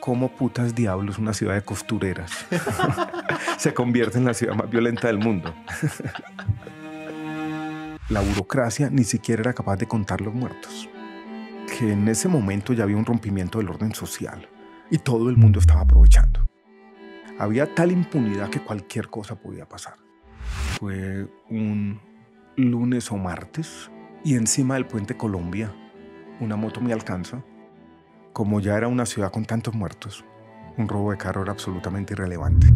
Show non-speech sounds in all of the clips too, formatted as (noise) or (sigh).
cómo putas diablos una ciudad de costureras (laughs) se convierte en la ciudad más violenta del mundo. (laughs) la burocracia ni siquiera era capaz de contar los muertos. Que en ese momento ya había un rompimiento del orden social y todo el mundo estaba aprovechando. Había tal impunidad que cualquier cosa podía pasar. Fue un lunes o martes y encima del puente Colombia una moto me alcanza como ya era una ciudad con tantos muertos, un robo de carro era absolutamente irrelevante.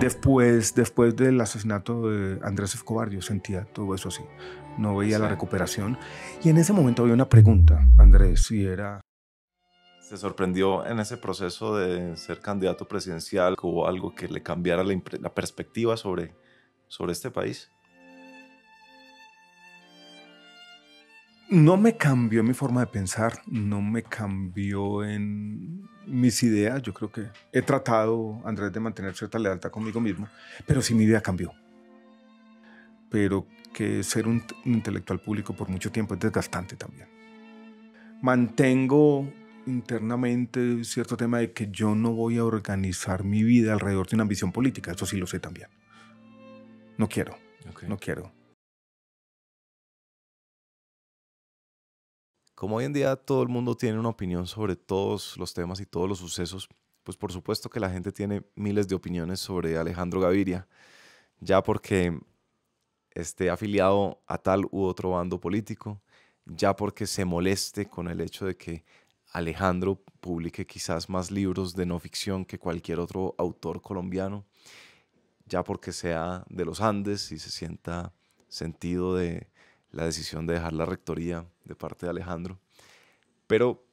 Después, después del asesinato de Andrés Escobar, yo sentía todo eso así. No veía la recuperación. Y en ese momento había una pregunta, Andrés, si era... ¿Se sorprendió en ese proceso de ser candidato presidencial hubo algo que le cambiara la, perspectiva sobre, sobre este país? No me cambió mi forma de pensar, no me cambió en mis ideas. Yo creo que he tratado, Andrés, de mantener cierta lealtad conmigo mismo, pero sí mi vida cambió. Pero que ser un, intelectual público por mucho tiempo es desgastante también. Mantengo internamente cierto tema de que yo no voy a organizar mi vida alrededor de una ambición política, eso sí lo sé también. No quiero, no quiero Como hoy en día todo el mundo tiene una opinión sobre todos los temas y todos los sucesos, pues por supuesto que la gente tiene miles de opiniones sobre Alejandro Gaviria, ya porque esté afiliado a tal u otro bando político, ya porque se moleste con el hecho de que Alejandro publique quizás más libros de no ficción que cualquier otro autor colombiano, ya porque sea de los Andes y se sienta sentido de la decisión de dejar la rectoría de parte de Alejandro. Pero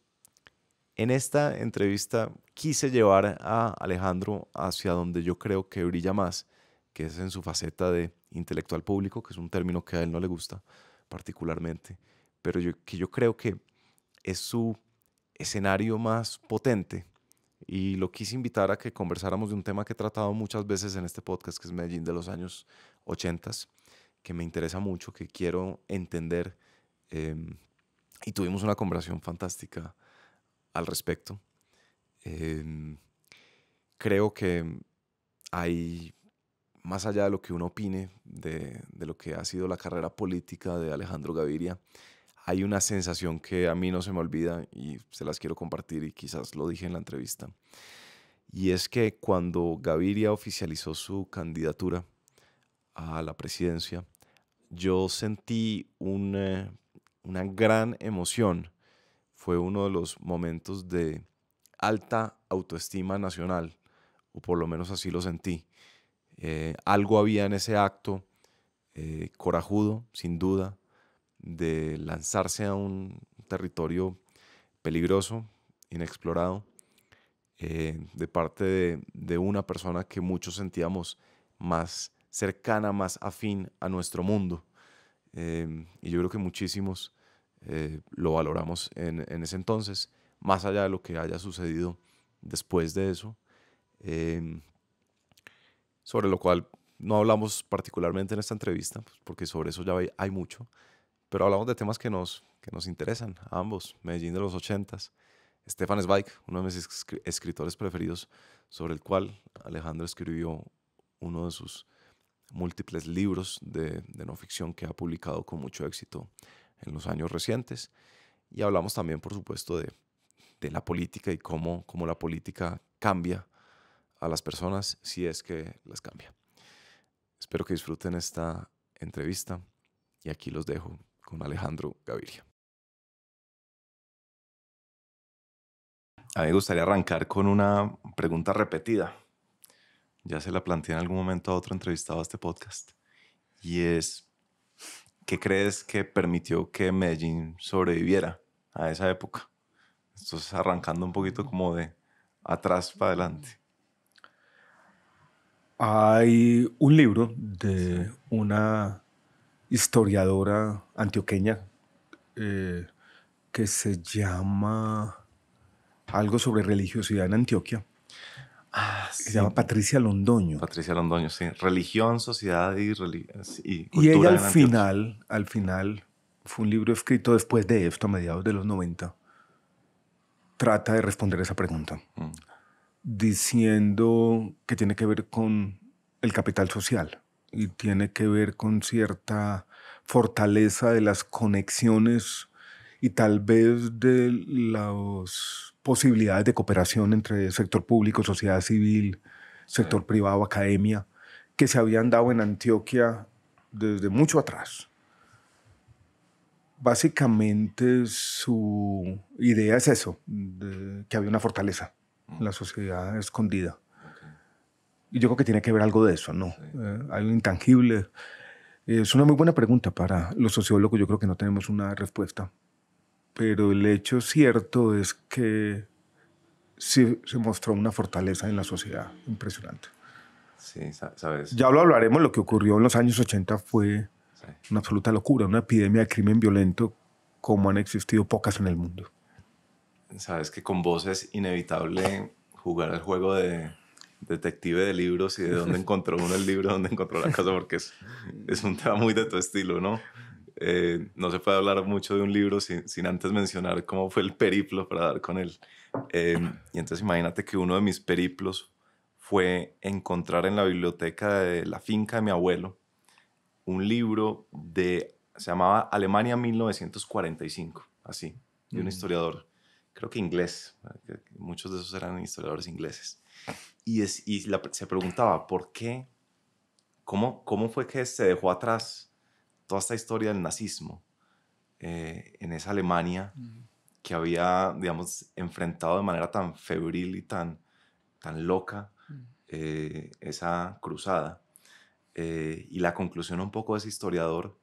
en esta entrevista quise llevar a Alejandro hacia donde yo creo que brilla más, que es en su faceta de intelectual público, que es un término que a él no le gusta particularmente, pero yo, que yo creo que es su escenario más potente. Y lo quise invitar a que conversáramos de un tema que he tratado muchas veces en este podcast, que es Medellín de los años 80 que me interesa mucho, que quiero entender. Em, y tuvimos una conversación fantástica al respecto. Em, creo que hay, más allá de lo que uno opine de, de, lo que ha sido la carrera política de Alejandro Gaviria, hay una sensación que a mí no se me olvida y se las quiero compartir y quizás lo dije en la entrevista. Y es que cuando Gaviria oficializó su candidatura a la presidencia, yo sentí una, gran emoción. Fue uno de los momentos de alta autoestima nacional, o por lo menos así lo sentí. Eh, algo había en ese acto eh, corajudo, sin duda, de lanzarse a un territorio peligroso, inexplorado, eh, de parte de, de, una persona que muchos sentíamos más cercana, más afín a nuestro mundo. Em, y yo creo que muchísimos eh, lo valoramos en, ese entonces, más allá de lo que haya sucedido después de eso, em, sobre lo cual no hablamos particularmente en esta entrevista, pues, porque sobre eso ya hay, mucho, pero hablamos de temas que nos, que nos interesan a ambos, Medellín de los ochentas, Stefan Zweig, uno de mis escritores preferidos, sobre el cual Alejandro escribió uno de sus múltiples libros de, no ficción que ha publicado con mucho éxito en los años recientes. Y hablamos también, por supuesto, de, de la política y cómo, cómo, la política cambia a las personas si es que las cambia. Espero que disfruten esta entrevista y aquí los dejo con Alejandro Gaviria. A mí me gustaría arrancar con una pregunta repetida ya se la planteé en algún momento a otro entrevistado a este podcast, y es, ¿qué crees que permitió que Medellín sobreviviera a esa época? Entonces, arrancando un poquito como de atrás para adelante. Hay un libro de una historiadora antioqueña eh, que se llama algo sobre religiosidad en Antioquia. Ah, se llama Patricia Londoño. Patricia Londoño, sí. Religión, sociedad y, religión y cultura. Y ella al final, al final, fue un libro escrito después de esto, a mediados de los 90, trata de responder esa pregunta, mm. diciendo que tiene que ver con el capital social y tiene que ver con cierta fortaleza de las conexiones y tal vez de los posibilidades de cooperación entre sector público, sociedad civil, sector privado, academia, que se habían dado en Antioquia desde mucho atrás. Básicamente su idea es eso, que había una fortaleza en mm. la sociedad escondida. Y yo creo que tiene que ver algo de eso, ¿no? hay eh, intangible. Es una muy buena pregunta para los sociólogos, yo creo que no tenemos una respuesta pero el hecho cierto es que se mostró una fortaleza en la sociedad impresionante. Sí, sabes. Ya lo hablaremos, lo que ocurrió en los años 80 fue una absoluta locura, una epidemia de crimen violento como han existido pocas en el mundo. Sabes que con vos es inevitable jugar al juego de detective de libros y de dónde encontró uno el libro, dónde encontró la casa, porque es, es un tema muy de tu estilo, ¿no? Eh, no se puede hablar mucho de un libro sin, antes mencionar cómo fue el periplo para dar con él. Em, y entonces imagínate que uno de mis periplos fue encontrar en la biblioteca de la finca de mi abuelo un libro de, se llamaba Alemania 1945, así, de un mm. historiador, creo que inglés, muchos de esos eran historiadores ingleses. Y, es, se preguntaba, ¿por qué? ¿Cómo, ¿Cómo fue que se dejó atrás toda esta historia del nazismo eh, en esa Alemania que había, digamos, enfrentado de manera tan febril y tan, tan loca eh, esa cruzada. Eh, y la conclusión un poco de ese historiador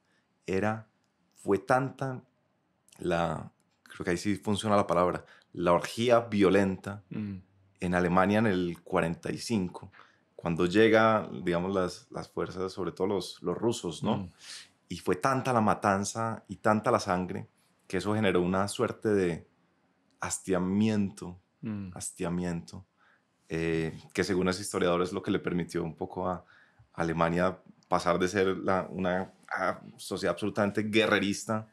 era, fue tanta la, creo que ahí sí funciona la palabra, la orgía violenta en Alemania en el 45, cuando llega, digamos, las, fuerzas, sobre todo los, los rusos, ¿no? y fue tanta la matanza y tanta la sangre que eso generó una suerte de hastiamiento, mm. hastiamiento, eh, que según los historiadores lo que le permitió un poco a Alemania pasar de ser una ah, sociedad absolutamente guerrerista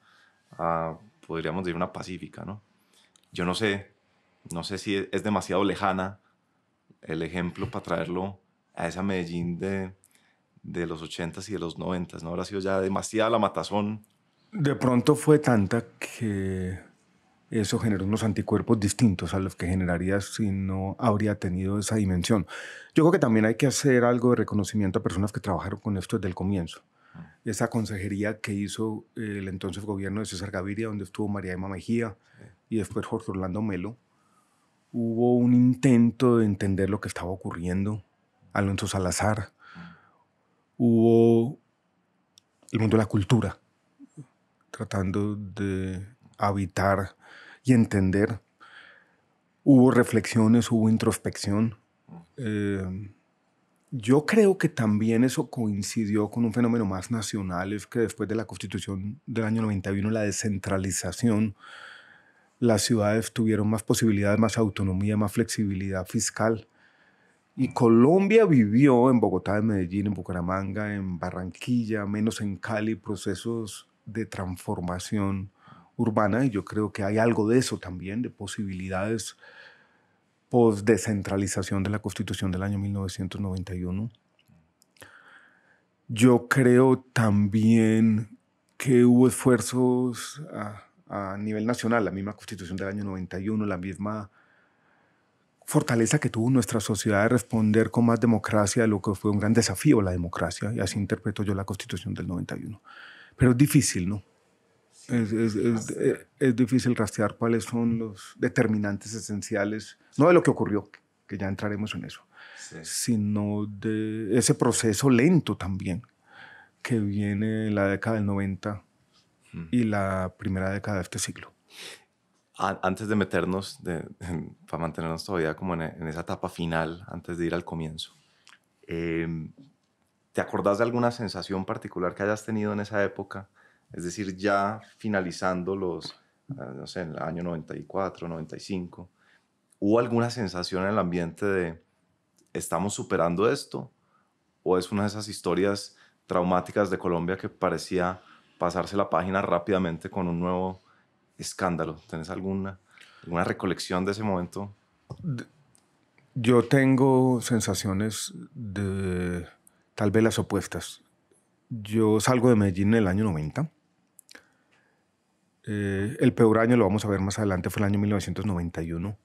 a, podríamos decir, una pacífica, ¿no? Yo no sé, no sé si es demasiado lejana el ejemplo para traerlo a esa Medellín de de los 80 y de los 90s? ¿No habrá sido ya demasiada la matazón? De pronto fue tanta que eso generó unos anticuerpos distintos a los que generaría si no habría tenido esa dimensión. Yo creo que también hay que hacer algo de reconocimiento a personas que trabajaron con esto desde el comienzo. Mm. Esa consejería que hizo el entonces gobierno de César Gaviria, donde estuvo María Emma Mejía y después Jorge Orlando Melo, hubo un intento de entender lo que estaba ocurriendo. Alonso Salazar, hubo el mundo de la cultura, tratando de habitar y entender. Hubo reflexiones, hubo introspección. Eh, yo creo que también eso coincidió con un fenómeno más nacional, es que después de la constitución del año 91, la descentralización, las ciudades tuvieron más posibilidades, más autonomía, más flexibilidad fiscal. Y Colombia vivió en Bogotá, en Medellín, en Bucaramanga, en Barranquilla, menos en Cali, procesos de transformación urbana. Y yo creo que hay algo de eso también, de posibilidades post descentralización de la Constitución del año 1991. Yo creo también que hubo esfuerzos a, ah, a nivel nacional, la misma Constitución del año 91, la misma fortaleza que tuvo nuestra sociedad de responder con más democracia a lo que fue un gran desafío la democracia, y así interpreto yo la Constitución del 91. Pero es difícil, ¿no? Eh, es, difícil rastrear cuáles son los determinantes esenciales, no de lo que ocurrió, que ya entraremos en eso, sino de ese proceso lento también que viene en la década del 90 y la primera década de este siglo antes de meternos, de, (laughs) para mantenernos todavía como en, esa etapa final, antes de ir al comienzo, em, ¿te acordás de alguna sensación particular que hayas tenido en esa época? Es decir, ya finalizando los, ah, no sé, en el año 94, 95, ¿hubo alguna sensación en el ambiente de estamos superando esto? ¿O es una de esas historias traumáticas de Colombia que parecía pasarse la página rápidamente con un nuevo escándalo? ¿Tenés alguna, alguna recolección de ese momento? Yo tengo sensaciones de tal vez las opuestas. Yo salgo de Medellín en el año 90. Eh, el peor año, lo vamos a ver más adelante, fue el año 1991.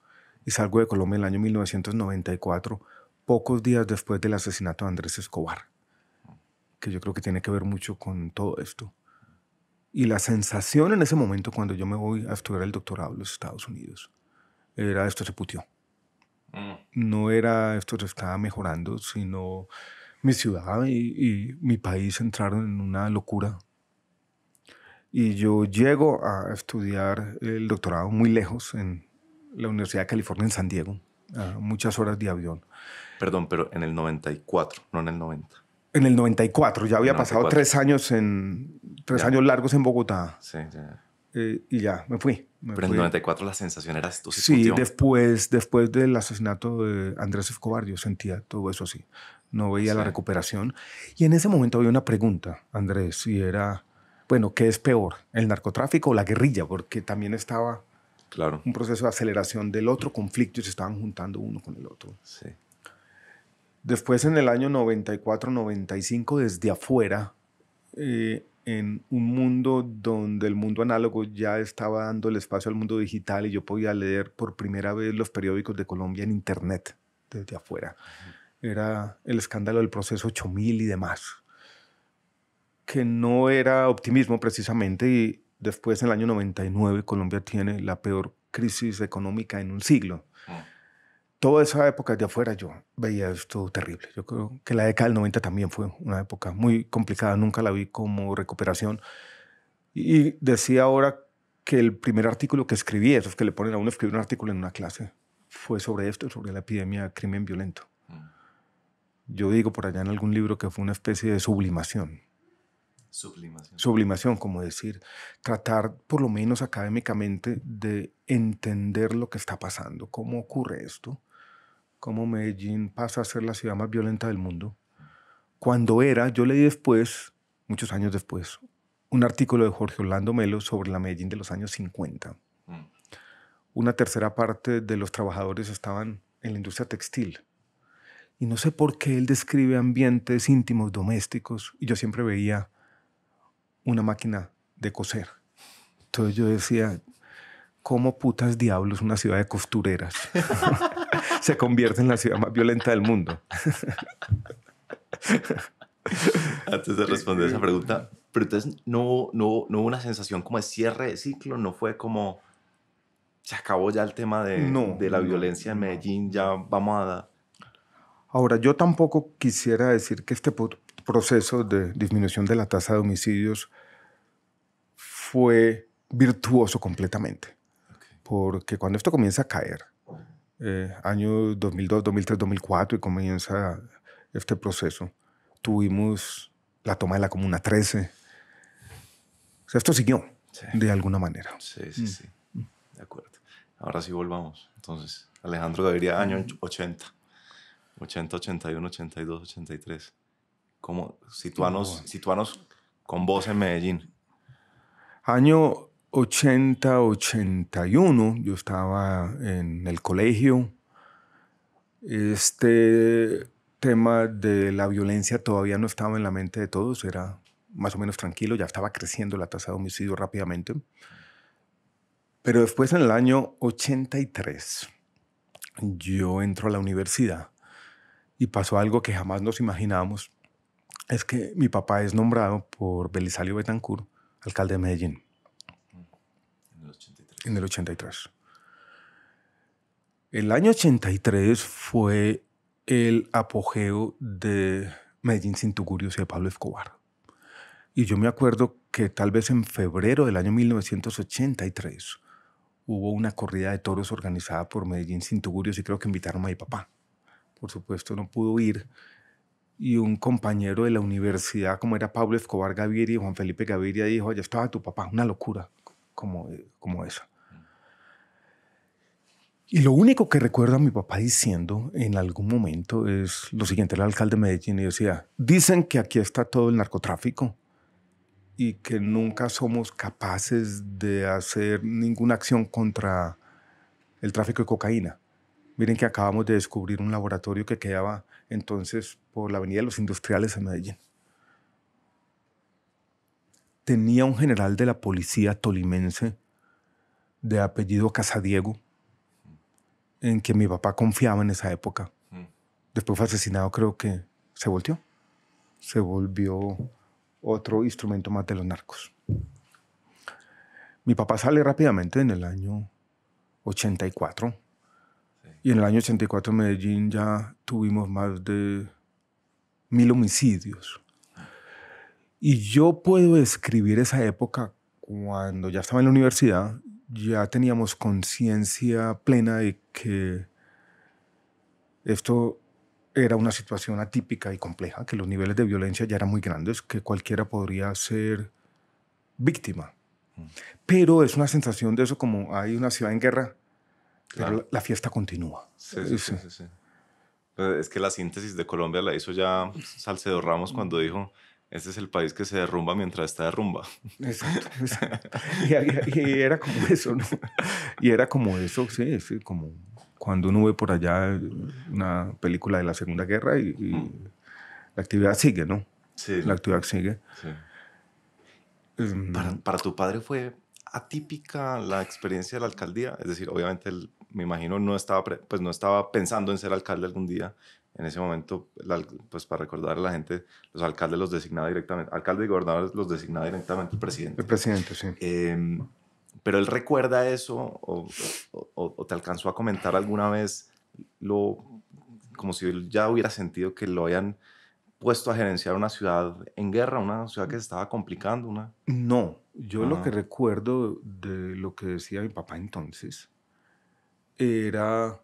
Y salgo de Colombia en el año 1994, pocos días después del asesinato de Andrés Escobar, que yo creo que tiene que ver mucho con todo esto. Y la sensación en ese momento cuando yo me voy a estudiar el doctorado en los Estados Unidos era esto se putió. Mm. No era esto se estaba mejorando, sino mi ciudad y, mi país entraron en una locura. Y yo llego a estudiar el doctorado muy lejos en la Universidad de California en San Diego, a muchas horas de avión. Perdón, pero en el 94, no en el 90. En el 94, ya había pasado tres años en, tres años largos en Bogotá. Sí, eh, y ya, me fui. Pero fui. en 94 la sensación era esto. Sí, después, después del asesinato de Andrés Escobar, yo sentía todo eso así. No veía la recuperación. Y en ese momento había una pregunta, Andrés, y era, bueno, ¿qué es peor? ¿El narcotráfico o la guerrilla? Porque también estaba claro. un proceso de aceleración del otro conflicto y se estaban juntando uno con el otro. Sí. Después, en el año 94-95, desde afuera, eh, en un mundo donde el mundo análogo ya estaba dando el espacio al mundo digital y yo podía leer por primera vez los periódicos de Colombia en Internet desde afuera. Era el escándalo del proceso 8000 y demás, que no era optimismo precisamente y después en el año 99 Colombia tiene la peor crisis económica en un siglo. Mm toda esa época de afuera yo veía esto terrible. Yo creo que la década del 90 también fue una época muy complicada, nunca la vi como recuperación. Y decía ahora que el primer artículo que escribí, esos que le ponen a uno escribir un artículo en una clase, fue sobre esto, sobre la epidemia de crimen violento. Mm. Yo digo por allá en algún libro que fue una especie de sublimación. Sublimación. Sublimación, como decir, tratar por lo menos académicamente de entender lo que está pasando, cómo ocurre esto, cómo Medellín pasa a ser la ciudad más violenta del mundo. Cuando era, yo leí después, muchos años después, un artículo de Jorge Orlando Melo sobre la Medellín de los años 50. Mm. Una tercera parte de los trabajadores estaban en la industria textil. Y no sé por qué él describe ambientes íntimos, domésticos, y yo siempre veía una máquina de coser. Entonces yo decía, cómo putas diablos una ciudad de costureras (laughs) se convierte en la ciudad más violenta del mundo. (laughs) Antes de responder esa pregunta, pero entonces no, no, no hubo una sensación como de cierre de ciclo, no fue como se acabó ya el tema de, de la violencia en Medellín, ya vamos a... Ahora, yo tampoco quisiera decir que este proceso de disminución de la tasa de homicidios fue virtuoso completamente porque cuando esto comienza a caer, eh, año 2002, 2003, 2004 y comienza este proceso, tuvimos la toma de la Comuna 13. O sea, esto siguió de alguna manera. Sí, sí, mm. sí. De acuerdo. Ahora sí volvamos. Entonces, Alejandro Gaviria, año 80. 80, 81, 82, 83. ¿Cómo? Situanos, situanos con vos en Medellín. Año 80, 81, yo estaba en el colegio. Este tema de la violencia todavía no estaba en la mente de todos, era más o menos tranquilo, ya estaba creciendo la tasa de homicidio rápidamente. Pero después en el año 83 yo entro a la universidad y pasó algo que jamás nos imaginábamos, es que mi papá es nombrado por Belisario Betancur, alcalde de Medellín. En el 83. El año 83 fue el apogeo de Medellín sin Tugurios y de Pablo Escobar. Y yo me acuerdo que tal vez en febrero del año 1983 hubo una corrida de toros organizada por Medellín sin Tugurios y creo que invitaron a mi papá. Por supuesto no pudo ir. Y un compañero de la universidad, como era Pablo Escobar Gaviria y Juan Felipe Gaviria, dijo, allá estaba tu papá, una locura como, eh, como eso. Mm. Y lo único que recuerdo a mi papá diciendo en algún momento es lo siguiente, el alcalde de Medellín decía, dicen que aquí está todo el narcotráfico y que nunca somos capaces de hacer ninguna acción contra el tráfico de cocaína. Miren que acabamos de descubrir un laboratorio que quedaba entonces por la Avenida de los Industriales en Medellín tenía un general de la policía tolimense de apellido Casadiego, en que mi papá confiaba en esa época. Mm. Después fue asesinado, creo que se volteó. Se volvió otro instrumento más de los narcos. Mi papá sale rápidamente en el año 84. Y en el año 84 en Medellín ya tuvimos más de mil homicidios. Y yo puedo describir esa época cuando ya estaba en la universidad, ya teníamos conciencia plena de que esto era una situación atípica y compleja, que los niveles de violencia ya eran muy grandes, que cualquiera podría ser víctima. Mm. Pero es una sensación de eso como hay una ciudad en guerra, pero la, fiesta continúa. sí, sí, sí, pues, Es que la síntesis de Colombia la hizo ya Salcedo Ramos cuando mm. dijo este es el país que se derrumba mientras está derrumba. Exacto. Y, era como eso, ¿no? Y era como eso, sí, como cuando uno ve por allá una película de la Segunda Guerra y, mm. la actividad sigue, ¿no? Sí. La actividad sigue. Sí. Em, para, tu padre fue atípica la experiencia de la alcaldía, es decir, obviamente él, me imagino no estaba, pues no estaba pensando en ser alcalde algún día, en ese momento, pues para recordar a la gente, los alcaldes los designaba directamente, alcaldes y gobernadores los designaba directamente el presidente. El presidente, sí. Em, pero él recuerda eso o, te alcanzó a comentar alguna vez lo como si ya hubiera sentido que lo hayan puesto a gerenciar una ciudad en guerra, una ciudad que se estaba complicando, una. No, yo lo ah. que recuerdo de lo que decía mi papá entonces era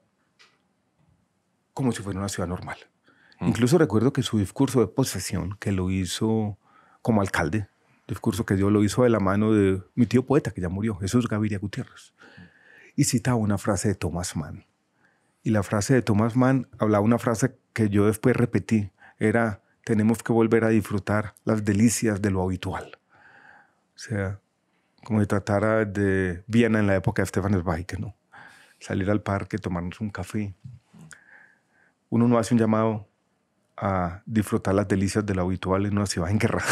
como si fuera una ciudad normal. Mm. Incluso recuerdo que su discurso de posesión, que lo hizo como alcalde, discurso que dio lo hizo de la mano de mi tío poeta que ya murió, Jesús Gaviria Gutiérrez, y citaba una frase de Thomas Mann. Y la frase de Thomas Mann hablaba una frase que yo después repetí, era, tenemos que volver a disfrutar las delicias de lo habitual. O sea, como si tratara de Viena en la época de Stefan Zweig, ¿no? Salir al parque, tomarnos un café, uno no hace un llamado a disfrutar las delicias de la habitual en una ciudad en guerra.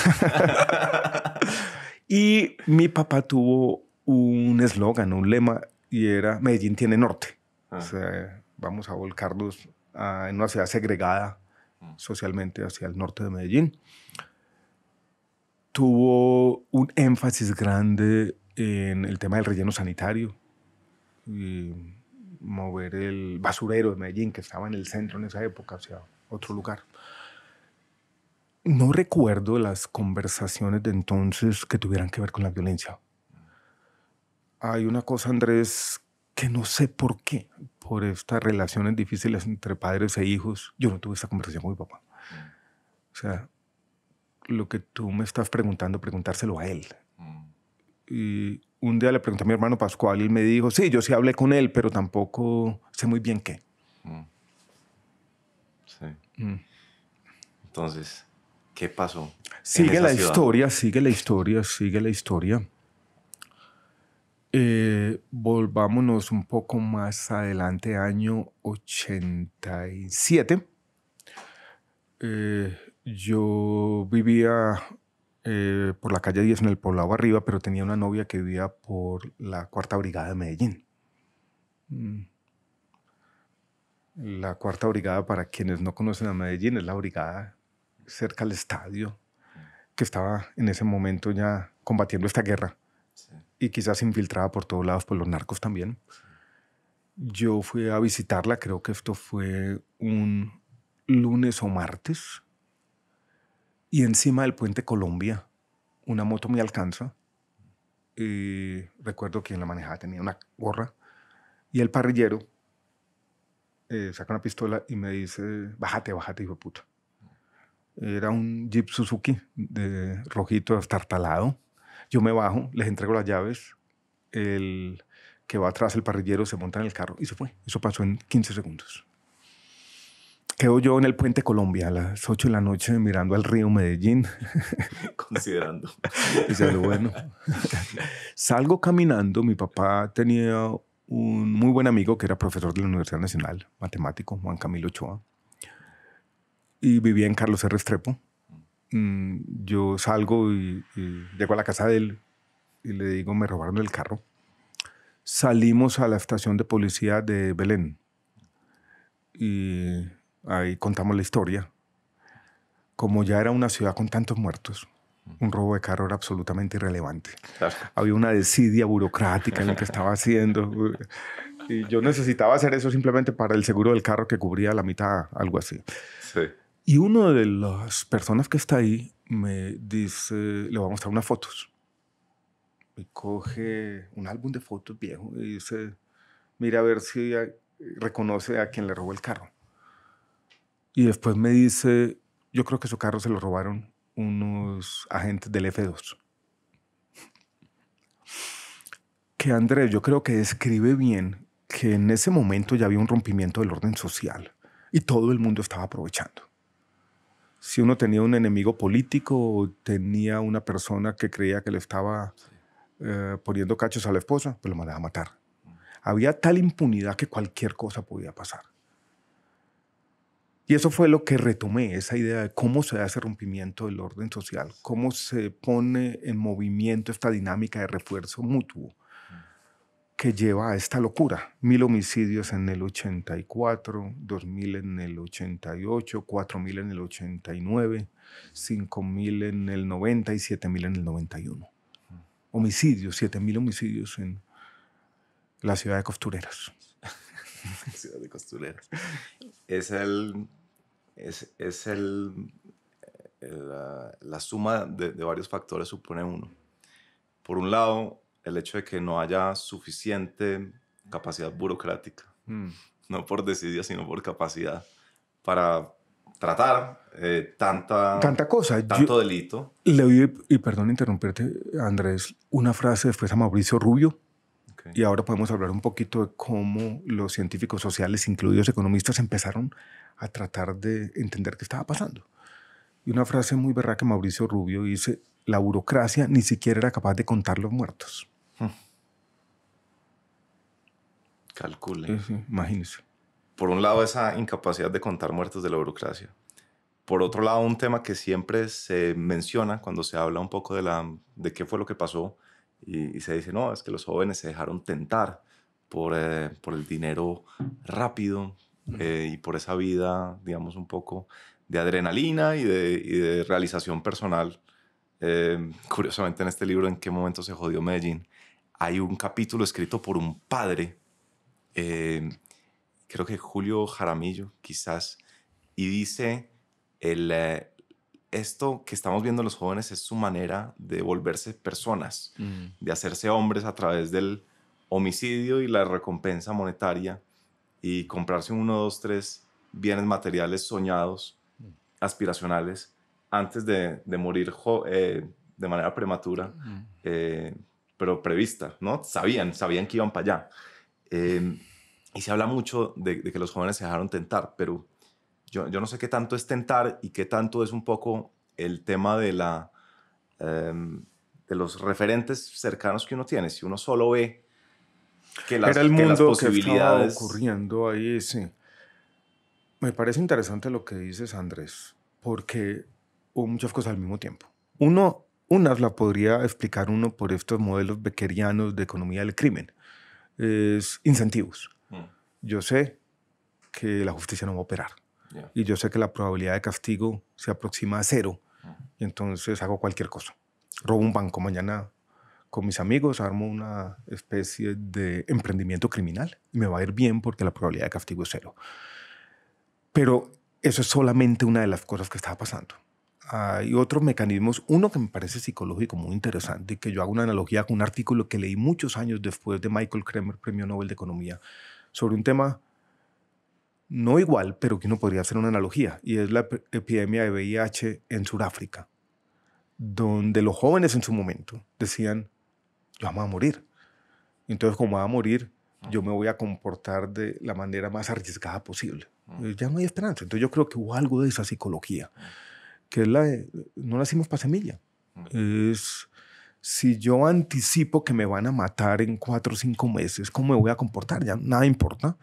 (laughs) y mi papá tuvo un eslogan, un lema, y era Medellín tiene norte. Ah. O sea, vamos a volcarnos en una ciudad segregada mm. socialmente hacia el norte de Medellín. Tuvo un énfasis grande en el tema del relleno sanitario. Y, mover el basurero de Medellín, que estaba en el centro en esa época, hacia otro lugar. No recuerdo las conversaciones de entonces que tuvieran que ver con la violencia. Hay una cosa, Andrés, que no sé por qué, por estas relaciones difíciles entre padres e hijos, yo no tuve esta conversación con mi papá. O sea, lo que tú me estás preguntando, preguntárselo a él. Mm. Y un día le pregunté a mi hermano Pascual y me dijo, sí, yo sí hablé con él, pero tampoco sé muy bien qué. Mm. Sí. Mm. Entonces, ¿qué pasó? Sigue la historia, sigue la historia, sigue la historia. Eh, volvámonos un poco más adelante, año 87. Eh, yo vivía eh, por la calle 10 en el poblado arriba, pero tenía una novia que vivía por la cuarta brigada de Medellín. Mm. La cuarta brigada, para quienes no conocen a Medellín, es la brigada cerca al estadio que estaba en ese momento ya combatiendo esta guerra y quizás infiltrada por todos lados por pues los narcos también. Yo fui a visitarla, creo que esto fue un lunes o martes, y encima del puente Colombia, una moto me alcanza. y recuerdo que en la manejada tenía una gorra. Y el parrillero eh, saca una pistola y me dice, bájate, bájate, hijo de puta. Era un Jeep Suzuki de rojito, estartalado. Yo me bajo, les entrego las llaves. El que va atrás, el parrillero, se monta en el carro y se fue. Eso pasó en 15 segundos quedo yo en el puente Colombia a las 8 de la noche mirando al río Medellín. (laughs) Considerando. lo (laughs) bueno. Salgo caminando, mi papá tenía un muy buen amigo que era profesor de la Universidad Nacional, matemático, Juan Camilo Ochoa, y vivía en Carlos R. Estrepo. Mm, yo salgo y, y llego a la casa de él y le digo, me robaron el carro. Salimos a la estación de policía de Belén. Y ahí contamos la historia, como ya era una ciudad con tantos muertos, un robo de carro era absolutamente irrelevante. Había una desidia burocrática en lo que estaba haciendo. Y yo necesitaba hacer eso simplemente para el seguro del carro que cubría la mitad, algo así. Y una de las personas que está ahí me dice, le voy a mostrar unas fotos. Y coge un álbum de fotos viejo y dice, mira a ver si reconoce a quien le robó el carro. Y después me dice, yo creo que su carro se lo robaron unos agentes del F2. Que Andrés, yo creo que describe bien que en ese momento ya había un rompimiento del orden social y todo el mundo estaba aprovechando. Si uno tenía un enemigo político o tenía una persona que creía que le estaba eh, poniendo cachos a la esposa, pues lo mandaba a matar. Había tal impunidad que cualquier cosa podía pasar. Y eso fue lo que retomé, esa idea de cómo se hace rompimiento del orden social, cómo se pone en movimiento esta dinámica de refuerzo mutuo que lleva a esta locura. Mil homicidios en el 84, 2000 en el 88, 4000 en el 89, 5000 en el 90 y 7000 en el 91. Homicidios, 7000 homicidios en la ciudad de Costureras. (laughs) ciudad de Costureras. Es el es, el, ah, la, suma de, varios factores supone uno. Por un lado, el hecho de que no haya suficiente capacidad burocrática, mm. no por decisión sino por capacidad para tratar eh, tanta, tanta cosa, tanto delito. Le y perdón interrumpirte, Andrés, una frase después a Mauricio Rubio, y ahora podemos hablar un poquito de cómo los científicos sociales, incluidos economistas, empezaron a tratar de entender qué estaba pasando. Y una frase muy verdad que Mauricio Rubio dice, la burocracia ni siquiera era capaz de contar los muertos. Calculen, hmm. Calcule. Por un lado, esa incapacidad de contar muertos de la burocracia. Por otro lado, un tema que siempre se menciona cuando se habla un poco de, la, de qué fue lo que pasó y, se dice, no, es que los jóvenes se dejaron tentar por, eh, el dinero rápido eh, y por esa vida, digamos, un poco de adrenalina y de, realización personal. Eh, curiosamente en este libro, ¿En qué momento se jodió Medellín? Hay un capítulo escrito por un padre, creo que Julio Jaramillo, quizás, y dice el esto que estamos viendo los jóvenes es su manera de volverse personas, mm. de hacerse hombres a través del homicidio y la recompensa monetaria y comprarse uno, dos, tres bienes materiales soñados, mm. aspiracionales, antes de, morir eh, de manera prematura, mm. eh, pero prevista, ¿no? Sabían, sabían que iban para allá. Em, y se habla mucho de que los jóvenes se dejaron tentar, pero yo, yo no sé qué tanto es tentar y qué tanto es un poco el tema de la... Em, de los referentes cercanos que uno tiene, si uno solo ve que las, Era el mundo las posibilidades... ocurriendo ahí, sí. Me parece interesante lo que dices, Andrés, porque hubo muchas cosas al mismo tiempo. Uno, unas la podría explicar uno por estos modelos bequerianos de economía del crimen. Es incentivos. Mm. Yo sé que la justicia no va a operar. Y yo sé que la probabilidad de castigo se aproxima a cero. entonces hago cualquier cosa. Robo un banco mañana con mis amigos, armo una especie de emprendimiento criminal y me va a ir bien porque la probabilidad de castigo es cero. Pero eso es solamente una de las cosas que estaba pasando. Hay otros mecanismos, uno que me parece psicológico muy interesante, que yo hago una analogía con un artículo que leí muchos años después de Michael Kremer, Premio Nobel de Economía, sobre un tema no igual, pero que uno podría hacer una analogía, y es la epidemia de VIH en Sudáfrica, donde los jóvenes en su momento decían, yo vamos a morir. Entonces, como voy a morir, yo me voy a comportar de la manera más arriesgada posible. Mm. Ya no hay esperanza. Entonces yo creo que hubo algo de esa psicología, que es la no nacimos para semilla. Mm. Es, si yo anticipo que me van a matar en cuatro o cinco meses, ¿cómo me voy a comportar? Ya nada importa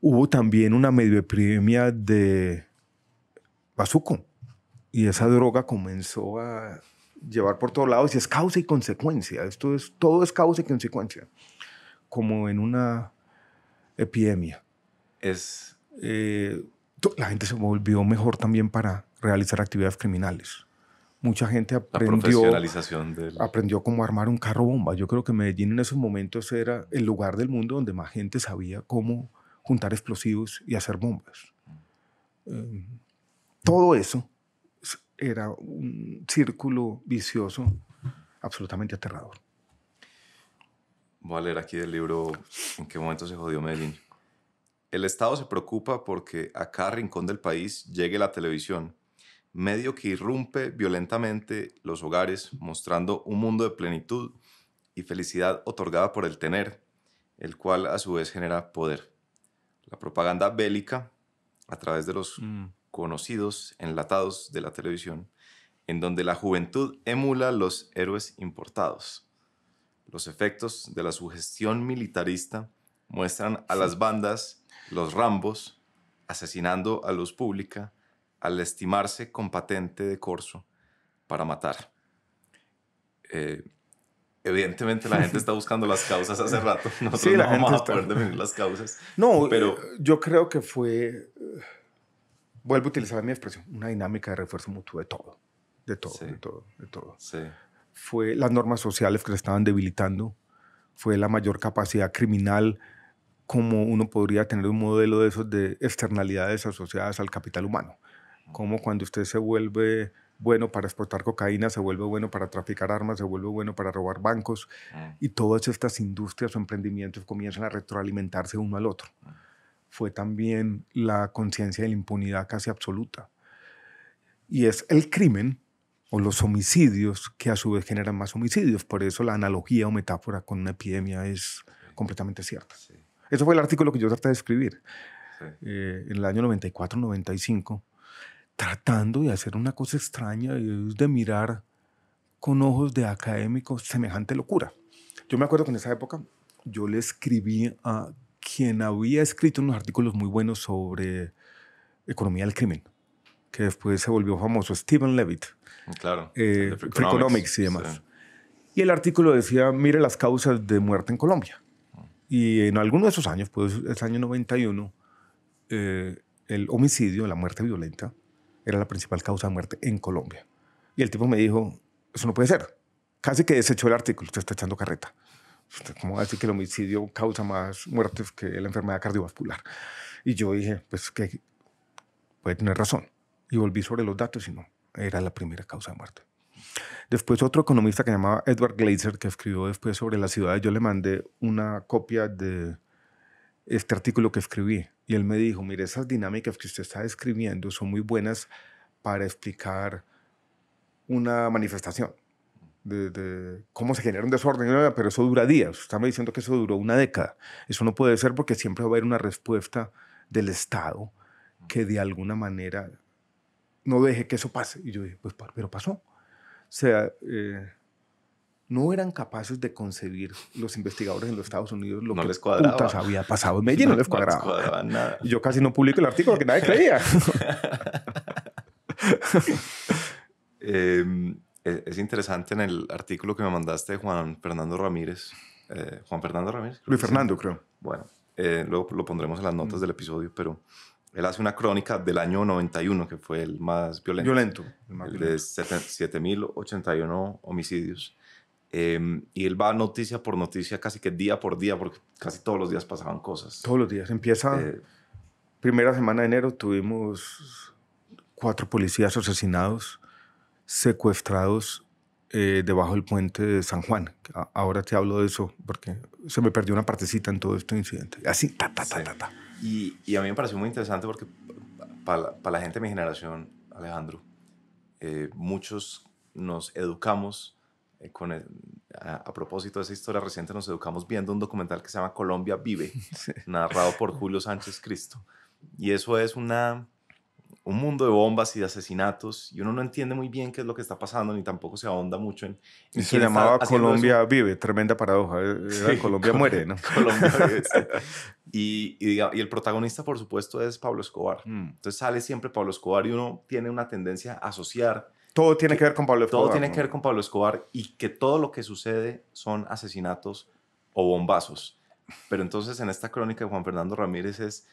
hubo también una medioepidemia de bazuco. Y esa droga comenzó a llevar por todos lados y es causa y consecuencia. Esto es, todo es causa y consecuencia, como en una epidemia. Es... Eh, la gente se volvió mejor también para realizar actividades criminales. Mucha gente aprendió, del... aprendió cómo armar un carro bomba. Yo creo que Medellín en esos momentos era el lugar del mundo donde más gente sabía cómo juntar explosivos y hacer bombas. Mm. Em, todo eso era un círculo vicioso absolutamente aterrador. Voy a leer aquí del libro En qué momento se jodió Medellín. El Estado se preocupa porque a cada rincón del país llegue la televisión, medio que irrumpe violentamente los hogares, mostrando un mundo de plenitud y felicidad otorgada por el tener, el cual a su vez genera poder. La propaganda bélica a través de los mm. conocidos enlatados de la televisión, en donde la juventud emula los héroes importados. Los efectos de la sugestión militarista muestran a las bandas, los rambos, asesinando a luz pública al estimarse con patente de corso para matar. Eh, evidentemente la gente está buscando las causas hace (laughs) rato. Nosotros sí, la no gente vamos está... a poder definir las causas. No, pero eh, yo creo que fue, eh, vuelvo a utilizar mi expresión, una dinámica de refuerzo mutuo de todo, de todo, de todo, de todo. Fue las normas sociales que se estaban debilitando, fue la mayor capacidad criminal como uno podría tener un modelo de esos de externalidades asociadas al capital humano. Como cuando usted se vuelve bueno para exportar cocaína, se vuelve bueno para traficar armas, se vuelve bueno para robar bancos. Ah. Y todas estas industrias o emprendimientos comienzan a retroalimentarse uno al otro. Ah. Fue también la conciencia de la impunidad casi absoluta. Y es el crimen o los homicidios que a su vez generan más homicidios. Por eso la analogía o metáfora con una epidemia es completamente cierta. Eso fue el artículo que yo traté de escribir eh, en el año 94-95 tratando de hacer una cosa extraña, de mirar con ojos de académico semejante locura. Yo me acuerdo que en esa época yo le escribí a quien había escrito unos artículos muy buenos sobre economía del crimen, que después se volvió famoso, Stephen Levitt. Mm, claro. Economics eh, y demás. Y el artículo decía, mire las causas de muerte en Colombia. Mm. Y en alguno de esos años, pues el año 91, eh, el homicidio, la muerte violenta, era la principal causa de muerte en Colombia. Y el tipo me dijo, eso no puede ser. Casi que desechó el artículo, usted está echando carreta. ¿Cómo va a decir que el homicidio causa más muertes que la enfermedad cardiovascular? Y yo dije, pues que puede tener razón. Y volví sobre los datos y no, era la primera causa de muerte. Después otro economista que llamaba Edward Glazer, que escribió después sobre la ciudad, yo le mandé una copia de este artículo que escribí. Y él me dijo, mire, esas dinámicas que usted está describiendo son muy buenas para explicar una manifestación. De, cómo se genera un desorden, pero eso dura días. me diciendo que eso duró una década. Eso no puede ser porque siempre va a haber una respuesta del Estado que de alguna manera no deje que eso pase. Y yo dije, pues, pero pasó. O sea, eh, no eran capaces de concebir los investigadores en los mm. Estados Unidos lo que les había pasado en Medellín, no, (laughs) les cuadraba. nada. Yo casi no publico el artículo porque nadie creía. (laughs) Em, es interesante en el artículo que me mandaste Juan Fernando Ramírez. Eh, Juan Fernando Ramírez. Luis Fernando, creo. Bueno, eh, luego lo, pondremos en las notas mm. del episodio, pero él hace una crónica del año 91, que fue el más violento. Violento. El, violento. de 7.081 homicidios Em, y él va noticia por noticia, casi que día por día, porque casi todos los días pasaban cosas. Todos los días. Empieza. Eh, primera semana de enero tuvimos cuatro policías asesinados, secuestrados eh, debajo del puente de San Juan. ahora te hablo de eso porque se me perdió una partecita en todo este incidente. Así, ta, ta, ta, ta, Y, a mí me pareció muy interesante porque para la gente de mi generación, Alejandro, eh, muchos nos educamos eh, con, a, propósito de esa historia reciente, nos educamos viendo un documental que se llama Colombia Vive, (laughs) narrado por Julio Sánchez Cristo. Y eso es una, un mundo de bombas y de asesinatos, y uno no entiende muy bien qué es lo que está pasando, ni tampoco se ahonda mucho en... se llamaba Colombia Vive, tremenda paradoja. Colombia muere, ¿no? (laughs) Colombia (laughs) y, y, el protagonista, por supuesto, es Pablo Escobar. Mm. Entonces sale siempre Pablo Escobar y uno tiene una tendencia a asociar todo tiene que, ver con Pablo Escobar. Todo tiene que ver con Pablo Escobar y que todo lo que sucede son asesinatos o bombazos. Pero entonces en esta crónica de Juan Fernando Ramírez es,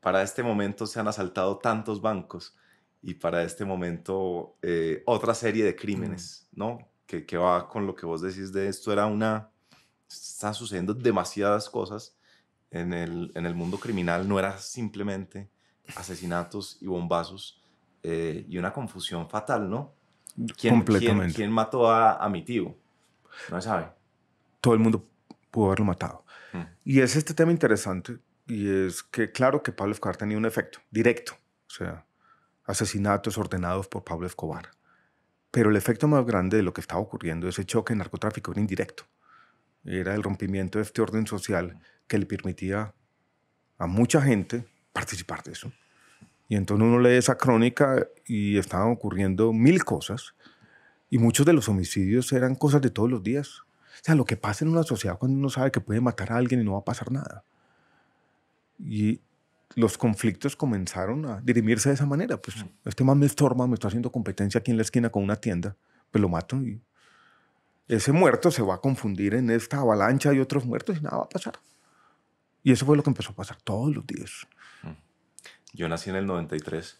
para este momento se han asaltado tantos bancos y para este momento eh, otra serie de crímenes, mm. ¿no? Que, que, va con lo que vos decís de esto, era una, están sucediendo demasiadas cosas el, en el mundo criminal, no era simplemente asesinatos y bombazos, eh, y una confusión fatal, ¿no? ¿Quién, ¿quién, mató a, mi tío? No se sabe. Todo el mundo pudo haberlo matado. Hmm. Y es este tema interesante, y es que claro que Pablo Escobar tenía un efecto directo, o sea, asesinatos ordenados por Pablo Escobar. Pero el efecto más grande de lo que estaba ocurriendo, ese choque en narcotráfico, era indirecto. Era el rompimiento de este orden social que le permitía a mucha gente participar de eso. Y entonces uno lee esa crónica y estaban ocurriendo mil cosas. Y muchos de los homicidios eran cosas de todos los días. O sea, lo que pasa en una sociedad cuando uno sabe que puede matar a alguien y no va a pasar nada. Y los conflictos comenzaron a dirimirse de esa manera. Pues mm. este man me estorba, me está haciendo competencia aquí en la esquina con una tienda, pues lo mato y ese muerto se va a confundir en esta avalancha de otros muertos y nada va a pasar. Y eso fue lo que empezó a pasar todos los días. Yo nací en el 93.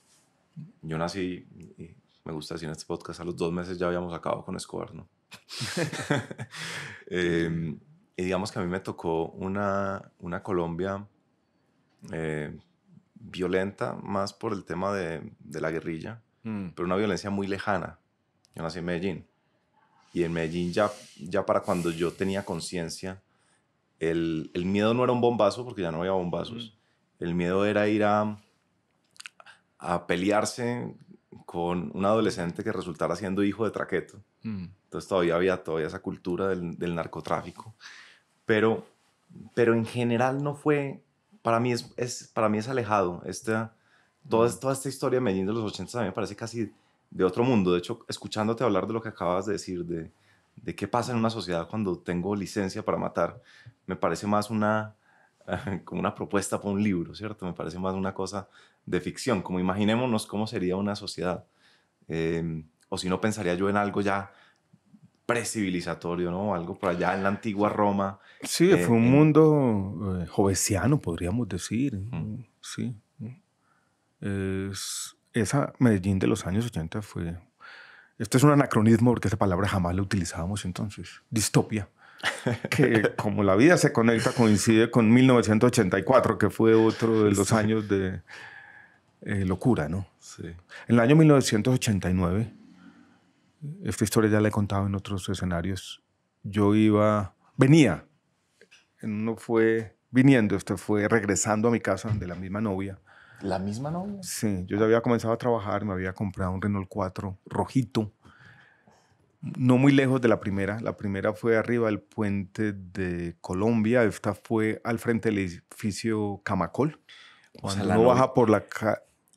Yo nací, y me gusta decir en este podcast, a los dos meses ya habíamos acabado con Escobar, ¿no? (laughs) (laughs) Em, y digamos que a mí me tocó una, una Colombia eh, violenta, más por el tema de, de la guerrilla, mm. pero una violencia muy lejana. Yo nací en Medellín. Y en Medellín ya, ya para cuando yo tenía conciencia, el, el, miedo no era un bombazo, porque ya no había bombazos. Mm. El miedo era ir a a pelearse con un adolescente que resultara siendo hijo de traqueto. Mm. Entonces todavía había todavía esa cultura del, narcotráfico. Pero, pero en general no fue, para mí es, para mí es alejado. Esta, toda, mm. toda esta historia de Medellín los 80 a mí me parece casi de otro mundo. De hecho, escuchándote hablar de lo que acabas de decir, de, de qué pasa en una sociedad cuando tengo licencia para matar, me parece más una (laughs) como una propuesta para un libro, ¿cierto? Me parece más una cosa de ficción, como imaginémonos cómo sería una sociedad. Em, o si no, pensaría yo en algo ya precivilizatorio, ¿no? Algo por allá en la antigua Roma. Sí, fue eh, un mundo eh, jovesiano, podríamos decir. Sí. esa Medellín de los años 80 fue... Esto es un anacronismo porque esa palabra jamás la utilizábamos entonces. Distopia. (laughs) que como la vida se conecta, coincide con 1984, que fue otro de los años de, eh, locura, ¿no? Sí. En el año 1989, esta historia ya la he contado en otros escenarios, yo iba, venía, no fue viniendo, esto fue regresando a mi casa de la misma novia. ¿La misma novia? Sí, yo ya había comenzado a trabajar, me había comprado un Renault 4 rojito, no muy lejos de la primera. La primera fue arriba del puente de Colombia, esta fue al frente del edificio Camacol. Cuando o sea, uno baja por la,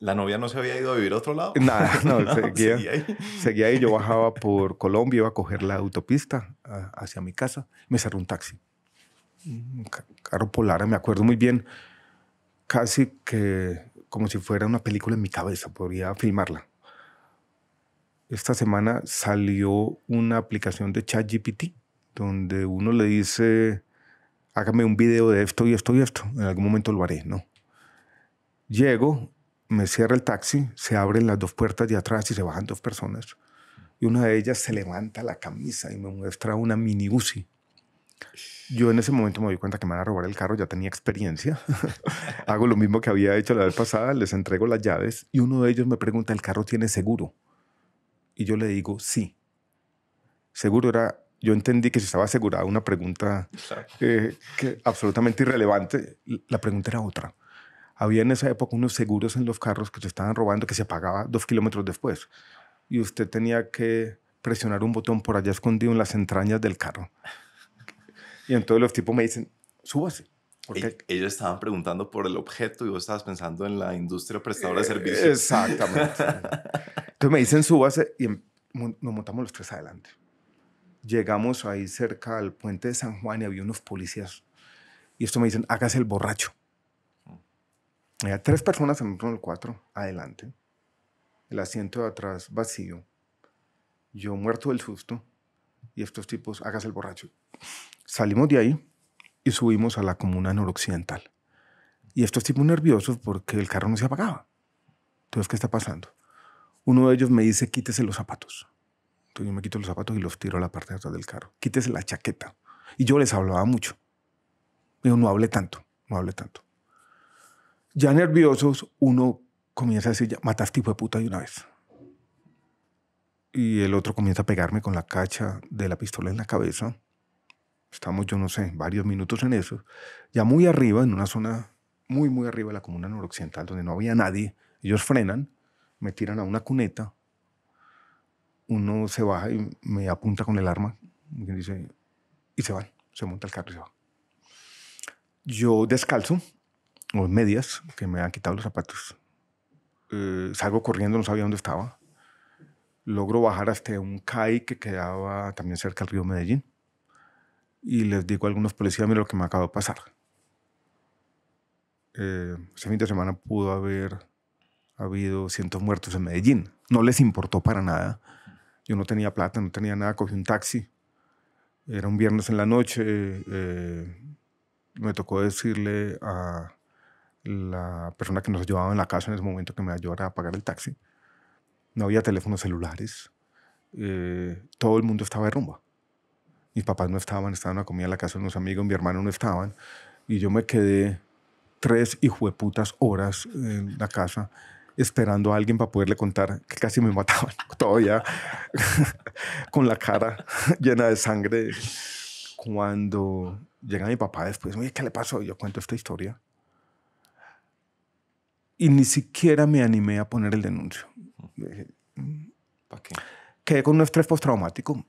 ¿La novia no se había ido a vivir a otro lado? Nada, (laughs) no, (laughs) seguía, ahí. seguía, ahí. Yo bajaba por Colombia, iba a coger la autopista hacia mi casa. Me cerró un taxi. Un carro polar, me acuerdo muy bien. Casi que como si fuera una película en mi cabeza, podría filmarla. Esta semana salió una aplicación de ChatGPT donde uno le dice, hágame un video de esto y esto y esto. En algún momento lo haré, ¿no? Llego me cierra el taxi, se abren las dos puertas de atrás y se bajan dos personas. Y una de ellas se levanta la camisa y me muestra una mini Yo en ese momento me doy cuenta que me van a robar el carro, ya tenía experiencia. (laughs) Hago lo mismo que había hecho la vez pasada, les entrego las llaves y uno de ellos me pregunta, ¿el carro tiene seguro? Y yo le digo, sí. Seguro era, yo entendí que si estaba asegurada una pregunta eh, que absolutamente irrelevante. La pregunta era otra había en esa época unos seguros en los carros que se estaban robando que se apagaba dos kilómetros después. Y usted tenía que presionar un botón por allá escondido en las entrañas del carro. Y entonces los tipos me dicen, súbase. Porque... Ellos estaban preguntando por el objeto y vos estabas pensando en la industria prestadora de eh, servicios. Exactamente. entonces me dicen, súbase y em, nos montamos los tres adelante. Llegamos ahí cerca al puente de San Juan y había unos policías. Y esto me dicen, hágase el borracho tres personas en el cuatro, adelante. El asiento de atrás vacío. Yo muerto del susto. Y estos tipos, hagas el borracho. Salimos de ahí y subimos a la comuna noroccidental. Y estos tipos nerviosos porque el carro no se apagaba. Entonces, ¿qué está pasando? Uno de ellos me dice, quítese los zapatos. Entonces yo me quito los zapatos y los tiro a la parte de atrás del carro. Quítese la chaqueta. Y yo les hablaba mucho. pero no hablé tanto, no hablé tanto ya nerviosos, uno comienza a decir, ya, mataste tipo de puta de una vez. Y el otro comienza a pegarme con la cacha de la pistola en la cabeza. Estamos, yo no sé, varios minutos en eso. Ya muy arriba, en una zona muy, muy arriba de la comuna noroccidental, donde no había nadie. Ellos frenan, me tiran a una cuneta. Uno se baja y me apunta con el arma. Y, dice, y se va, se monta el carro y se va. Yo descalzo, o medias, que me han quitado los zapatos. Eh, salgo corriendo, no sabía dónde estaba. Logro bajar hasta un CAI que quedaba también cerca del río Medellín. Y les digo a algunos policías, mira lo que me acaba de pasar. Eh, ese fin de semana pudo haber habido cientos muertos en Medellín. No les importó para nada. Yo no tenía plata, no tenía nada, cogí un taxi. Era un viernes en la noche. Eh, me tocó decirle a, la persona que nos ayudaba en la casa en ese momento que me ayudara a pagar el taxi. No había teléfonos celulares. Eh, todo el mundo estaba de rumba. Mis papás no estaban, estaban a comida en la casa de unos amigos, mi hermano no estaban. Y yo me quedé tres y hijueputas horas en la casa esperando a alguien para poderle contar que casi me mataban. (laughs) Todavía (laughs) con la cara (laughs) llena de sangre. Cuando llega mi papá después, oye, ¿qué le pasó? Yo cuento esta historia y ni siquiera me animé a poner el denuncio. Mm". ¿Para qué? Quedé con un estrés postraumático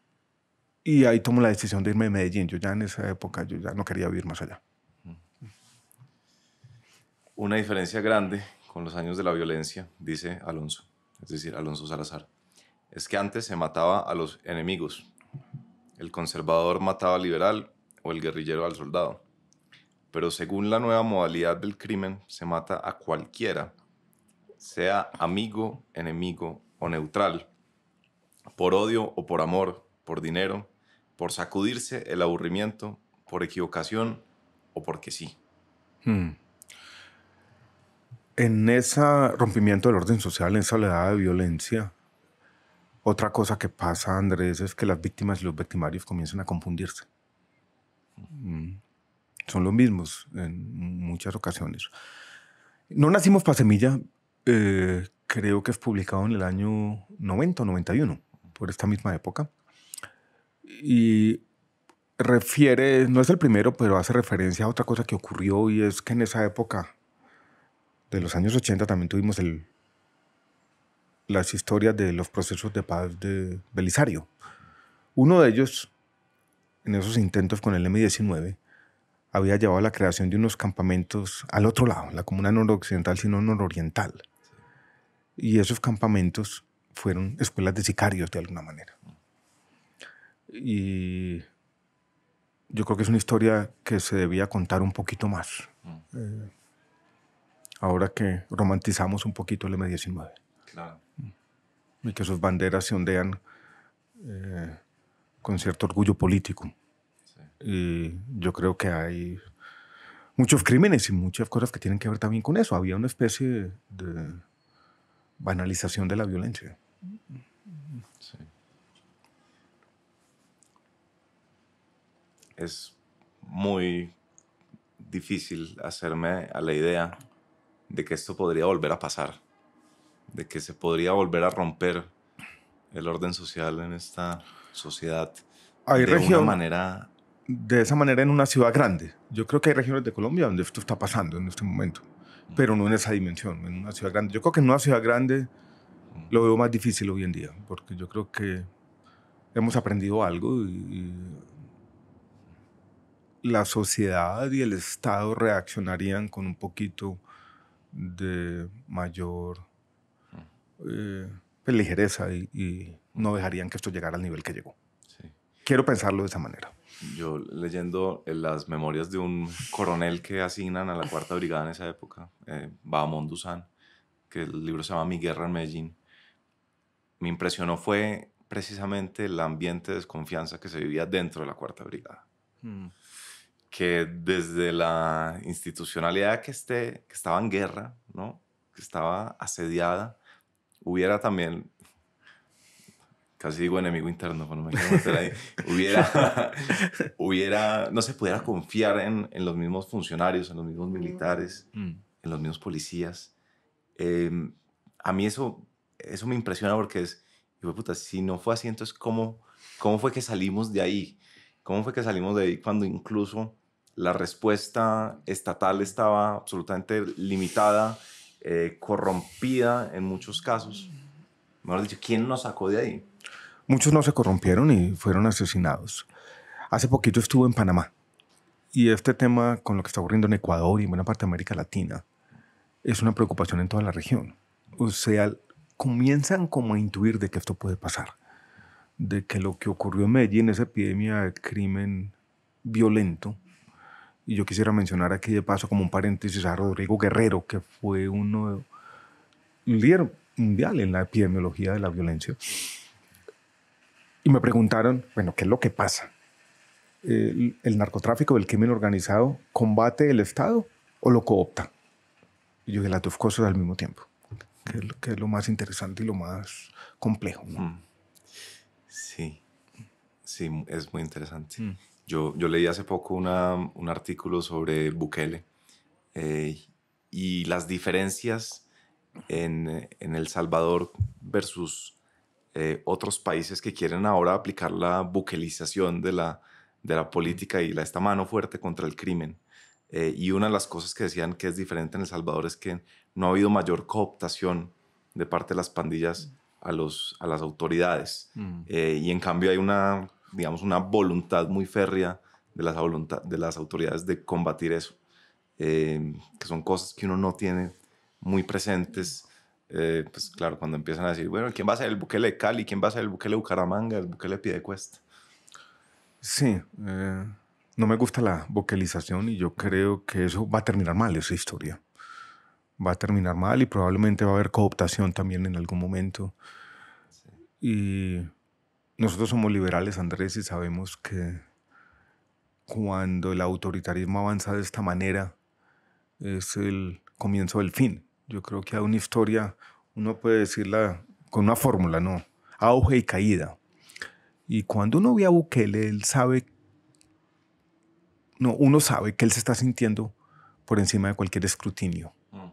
y ahí tomo la decisión de irme a Medellín. Yo ya en esa época, yo ya no quería vivir más allá. Una diferencia grande con los años de la violencia, dice Alonso, es decir, Alonso Salazar, es que antes se mataba a los enemigos. El conservador mataba al liberal o el guerrillero al soldado pero según la nueva modalidad del crimen, se mata a cualquiera, sea amigo, enemigo o neutral, por odio o por amor, por dinero, por sacudirse el aburrimiento, por equivocación o porque sí. Hmm. En ese rompimiento del orden social, en esa oleada de violencia, otra cosa que pasa, Andrés, es que las víctimas y los victimarios comienzan a confundirse. Hmm son los mismos en muchas ocasiones. No nacimos para semilla, eh, creo que es publicado en el año 90 o 91, por esta misma época. Y refiere, no es el primero, pero hace referencia a otra cosa que ocurrió y es que en esa época de los años 80 también tuvimos el, las historias de los procesos de paz de Belisario. Uno de ellos, en esos intentos con el M19, había llevado a la creación de unos campamentos al otro lado, la comuna noroccidental, sino nororiental. Y esos campamentos fueron escuelas de sicarios de alguna manera. Y yo creo que es una historia que se debía contar un poquito más. Mm. Eh, ahora que romantizamos un poquito el M19. Claro. Mm. Y que sus banderas se ondean eh, con cierto orgullo político. Y yo creo que hay muchos crímenes y muchas cosas que tienen que ver también con eso. Había una especie de banalización de la violencia. Es muy difícil hacerme a la idea de que esto podría volver a pasar, de que se podría volver a romper el orden social en esta sociedad de una manera de esa manera en una ciudad grande. Yo creo que hay regiones de Colombia donde esto está pasando en este momento, pero no en esa dimensión, en una ciudad grande. Yo creo que en una ciudad grande lo veo más difícil hoy en día, porque yo creo que hemos aprendido algo y, la sociedad y el Estado reaccionarían con un poquito de mayor eh, pues, ligereza y, no dejarían que esto llegara al nivel que llegó. Quiero pensarlo de esa manera. Yo leyendo eh, las memorias de un coronel que asignan a la Cuarta Brigada en esa época, eh, Bahamón Dusan, que el libro se llama Mi Guerra en Medellín, me impresionó fue precisamente el ambiente de desconfianza que se vivía dentro de la Cuarta Brigada. Mm. Que desde la institucionalidad que, esté, que estaba en guerra, ¿no? que estaba asediada, hubiera también casi digo enemigo interno, cuando me quiero meter ahí, (laughs) hubiera, hubiera, no se pudiera confiar en, en, los mismos funcionarios, en los mismos militares, mm. en los mismos policías. Em, a mí eso, eso me impresiona porque es, puta, si no fue así, entonces, ¿cómo, ¿cómo fue que salimos de ahí? ¿Cómo fue que salimos de ahí cuando incluso la respuesta estatal estaba absolutamente limitada, eh, corrompida en muchos casos? Mejor dicho, ¿quién nos sacó de ahí? Muchos no se corrompieron y fueron asesinados. Hace poquito estuve en Panamá y este tema con lo que está ocurriendo en Ecuador y en buena parte de América Latina es una preocupación en toda la región. O sea, comienzan como a intuir de que esto puede pasar, de que lo que ocurrió en Medellín, esa epidemia de crimen violento, y yo quisiera mencionar aquí de paso como un paréntesis a Rodrigo Guerrero, que fue uno un líder mundial en la epidemiología de la violencia y me preguntaron, bueno, ¿qué es lo que pasa? ¿El, narcotráfico el crimen organizado combate el Estado o lo coopta? Y yo dije las dos cosas al mismo tiempo, que es, lo más interesante y lo más complejo. Mm. Sí, sí, es muy interesante. Mm. Yo, yo, leí hace poco una, un artículo sobre Bukele eh, y las diferencias en, en, El Salvador versus eh, otros países que quieren ahora aplicar la buquelización de la, de la política y la, esta mano fuerte contra el crimen. Eh, y una de las cosas que decían que es diferente en El Salvador es que no ha habido mayor cooptación de parte de las pandillas mm. a, los, a las autoridades. Mm. Eh, y en cambio hay una, digamos, una voluntad muy férrea de las, de las autoridades de combatir eso, que son cosas que uno no tiene muy presentes eh, pues claro, cuando empiezan a decir, bueno, ¿quién va a ser el buquele de Cali? ¿Quién va a ser el buquele de Bucaramanga? ¿El buquele de Piedecuesta? Sí, eh, no me gusta la vocalización y yo creo que eso va a terminar mal, esa historia. Va a terminar mal y probablemente va a haber cooptación también en algún momento. Y nosotros somos liberales, Andrés, y sabemos que cuando el autoritarismo avanza de esta manera, es el comienzo del fin. Yo creo que hay una historia uno puede decirla con una fórmula, ¿no? Auge y caída. Y cuando uno ve a Bukele, él sabe, no, uno sabe que él se está sintiendo por encima de cualquier escrutinio. Mm.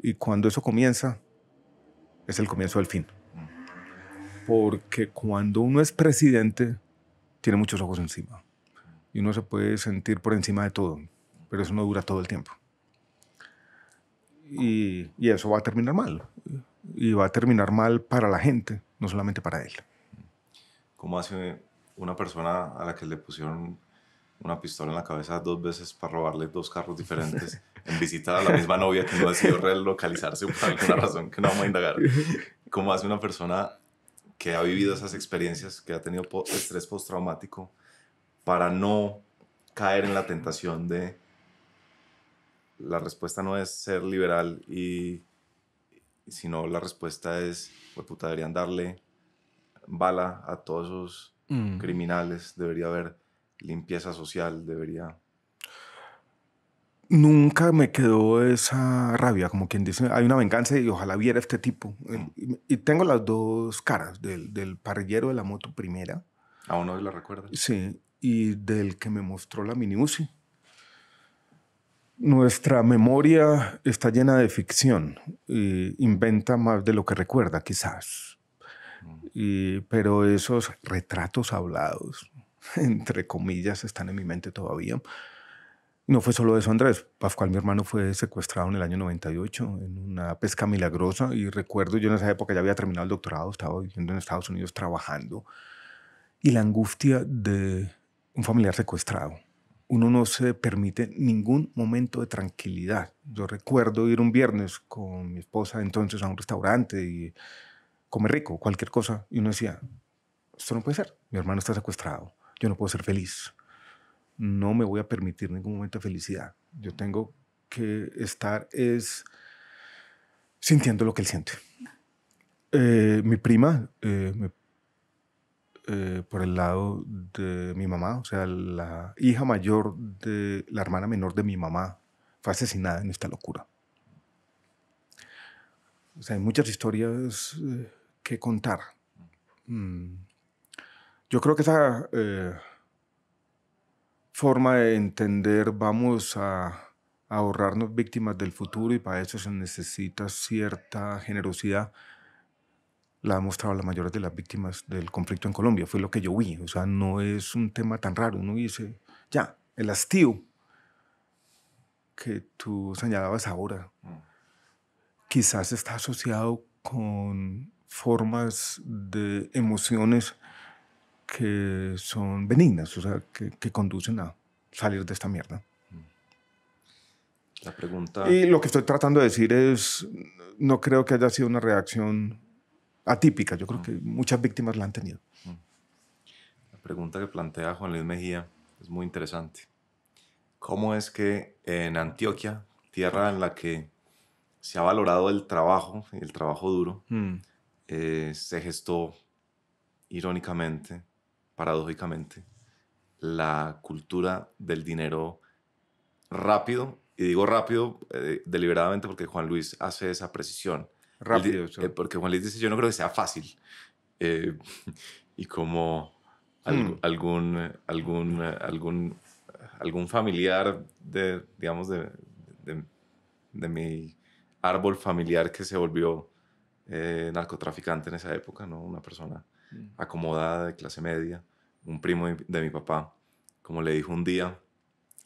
Y cuando eso comienza, es el comienzo del fin. Mm. Porque cuando uno es presidente, tiene muchos ojos encima. Y uno se puede sentir por encima de todo, pero eso no dura todo el tiempo y, eso va a terminar mal. Y va a terminar mal para la gente, no solamente para él. ¿Cómo hace una persona a la que le pusieron una pistola en la cabeza dos veces para robarle dos carros diferentes (laughs) en visita a la misma novia que no ha sido relocalizarse por alguna razón que no vamos a indagar? ¿Cómo hace una persona que ha vivido esas experiencias, que ha tenido estrés postraumático, para no caer en la tentación de la respuesta no es ser liberal y sino la respuesta es, pues puta, deberían darle bala a todos esos mm. criminales, debería haber limpieza social, debería... Nunca me quedó esa rabia, como quien dice, hay una venganza y ojalá viera este tipo. Eh, mm. Y tengo las dos caras, del, del parrillero de la moto primera. ¿Aún no la recuerda. Sí, y del que me mostró la mini UCI. Nuestra memoria está llena de ficción, eh, inventa más de lo que recuerda quizás, mm. pero esos retratos hablados, (laughs) entre comillas, están en mi mente todavía. No fue solo eso, Andrés. Pascual, mi hermano, fue secuestrado en el año 98 en una pesca milagrosa. Y recuerdo, yo en esa época ya había terminado el doctorado, estaba viviendo en Estados Unidos trabajando. Y la angustia de un familiar secuestrado, uno no se permite ningún momento de tranquilidad. Yo recuerdo ir un viernes con mi esposa entonces a un restaurante y comer rico, cualquier cosa, y uno decía, esto no puede ser, mi hermano está secuestrado, yo no puedo ser feliz, no me voy a permitir ningún momento de felicidad, yo tengo que estar es sintiendo lo que él siente. Eh, mi prima, eh, eh, por el lado de mi mamá, o sea, la hija mayor de la hermana menor de mi mamá fue asesinada en esta locura. O sea, hay muchas historias eh, que contar. Mm. Yo creo que esa eh, forma de entender vamos a ahorrarnos víctimas del futuro y para eso se necesita cierta generosidad la ha mostrado la mayoría de las víctimas del conflicto en Colombia. Fue lo que yo vi. O sea, no es un tema tan raro. Uno dice, ya, el hastío que tú señalabas ahora, mm. quizás está asociado con formas de emociones que son benignas, o sea, que, que conducen a salir de esta mierda. Mm. La pregunta... Y lo que estoy tratando de decir es, no creo que haya sido una reacción atípica. Yo creo que muchas víctimas la han tenido. La pregunta que plantea Juan Luis Mejía es muy interesante. ¿Cómo es que en Antioquia, tierra en la que se ha valorado el trabajo, el trabajo duro, mm. eh, se gestó irónicamente, paradójicamente, la cultura del dinero rápido, y digo rápido eh, deliberadamente porque Juan Luis hace esa precisión, Rápido. Eh, porque Juan Luis dice, yo no creo que sea fácil. Eh, (laughs) y como hmm. algún, algún, algún, algún familiar de, digamos, de, de, mi árbol familiar que se volvió eh, narcotraficante en esa época, ¿no? Una persona hmm. acomodada, de clase media. Un primo de, mi papá, como le dijo un día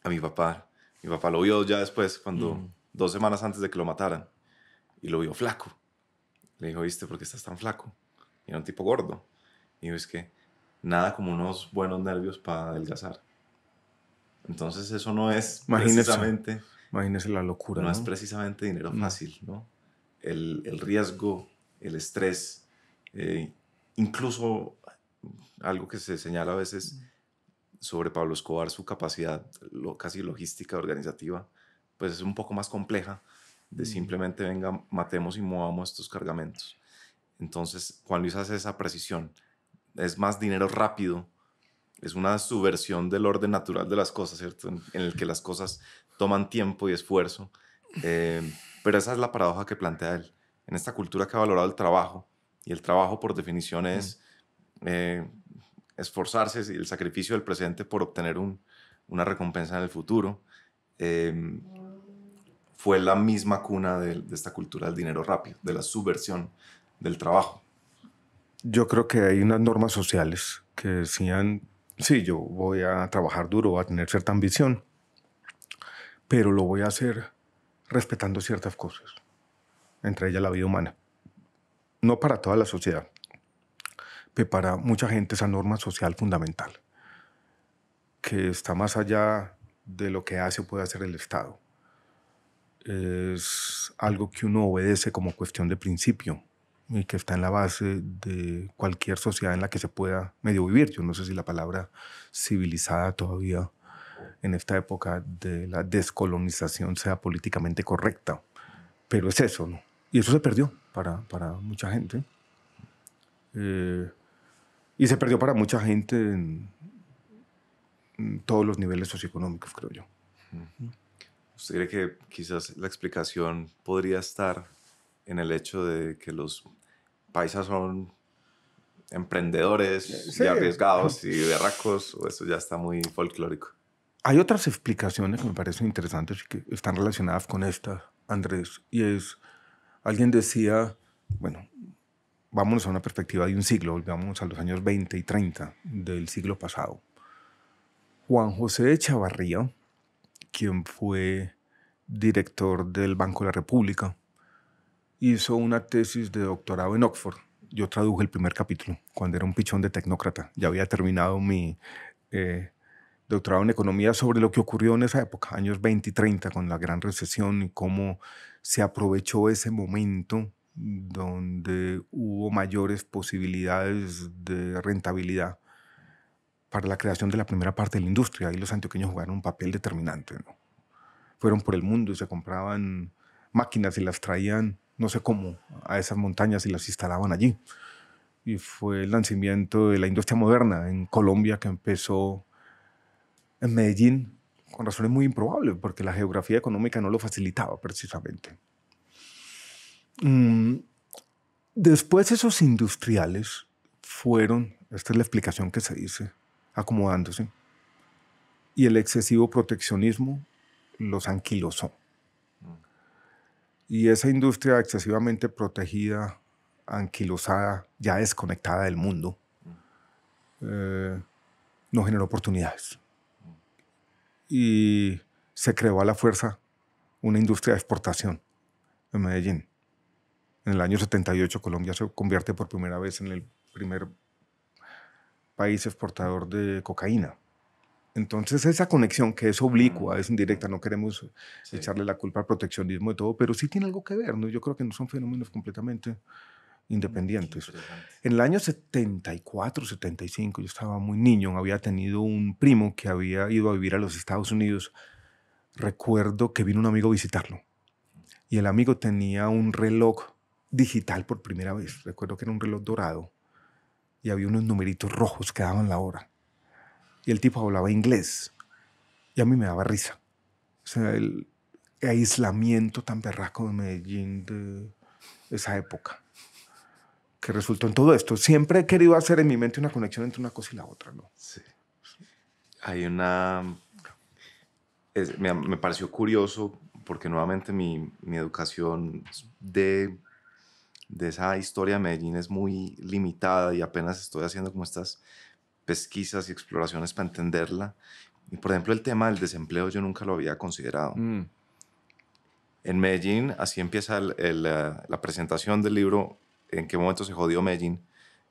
a mi papá, mi papá lo vio ya después, cuando, hmm. dos semanas antes de que lo mataran, y lo vio flaco. Le dijo, ¿viste por qué estás tan flaco? era un tipo gordo. Y dijo, es que nada como unos buenos nervios para adelgazar. Entonces eso no es imagínese, precisamente... Imagínese la locura. No, es precisamente dinero mm. fácil, ¿no? El, riesgo, el estrés, eh, incluso algo que se señala a veces mm. sobre Pablo Escobar, su capacidad casi logística, organizativa, pues es un poco más compleja de simplemente venga, matemos y movamos estos cargamentos. Entonces, cuando Luis hace esa precisión. Es más dinero rápido, es una subversión del orden natural de las cosas, ¿cierto? En, el que las cosas toman tiempo y esfuerzo. Eh, pero esa es la paradoja que plantea él. En esta cultura que ha valorado el trabajo, y el trabajo por definición es eh, esforzarse y el sacrificio del presente por obtener una recompensa en el futuro. Eh, fue la misma cuna de, esta cultura del dinero rápido, de la subversión del trabajo. Yo creo que hay unas normas sociales que decían, sí, yo voy a trabajar duro, voy a tener cierta ambición, pero lo voy a hacer respetando ciertas cosas, entre ellas la vida humana. No para toda la sociedad, pero para mucha gente esa norma social fundamental, que está más allá de lo que hace o puede hacer el Estado es algo que uno obedece como cuestión de principio y que está en la base de cualquier sociedad en la que se pueda medio vivir. Yo no sé si la palabra civilizada todavía en esta época de la descolonización sea políticamente correcta, pero es eso, ¿no? Y eso se perdió para, para mucha gente. Eh, y se perdió para mucha gente en, todos los niveles socioeconómicos, creo yo. ¿Usted cree que quizás la explicación podría estar en el hecho de que los paisas son emprendedores y arriesgados y berracos? ¿O eso ya está muy folclórico? Hay otras explicaciones que me parecen interesantes y que están relacionadas con esta, Andrés, y es, alguien decía, bueno, vámonos a una perspectiva de un siglo, volvamos a los años 20 y 30 del siglo pasado. Juan José de Chavarría, quien fue director del Banco de la República, hizo una tesis de doctorado en Oxford. Yo traduje el primer capítulo cuando era un pichón de tecnócrata. Ya había terminado mi eh, doctorado en economía sobre lo que ocurrió en esa época, años 20 y 30, con la gran recesión y cómo se aprovechó ese momento donde hubo mayores posibilidades de rentabilidad para la creación de la primera parte de la industria. Ahí los antioqueños jugaron un papel determinante. Fueron por el mundo y se compraban máquinas y las traían, no sé cómo, a esas montañas y las instalaban allí. Y fue el lanzamiento de la industria moderna en Colombia que empezó en Medellín con razones muy improbables, porque la geografía económica no lo facilitaba precisamente. Mm, después esos industriales fueron, esta es la explicación que se dice, acomodándose. Y el excesivo proteccionismo los anquilosó. Y esa industria excesivamente protegida, anquilosada, ya desconectada del mundo, eh, no generó oportunidades. Y se creó a la fuerza una industria de exportación en Medellín. En el año 78 Colombia se convierte por primera vez en el primer país exportador de cocaína. Entonces esa conexión que es oblicua, mm. es indirecta, no queremos echarle la culpa al proteccionismo y todo, pero sí tiene algo que ver, ¿no? Yo creo que no son fenómenos completamente mm, independientes. En el año 74, 75, yo estaba muy niño, había tenido un primo que había ido a vivir a los Estados Unidos. Recuerdo que vino un amigo a visitarlo y el amigo tenía un reloj digital por primera vez. Recuerdo que era un reloj dorado y había unos numeritos rojos que daban la hora. Y el tipo hablaba inglés y a mí me daba risa. O sea, el aislamiento tan berraco de Medellín de esa época que resultó en todo esto. Siempre he querido hacer en mi mente una conexión entre una cosa y la otra, ¿no? Sí. Hay una... me, me, pareció curioso porque nuevamente mi, mi educación de de esa historia de Medellín es muy limitada y apenas estoy haciendo como estas pesquisas y exploraciones para entenderla. Y por ejemplo, el tema del desempleo yo nunca lo había considerado. Mm. En Medellín, así empieza eh, la, presentación del libro, ¿En qué momento se jodió Medellín?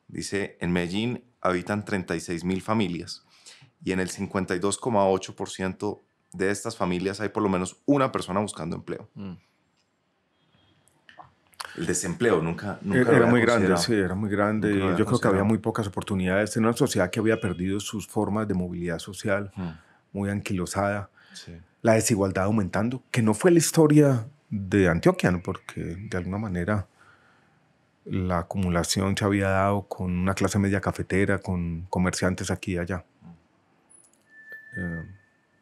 Dice, en Medellín habitan 36 mil familias y en el 52,8% de estas familias hay por lo menos una persona buscando empleo. Mm el desempleo nunca, era, muy grande, sí, era muy grande. Yo creo que había muy pocas oportunidades. en una sociedad que había perdido sus formas de movilidad social, muy anquilosada. La desigualdad aumentando, que no fue la historia de Antioquia, porque de alguna manera la acumulación se había dado con una clase media cafetera, con comerciantes aquí y allá. Eh,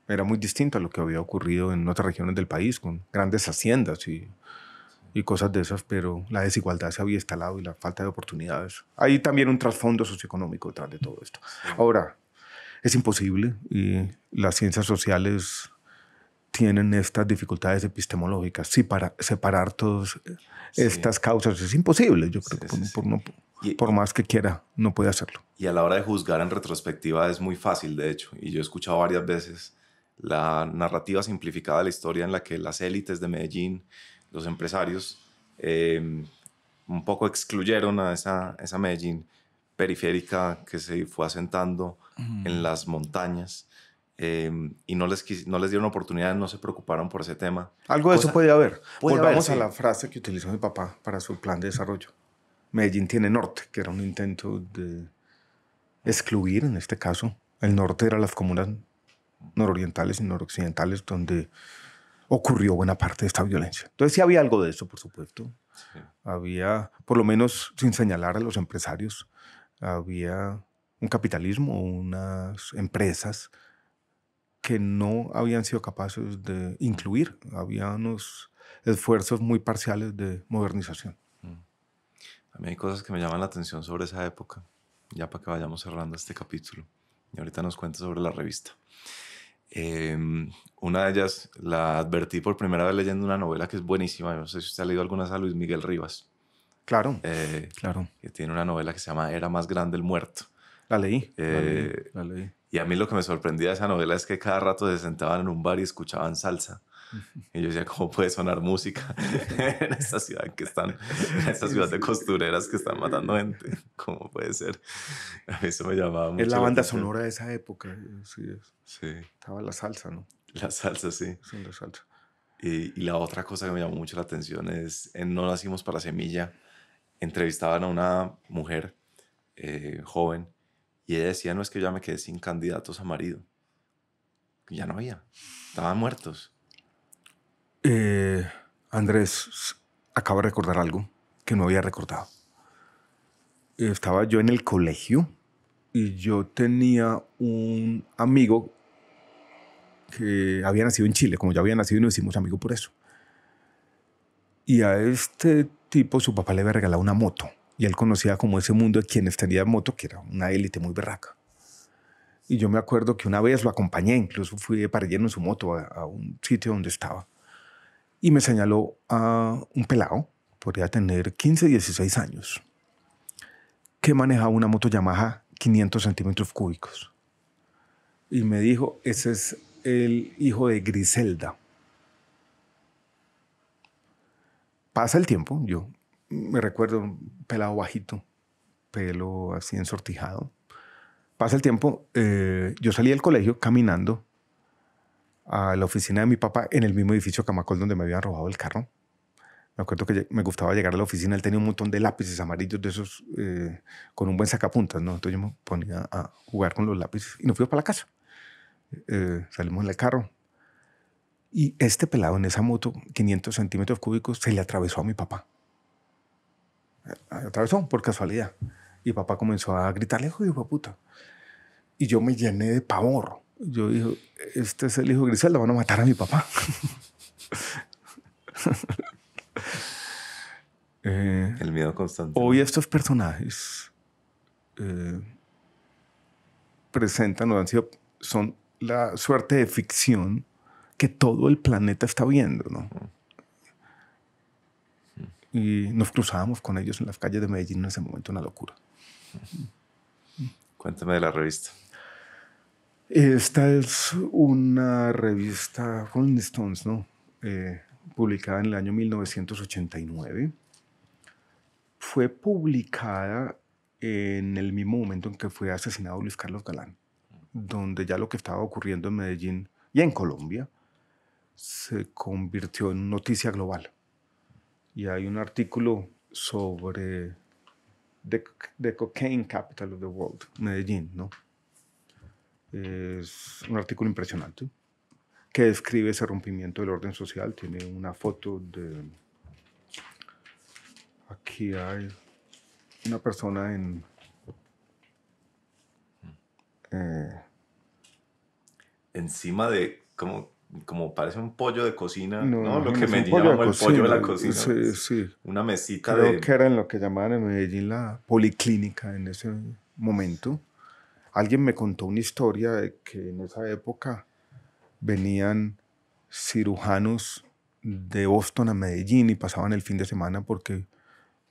era muy distinto a lo que había ocurrido en otras regiones del país, con grandes haciendas y y cosas de esas, pero la desigualdad se había instalado y la falta de oportunidades. Hay también un trasfondo socioeconómico detrás de todo esto. Ahora, es imposible y las ciencias sociales tienen estas dificultades epistemológicas. Sí, para separar todas estas causas es imposible, yo creo, por, no, por, más que quiera, no puede hacerlo. Y a la hora de juzgar en retrospectiva es muy fácil, de hecho, y yo he escuchado varias veces la narrativa simplificada de la historia en la que las élites de Medellín los empresarios eh, un poco excluyeron a esa, esa Medellín periférica que se fue asentando en las montañas. Eh, y no les, no les dieron oportunidad, no se preocuparon por ese tema. Algo de eso podía haber. Volvamos a la frase que utilizó mi papá para su plan de desarrollo. Medellín tiene norte, que era un intento de excluir, en este caso, el norte era las comunas nororientales y noroccidentales, donde ocurrió buena parte de esta violencia. Entonces sí había algo de eso, por supuesto. Había, por lo menos sin señalar a los empresarios, había un capitalismo, unas empresas que no habían sido capaces de incluir, había unos esfuerzos muy parciales de modernización. Mm. A mí hay cosas que me llaman la atención sobre esa época, ya para que vayamos cerrando este capítulo. Y ahorita nos cuenta sobre la revista. Em, una de ellas la advertí por primera vez leyendo una novela que es buenísima. No sé si usted ha leído algunas a Luis Miguel Rivas. Claro. Eh, claro. Que tiene una novela que se llama Era más grande el muerto. La leí. la leí. Eh, la leí. Y a mí lo que me sorprendía de esa novela es que cada rato se sentaban en un bar y escuchaban salsa. (laughs) Y yo decía, ¿cómo puede sonar música (laughs) en esta ciudad que están, de costureras que están matando gente? ¿Cómo puede ser? A mí eso me llamaba mucho. Es la banda sonora de esa época. Sí, Estaba la salsa, ¿no? La salsa, sí. Sí, la salsa. Y, la otra cosa que me llamó mucho la atención es, en No Nacimos para Semilla, entrevistaban a una mujer eh, joven y ella decía, no es que ya me quedé sin candidatos a marido. Ya no había. Estaban muertos. Eh, Andrés, acaba de recordar algo que no había recordado. Estaba yo en el colegio y yo tenía un amigo que había nacido en Chile, como ya había nacido y nos hicimos amigo por eso. Y a este tipo su papá le había regalado una moto. Y él conocía como ese mundo de quienes tenían moto, que era una élite muy berraca. Y yo me acuerdo que una vez lo acompañé, incluso fui para lleno en su moto a, un sitio donde estaba. Y me señaló a un pelado, podría tener 15, 16 años, que manejaba una moto Yamaha 500 centímetros cúbicos. Y me dijo, ese es el hijo de Griselda. Pasa el tiempo, yo me recuerdo, un pelado bajito, pelo así ensortijado. Pasa el tiempo, eh, yo salí del colegio caminando a la oficina de mi papá en el mismo edificio Camacol donde me habían robado el carro. Me acuerdo que me gustaba llegar a la oficina, él tenía un montón de lápices amarillos de esos eh, con un buen sacapuntas, ¿no? Entonces yo me ponía a jugar con los lápices y nos fuimos para la casa. Eh, salimos en el carro. Y este pelado en esa moto, 500 centímetros cúbicos, se le atravesó a mi papá atravesó oh, por casualidad. Y papá comenzó a gritarle, hijo de puta. Y yo me llené de pavor. Yo dije, este es el hijo de Griselda, van a matar a mi papá. (laughs) Eh, el miedo constante. Hoy estos personajes eh, presentan o han sido, son la suerte de ficción que todo el planeta está viendo, ¿no? y nos cruzábamos con ellos en las calles de Medellín en ese momento, una locura. Cuéntame de la revista. Esta es una revista Rolling Stones, ¿no? Eh, publicada en el año 1989. Fue publicada en el mismo momento en que fue asesinado Luis Carlos Galán, donde ya lo que estaba ocurriendo en Medellín y en Colombia se convirtió en noticia global y hay un artículo sobre the, Cocaine Capital of the World, Medellín, ¿no? Es un artículo impresionante que describe ese rompimiento del orden social. Tiene una foto de... Aquí hay una persona en... Eh, Encima de como parece un pollo de cocina, ¿no? Lo que me llamaba el pollo de la cocina. Sí, sí. Una mesita Creo que era en lo que llamaban en Medellín la policlínica en ese momento. Alguien me contó una historia de que en esa época venían cirujanos de Boston a Medellín y pasaban el fin de semana porque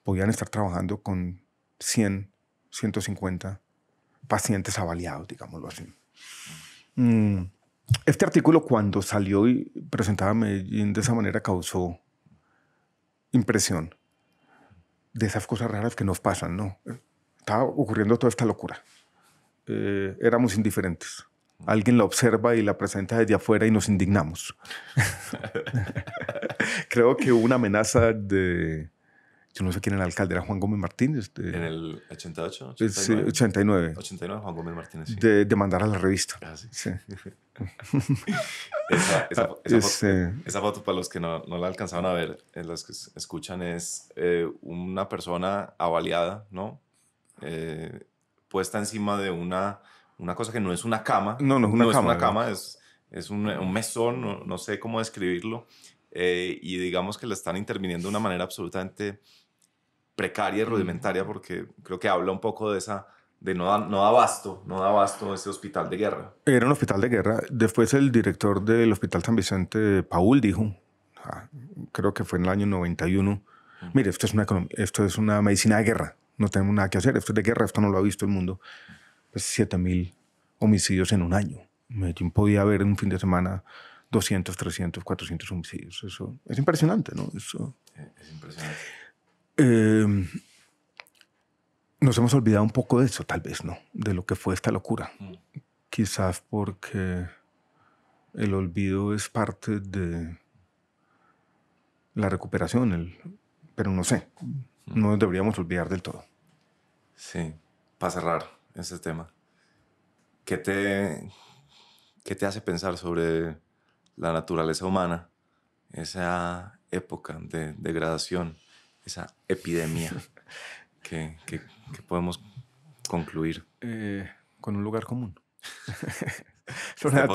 podían estar trabajando con 100, 150 pacientes avaliados, digámoslo así. Mm este artículo cuando salió y presentaba Medellín de esa manera causó impresión de esas cosas raras que nos pasan, ¿no? Estaba ocurriendo toda esta locura. Eh, éramos indiferentes. Alguien la observa y la presenta desde afuera y nos indignamos. (laughs) Creo que hubo una amenaza de, yo no sé quién era el alcalde, era Juan Gómez Martínez. Este ¿En el 88? 89. 89. 89 Juan Gómez Martínez. Sí. De, mandar a la revista. Ah, sí. sí. (laughs) Este esa, foto, para los que no, no, la alcanzaron a ver, en eh, los que escuchan, es eh, una persona avaliada, ¿no? Eh, puesta encima de una, una cosa que no es una cama. No, no es una cama. Es una cama, es, un, un, mesón, no, no sé cómo describirlo. y digamos que le están interviniendo de una manera absolutamente precaria y rudimentaria porque creo que habla un poco de esa de no no abasto, no da abasto ese hospital de guerra. Era un hospital de guerra. Después el director del Hospital San Vicente, Paul, dijo, creo que fue en el año 91, mire, esto es, una, esto es una medicina de guerra, no tenemos nada que hacer, esto es de guerra, esto no lo ha visto el mundo. Pues 7.000 homicidios en un año. Medellín podía haber en un fin de semana 200, 300, 400 homicidios. Eso es impresionante, ¿no? Eso... Eh, es impresionante. Em, nos hemos olvidado un poco de eso, tal vez, ¿no? De lo que fue esta locura. Mm. Quizás porque el olvido es parte de la recuperación, pero no sé, mm. no deberíamos olvidar del todo. Sí, para cerrar ese tema, ¿qué te, qué te hace pensar sobre la naturaleza humana, esa época de degradación? esa epidemia (laughs) que, podemos concluir? Eh, con un lugar común. (laughs) Este sobre, la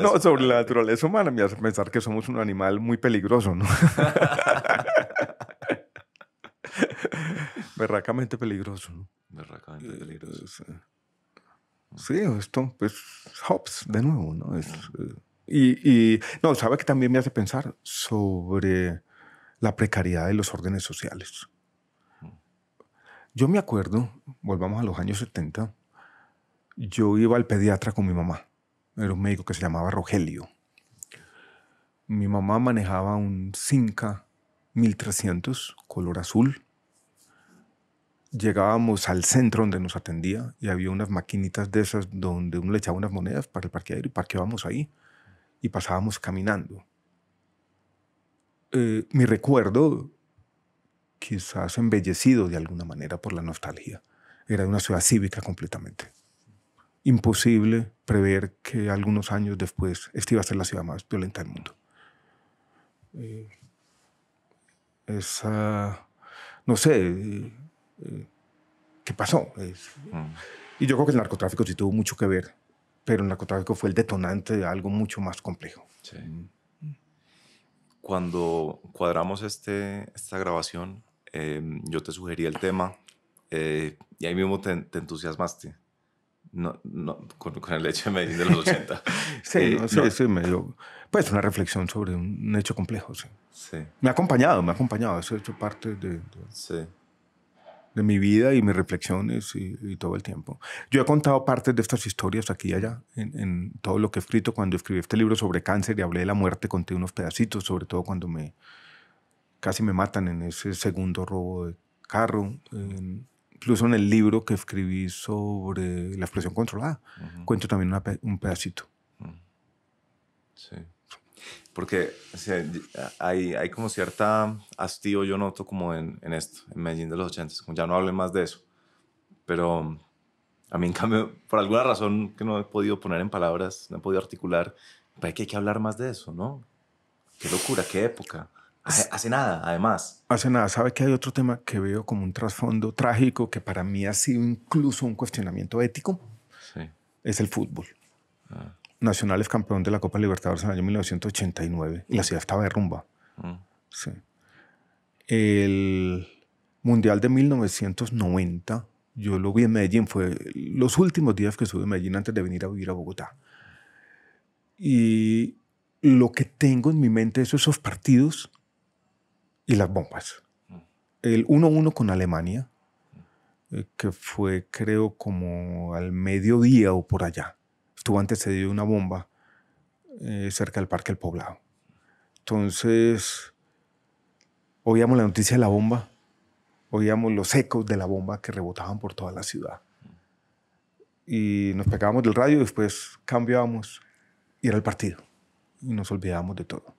no, sobre la naturaleza humana, me hace pensar que somos un animal muy peligroso, ¿no? (laughs) Berracamente peligroso, ¿no? peligroso. Eh, sí, esto, pues, Hobbes, de nuevo, ¿no? Eh, y, y, no, sabe que también me hace pensar sobre la precariedad de los órdenes sociales. Mm. Yo me acuerdo, volvamos a los años 70, yo iba al pediatra con mi mamá. Era un médico que se llamaba Rogelio. Mi mamá manejaba un Cinca 1300, color azul. Llegábamos al centro donde nos atendía y había unas maquinitas de esas donde uno le echaba unas monedas para el parqueadero y parqueábamos ahí y pasábamos caminando. Eh, mi recuerdo, quizás embellecido de alguna manera por la nostalgia, era de una ciudad cívica completamente. Imposible prever que algunos años después esta iba a ser la ciudad más violenta del mundo. Eh, esa, no sé, eh, ¿qué pasó? Mm. y yo creo que el narcotráfico sí tuvo mucho que ver, pero el narcotráfico fue el detonante de algo mucho más complejo. Sí. Mm cuando cuadramos este, esta grabación, em, yo te sugerí el tema eh, y ahí mismo te, entusiasmaste. No, con, el hecho de de los 80. (laughs) Eh, sí, sí, sí, pues una reflexión sobre un hecho complejo. Sí. sí. Me ha acompañado, me ha acompañado, eso ha hecho parte de, de, sí de mi vida y mis reflexiones y, todo el tiempo. Yo he contado partes de estas historias aquí y allá, en, en, todo lo que he escrito. Cuando escribí este libro sobre cáncer y hablé de la muerte, conté unos pedacitos, sobre todo cuando me casi me matan en ese segundo robo de carro. incluso en el libro que escribí sobre la expresión controlada, cuento también un pedacito. Mm. Sí. Porque hay, hay, como cierta hastío, yo noto, como en, en esto, en Medellín de los 80, como ya no hablen más de eso. Pero a mí, en cambio, por alguna razón que no he podido poner en palabras, no he podido articular, pero pues que hay que hablar más de eso, ¿no? Qué locura, qué época. Hace, nada, además. Hace nada. ¿Sabe que hay otro tema que veo como un trasfondo trágico que para mí ha sido incluso un cuestionamiento ético? Sí. Es el fútbol. Ah. Nacionales campeón de la Copa Libertadores en el año 1989 la ciudad estaba de rumba. Mm. El Mundial de 1990, yo lo vi en Medellín, fue los últimos días que estuve en Medellín antes de venir a vivir a Bogotá. Y lo que tengo en mi mente es esos partidos y las bombas. Mm. El 1-1 con Alemania, eh, que fue creo como al mediodía o por allá tuvo antecedido una bomba eh, cerca del Parque El Poblado. Entonces, oíamos la noticia de la bomba, oíamos los ecos de la bomba que rebotaban por toda la ciudad. Y nos pegábamos del radio, después cambiábamos y era el partido. Y nos olvidábamos de todo.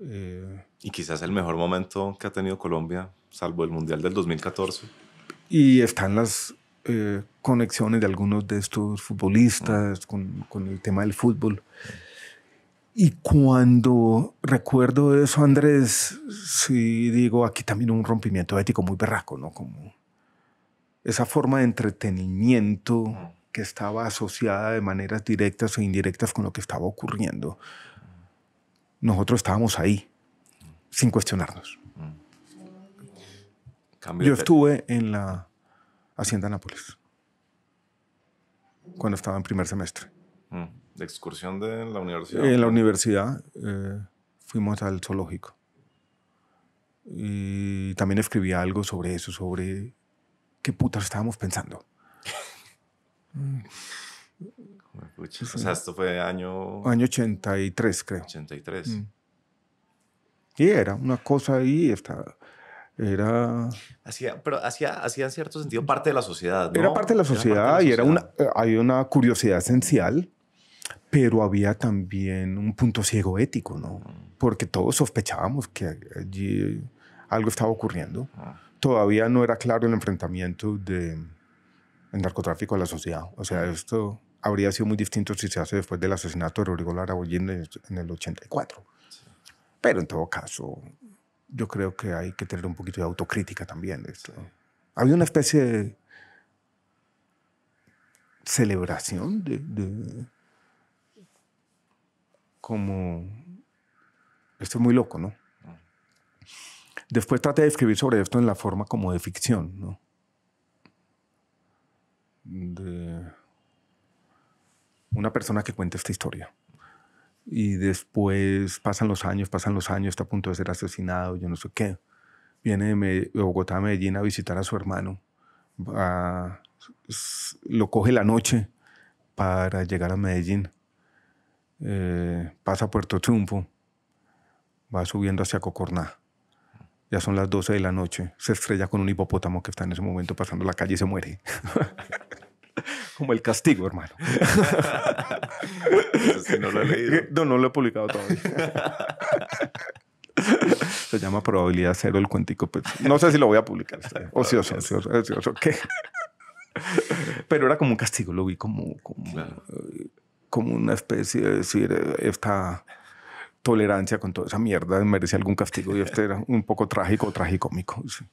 Eh, y quizás el mejor momento que ha tenido Colombia, salvo el Mundial del 2014. Y están las eh, conexiones de algunos de estos futbolistas con, con, el tema del fútbol. Y cuando recuerdo eso, Andrés, sí digo, aquí también un rompimiento ético muy berraco, ¿no? Como esa forma de entretenimiento que estaba asociada de maneras directas o e indirectas con lo que estaba ocurriendo. Nosotros estábamos ahí, sin cuestionarnos. Mm. Yo estuve en la Hacienda Nápoles, cuando estaba en primer semestre. Mm, ¿De excursión de la universidad? En la universidad eh, fuimos al zoológico. Y también escribí algo sobre eso, sobre qué putas estábamos pensando. o sea, esto fue año... Año 83, creo. 83. Mm. Y era una cosa ahí, está era. Hacía, pero hacía, hacía en cierto sentido parte de la sociedad. ¿no? Era parte de la sociedad y era una, eh, había una curiosidad esencial, pero había también un punto ciego ético, ¿no? Mm. Porque todos sospechábamos que allí algo estaba ocurriendo. Ah. Todavía no era claro el enfrentamiento del el narcotráfico a la sociedad. O sea, esto habría sido muy distinto si se hace después del asesinato de Rodrigo Lara en el 84. Pero en todo caso, yo creo que hay que tener un poquito de autocrítica también. De esto. Había una especie de celebración de, como esto es muy loco, ¿no? Después traté de escribir sobre esto en la forma como de ficción, ¿no? De una persona que cuenta esta historia. Y después pasan los años, pasan los años, está a punto de ser asesinado, yo no sé qué. Viene de, Bogotá a Medellín a visitar a su hermano. lo coge la noche para llegar a Medellín. Eh, pasa a Puerto Triunfo, va subiendo hacia Cocorná. Ya son las 12 de la noche. Se estrella con un hipopótamo que está en ese momento pasando la calle y se muere. (laughs) (laughs) Como el castigo, hermano. no lo he (laughs) No, lo he publicado todavía. (laughs) Se llama Probabilidad Cero el cuentico. Pues. no sé si lo voy a publicar. Ocioso, ocioso, ocioso. Pero era como un castigo, lo vi como, como, como una especie de decir, eh, esta tolerancia con toda esa mierda merece algún castigo y este era un poco trágico, tragicómico. Sí.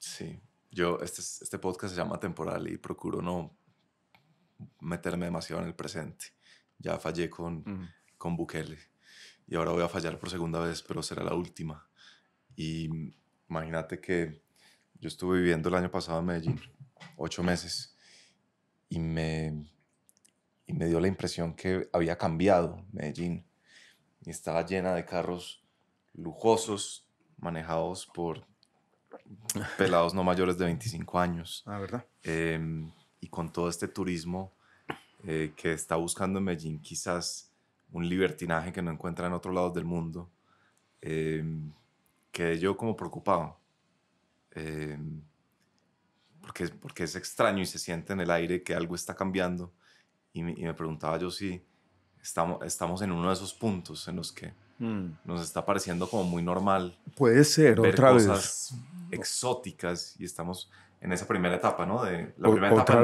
sí. Yo, este, este, podcast se llama Temporal y procuro no meterme demasiado en el presente. Ya fallé con, con Bukele y ahora voy a fallar por segunda vez, pero será la última. Y imagínate que yo estuve viviendo el año pasado en Medellín, ocho meses, y me, y me dio la impresión que había cambiado Medellín. Y estaba llena de carros lujosos, manejados por (laughs) pelados no mayores de 25 años. Ah, ¿verdad? Em, y con todo este turismo eh, que está buscando en Medellín quizás un libertinaje que no encuentra en otros lados del mundo, eh, quedé yo como preocupado. Em, porque, porque es extraño y se siente en el aire que algo está cambiando. Y me, y me preguntaba yo si estamos, estamos en uno de esos puntos en los que Mm. Nos está pareciendo como muy normal. Puede ser, otra cosas vez. exóticas y estamos en esa primera etapa, ¿no? De, otra vez, Otra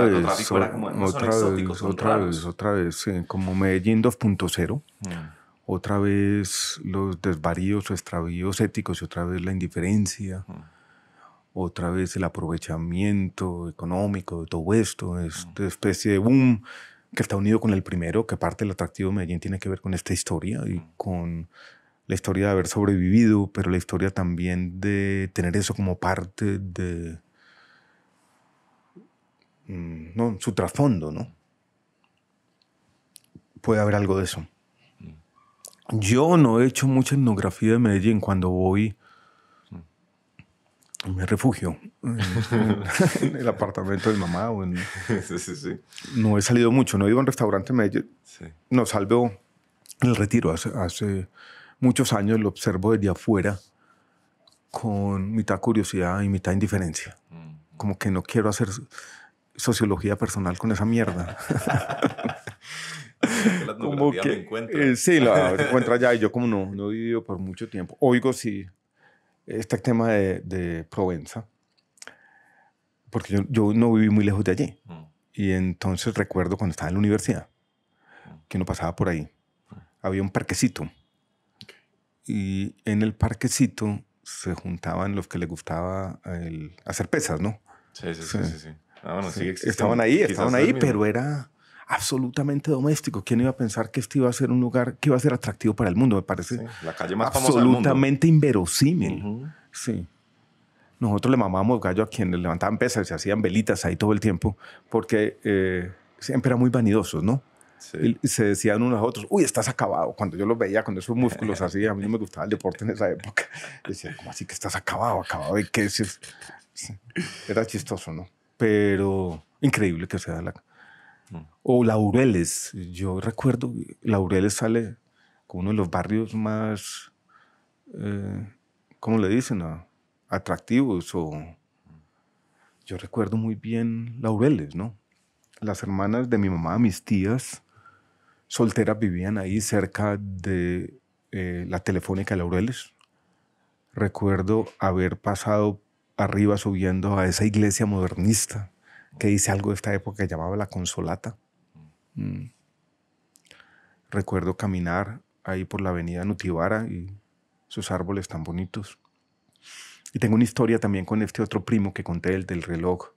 vez, otra vez, como Medellín 2.0. Mm. Otra vez los desvaríos o extravíos éticos y otra vez la indiferencia. Mm. otra vez el aprovechamiento económico de todo esto, esta especie de boom que está unido con el primero, que parte del atractivo de Medellín tiene que ver con esta historia y con la historia de haber sobrevivido, pero la historia también de tener eso como parte de mm, no, su trasfondo, ¿no? Puede haber algo de eso. Yo no he hecho mucha etnografía de Medellín cuando voy me refugio (laughs) en el apartamento de mamá. O (laughs) No he salido mucho, no iba en restaurante medio. No, salvo el retiro. Hace, muchos años lo observo desde afuera con mitad curiosidad y mitad indiferencia. Mm. Como que no quiero hacer sociología personal con esa mierda. (laughs) la como que, eh, sí, la encuentro allá y yo como no, no he vivido por mucho tiempo. Oigo sí este tema de, Provenza, porque yo, no viví muy lejos de allí. Mm. Y entonces recuerdo cuando estaba en la universidad, mm. que uno pasaba por ahí, mm. había un parquecito. Y en el parquecito se juntaban los que les gustaba hacer pesas, ¿no? Sí, sí, sí. Ah, bueno, sí. Estaban ahí, estaban ahí, pero era absolutamente doméstico. ¿Quién iba a pensar que este iba a ser un lugar que iba a ser atractivo para el mundo? Me parece la calle más absolutamente inverosímil. Sí. Nosotros le mamábamos gallo a le levantaban pesas, y se hacían velitas ahí todo el tiempo, porque eh, siempre eran muy vanidosos, ¿no? Y se decían unos a otros, uy, estás acabado. Cuando yo los veía con esos músculos así, a mí no me gustaba el deporte en esa época. (laughs) Decía, ¿cómo así que estás acabado? Acabado de qué? Era chistoso, ¿no? Pero increíble que sea la, o Laureles. Yo recuerdo, Laureles sale como uno de los barrios más, eh, ¿cómo le dicen? Atractivos. O... Yo recuerdo muy bien Laureles, ¿no? Las hermanas de mi mamá, mis tías solteras vivían ahí cerca de eh, la telefónica de Laureles. Recuerdo haber pasado arriba subiendo a esa iglesia modernista que dice algo de esta época llamaba la consolata. Mm. Recuerdo caminar ahí por la avenida Nutibara y sus árboles tan bonitos. Y tengo una historia también con este otro primo que conté, el del reloj,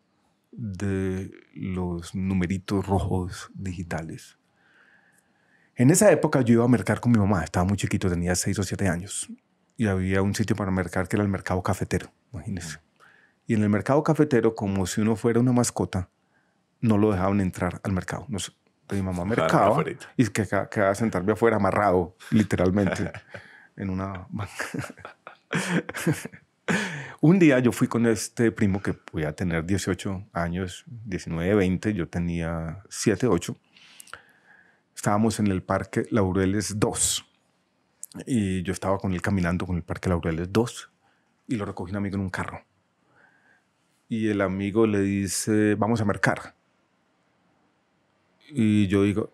de los numeritos rojos digitales. En esa época yo iba a mercar con mi mamá, estaba muy chiquito, tenía seis o siete años, y había un sitio para mercar que era el mercado cafetero, imagínense. Y en el mercado cafetero, como si uno fuera una mascota, no lo dejaban entrar al mercado. Nos, pues, mi mamá mercado mercado y que quedaba sentarme afuera amarrado, literalmente, (laughs) en una banca. (laughs) Un día yo fui con este primo que podía tener 18 años, 19, 20, yo tenía 7, 8. Estábamos en el Parque Laureles 2 y yo estaba con él caminando con el Parque Laureles 2 y lo recogí un amigo en un carro y el amigo le dice, vamos a mercar. Y yo digo,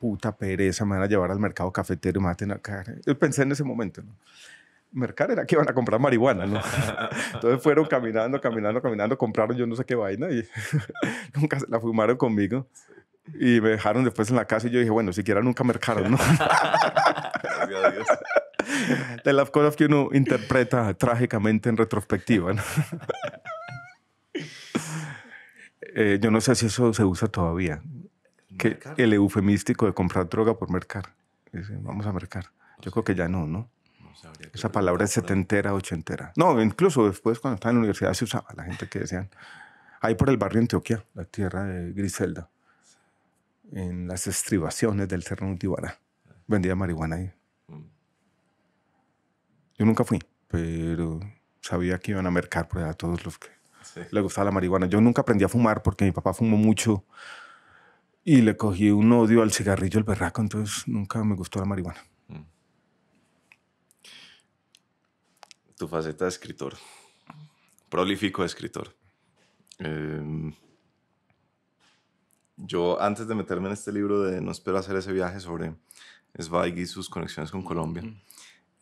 puta pereza, me van a llevar al mercado cafetero y me van a tener que... Pensé en ese momento, ¿no? Mercar era que iban a comprar marihuana, ¿no? (laughs) Entonces fueron caminando, caminando, caminando, compraron yo no sé qué vaina y (laughs) nunca la fumaron conmigo. Y me dejaron después en la casa y yo dije, bueno, siquiera nunca mercaron, ¿no? (laughs) Gracias de las cosas que uno interpreta trágicamente en retrospectiva. (laughs) Eh, yo no sé si eso se usa todavía. Que el eufemístico de comprar droga por mercar. vamos a mercar. Yo creo que ya no, ¿no? Esa palabra es setentera, ochentera. No, incluso después cuando estaba en la universidad se usaba la gente que decían, ahí por el barrio Antioquia, la tierra de Griselda, en las estribaciones del Cerro Nutibara, Vendía marihuana ahí. Yo nunca fui, pero sabía que iban a mercar por allá todos los que le les gustaba la marihuana. Yo nunca aprendí a fumar porque mi papá fumó mucho y le cogí un odio al cigarrillo, el berraco, entonces nunca me gustó la marihuana. Mm. Tu faceta de escritor, prolífico escritor. Em, yo antes de meterme en este libro de No espero hacer ese viaje sobre Zweig y sus conexiones con Colombia, mm.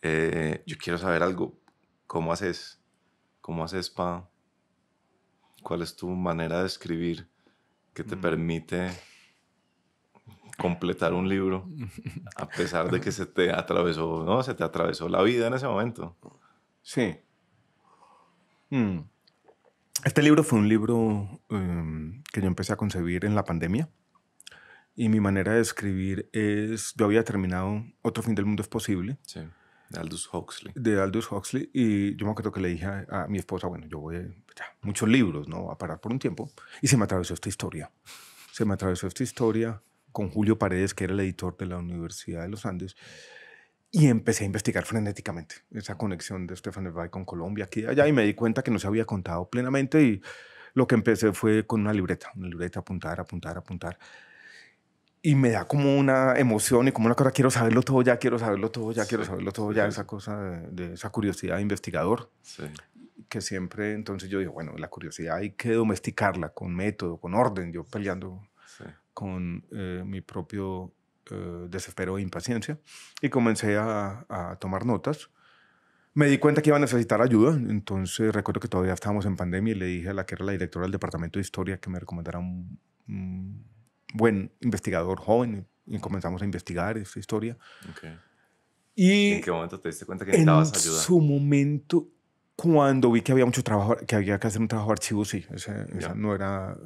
Eh, yo quiero saber algo. ¿Cómo haces? ¿Cómo haces para...? ¿Cuál es tu manera de escribir que te mm. permite completar un libro (laughs) a pesar de que se te atravesó, ¿no? Se te atravesó la vida en ese momento. Sí. Mm. Este libro fue un libro em, que yo empecé a concebir en la pandemia. Y mi manera de escribir es, yo había terminado Otro fin del mundo es posible. Sí de Aldous Huxley. De Aldous Huxley. Y yo me acuerdo que le dije a, mi esposa, bueno, yo voy a, muchos libros, ¿no? A parar por un tiempo. Y se me atravesó esta historia. Se me atravesó esta historia con Julio Paredes, que era el editor de la Universidad de los Andes. Y empecé a investigar frenéticamente esa conexión de Stefan Zweig con Colombia, aquí y allá, y me di cuenta que no se había contado plenamente. Y lo que empecé fue con una libreta, una libreta apuntar, apuntar, apuntar y me da como una emoción y como una cosa, quiero saberlo todo ya, quiero saberlo todo ya, quiero saberlo todo ya, esa cosa de, esa curiosidad de investigador. Que siempre, entonces yo digo, bueno, la curiosidad hay que domesticarla con método, con orden, yo peleando con eh, mi propio eh, desespero e impaciencia. Y comencé a, tomar notas. Me di cuenta que iba a necesitar ayuda, entonces recuerdo que todavía estábamos en pandemia y le dije a la que era la directora del Departamento de Historia que me recomendara un buen investigador joven y comenzamos a investigar esa historia. Y ¿En qué momento te diste cuenta que necesitabas ayuda? En su momento, cuando vi que había mucho trabajo, que había que hacer un trabajo de archivo, sí, esa no era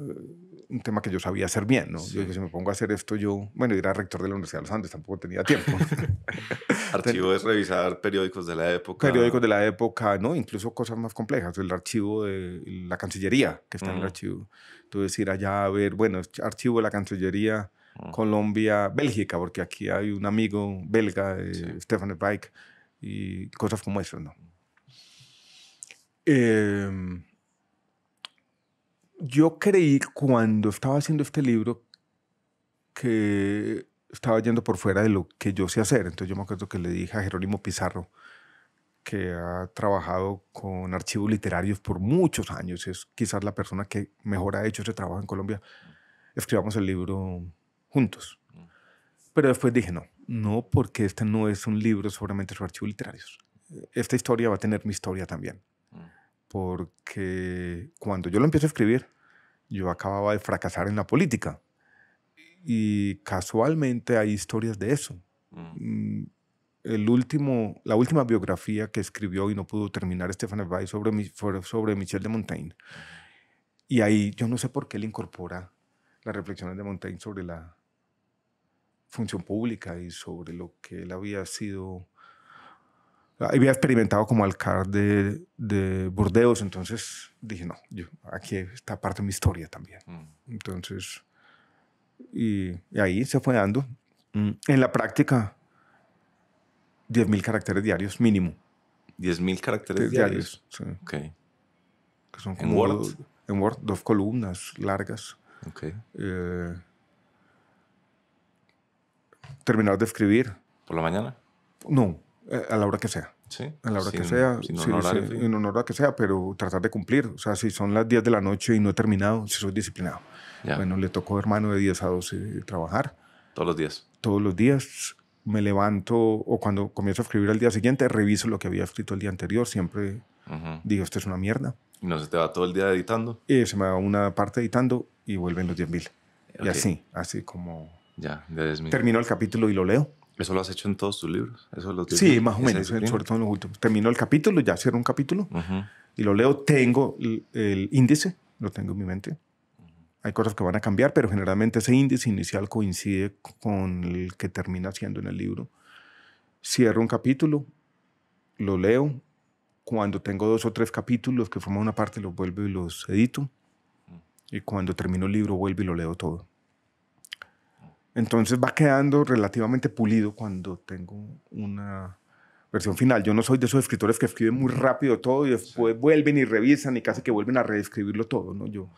un tema que yo sabía hacer bien, ¿no? Yo dije, si me pongo a hacer esto, yo, bueno, era rector de la Universidad de los Andes, tampoco tenía tiempo. (laughs) archivo es revisar periódicos de la época. Periódicos de la época, ¿no? Incluso cosas más complejas, el archivo de la Cancillería, que está en el archivo. Entonces ir allá a ver, bueno, archivo de la Cancillería, Colombia, Bélgica, porque aquí hay un amigo belga, eh, Stefan Epike, y cosas como eso, ¿no? Eh, yo creí cuando estaba haciendo este libro que estaba yendo por fuera de lo que yo sé hacer. Entonces yo me acuerdo que le dije a Jerónimo Pizarro, que ha trabajado con archivos literarios por muchos años, es quizás la persona que mejor ha hecho ese trabajo en Colombia, escribamos el libro juntos. Pero después dije, no, no, porque este no es un libro solamente sobre archivos literarios. Esta historia va a tener mi historia también porque cuando yo lo empiezo a escribir, yo acababa de fracasar en la política. Y casualmente hay historias de eso. Mm. Mm, el último, la última biografía que escribió y no pudo terminar Stefan Zweig sobre, sobre, sobre Michel de Montaigne. Y ahí yo no sé por qué él incorpora las reflexiones de Montaigne sobre la función pública y sobre lo que él había sido había experimentado como alcalde de Burdeos, entonces dije, no, yo, aquí está parte de mi historia también. Mm. Entonces, y, ahí se fue dando. Mm, en la práctica, 10.000 caracteres diarios mínimo. 10.000 caracteres diarios. sí. Ok. Que son como ¿En Word? en Word, dos columnas largas. Ok. Eh, de escribir. ¿Por la mañana? No, eh, a la hora que sea. Sí. A la hora que sea. en honor a que sea, pero tratar de cumplir. O sea, si son las 10 de la noche y no he terminado, si soy disciplinado. Bueno, le tocó hermano de 10 a 12 eh, trabajar. Todos los días. Todos los días. Me levanto o cuando comienzo a escribir al día siguiente, reviso lo que había escrito el día anterior. Siempre digo, esto es una mierda. ¿Y no se te va todo el día editando? Y se me va una parte editando y vuelven los 10.000. Y así, así como... Ya, 10.000. Termino el capítulo y lo leo. Eso lo has hecho en todos tus libros. sí, más o menos, sobre todo en los últimos. Termino el capítulo, ya cierro un capítulo y lo leo. Tengo el, índice, lo tengo en mi mente. Hay cosas que van a cambiar, pero generalmente ese índice inicial coincide con el que termina siendo en el libro. Cierro un capítulo, lo leo. Cuando tengo dos o tres capítulos que forman una parte, los vuelvo y los edito. Y cuando termino el libro, vuelvo y lo leo todo. Entonces va quedando relativamente pulido cuando tengo una versión final. Yo no soy de esos escritores que escriben muy rápido todo y después vuelven y revisan y casi que vuelven a reescribirlo todo. ¿no? Yo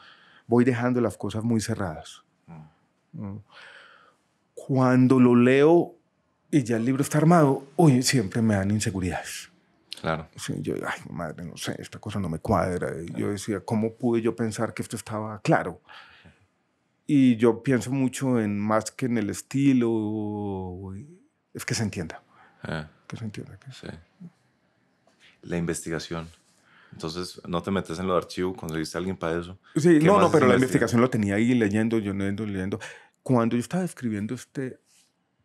voy dejando las cosas muy cerradas. Cuando lo leo y ya el libro está armado, hoy siempre me dan inseguridades. Claro. Sí, yo, ay, madre, no sé, esta cosa no me cuadra. Yo decía, ¿cómo pude yo pensar que esto estaba claro? Y yo pienso mucho en más que en el estilo, es que se entienda. Ah. que se entienda. Sí. La investigación. Entonces, no te metes en los archivos? conseguiste a alguien para eso. Sí, no, no, pero la investigación lo tenía ahí leyendo, yo leyendo, leyendo. Cuando yo estaba escribiendo este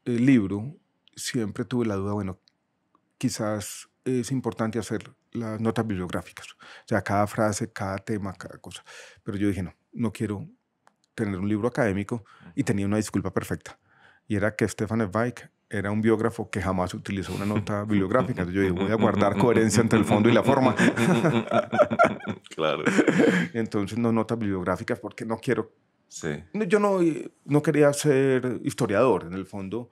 eh, libro, siempre tuve la duda, bueno, quizás es importante hacer las notas bibliográficas, o sea, cada frase, cada tema, cada cosa. Pero yo dije, no, no quiero tener un libro académico y tenía una disculpa perfecta. Y era que Stefan Zweig era un biógrafo que jamás utilizó una nota bibliográfica. yo dije, voy a guardar coherencia entre el fondo y la forma. (laughs) claro. (laughs) Entonces no notas bibliográficas porque no quiero... Sí. Yo no, eh, no quería ser historiador, en el fondo.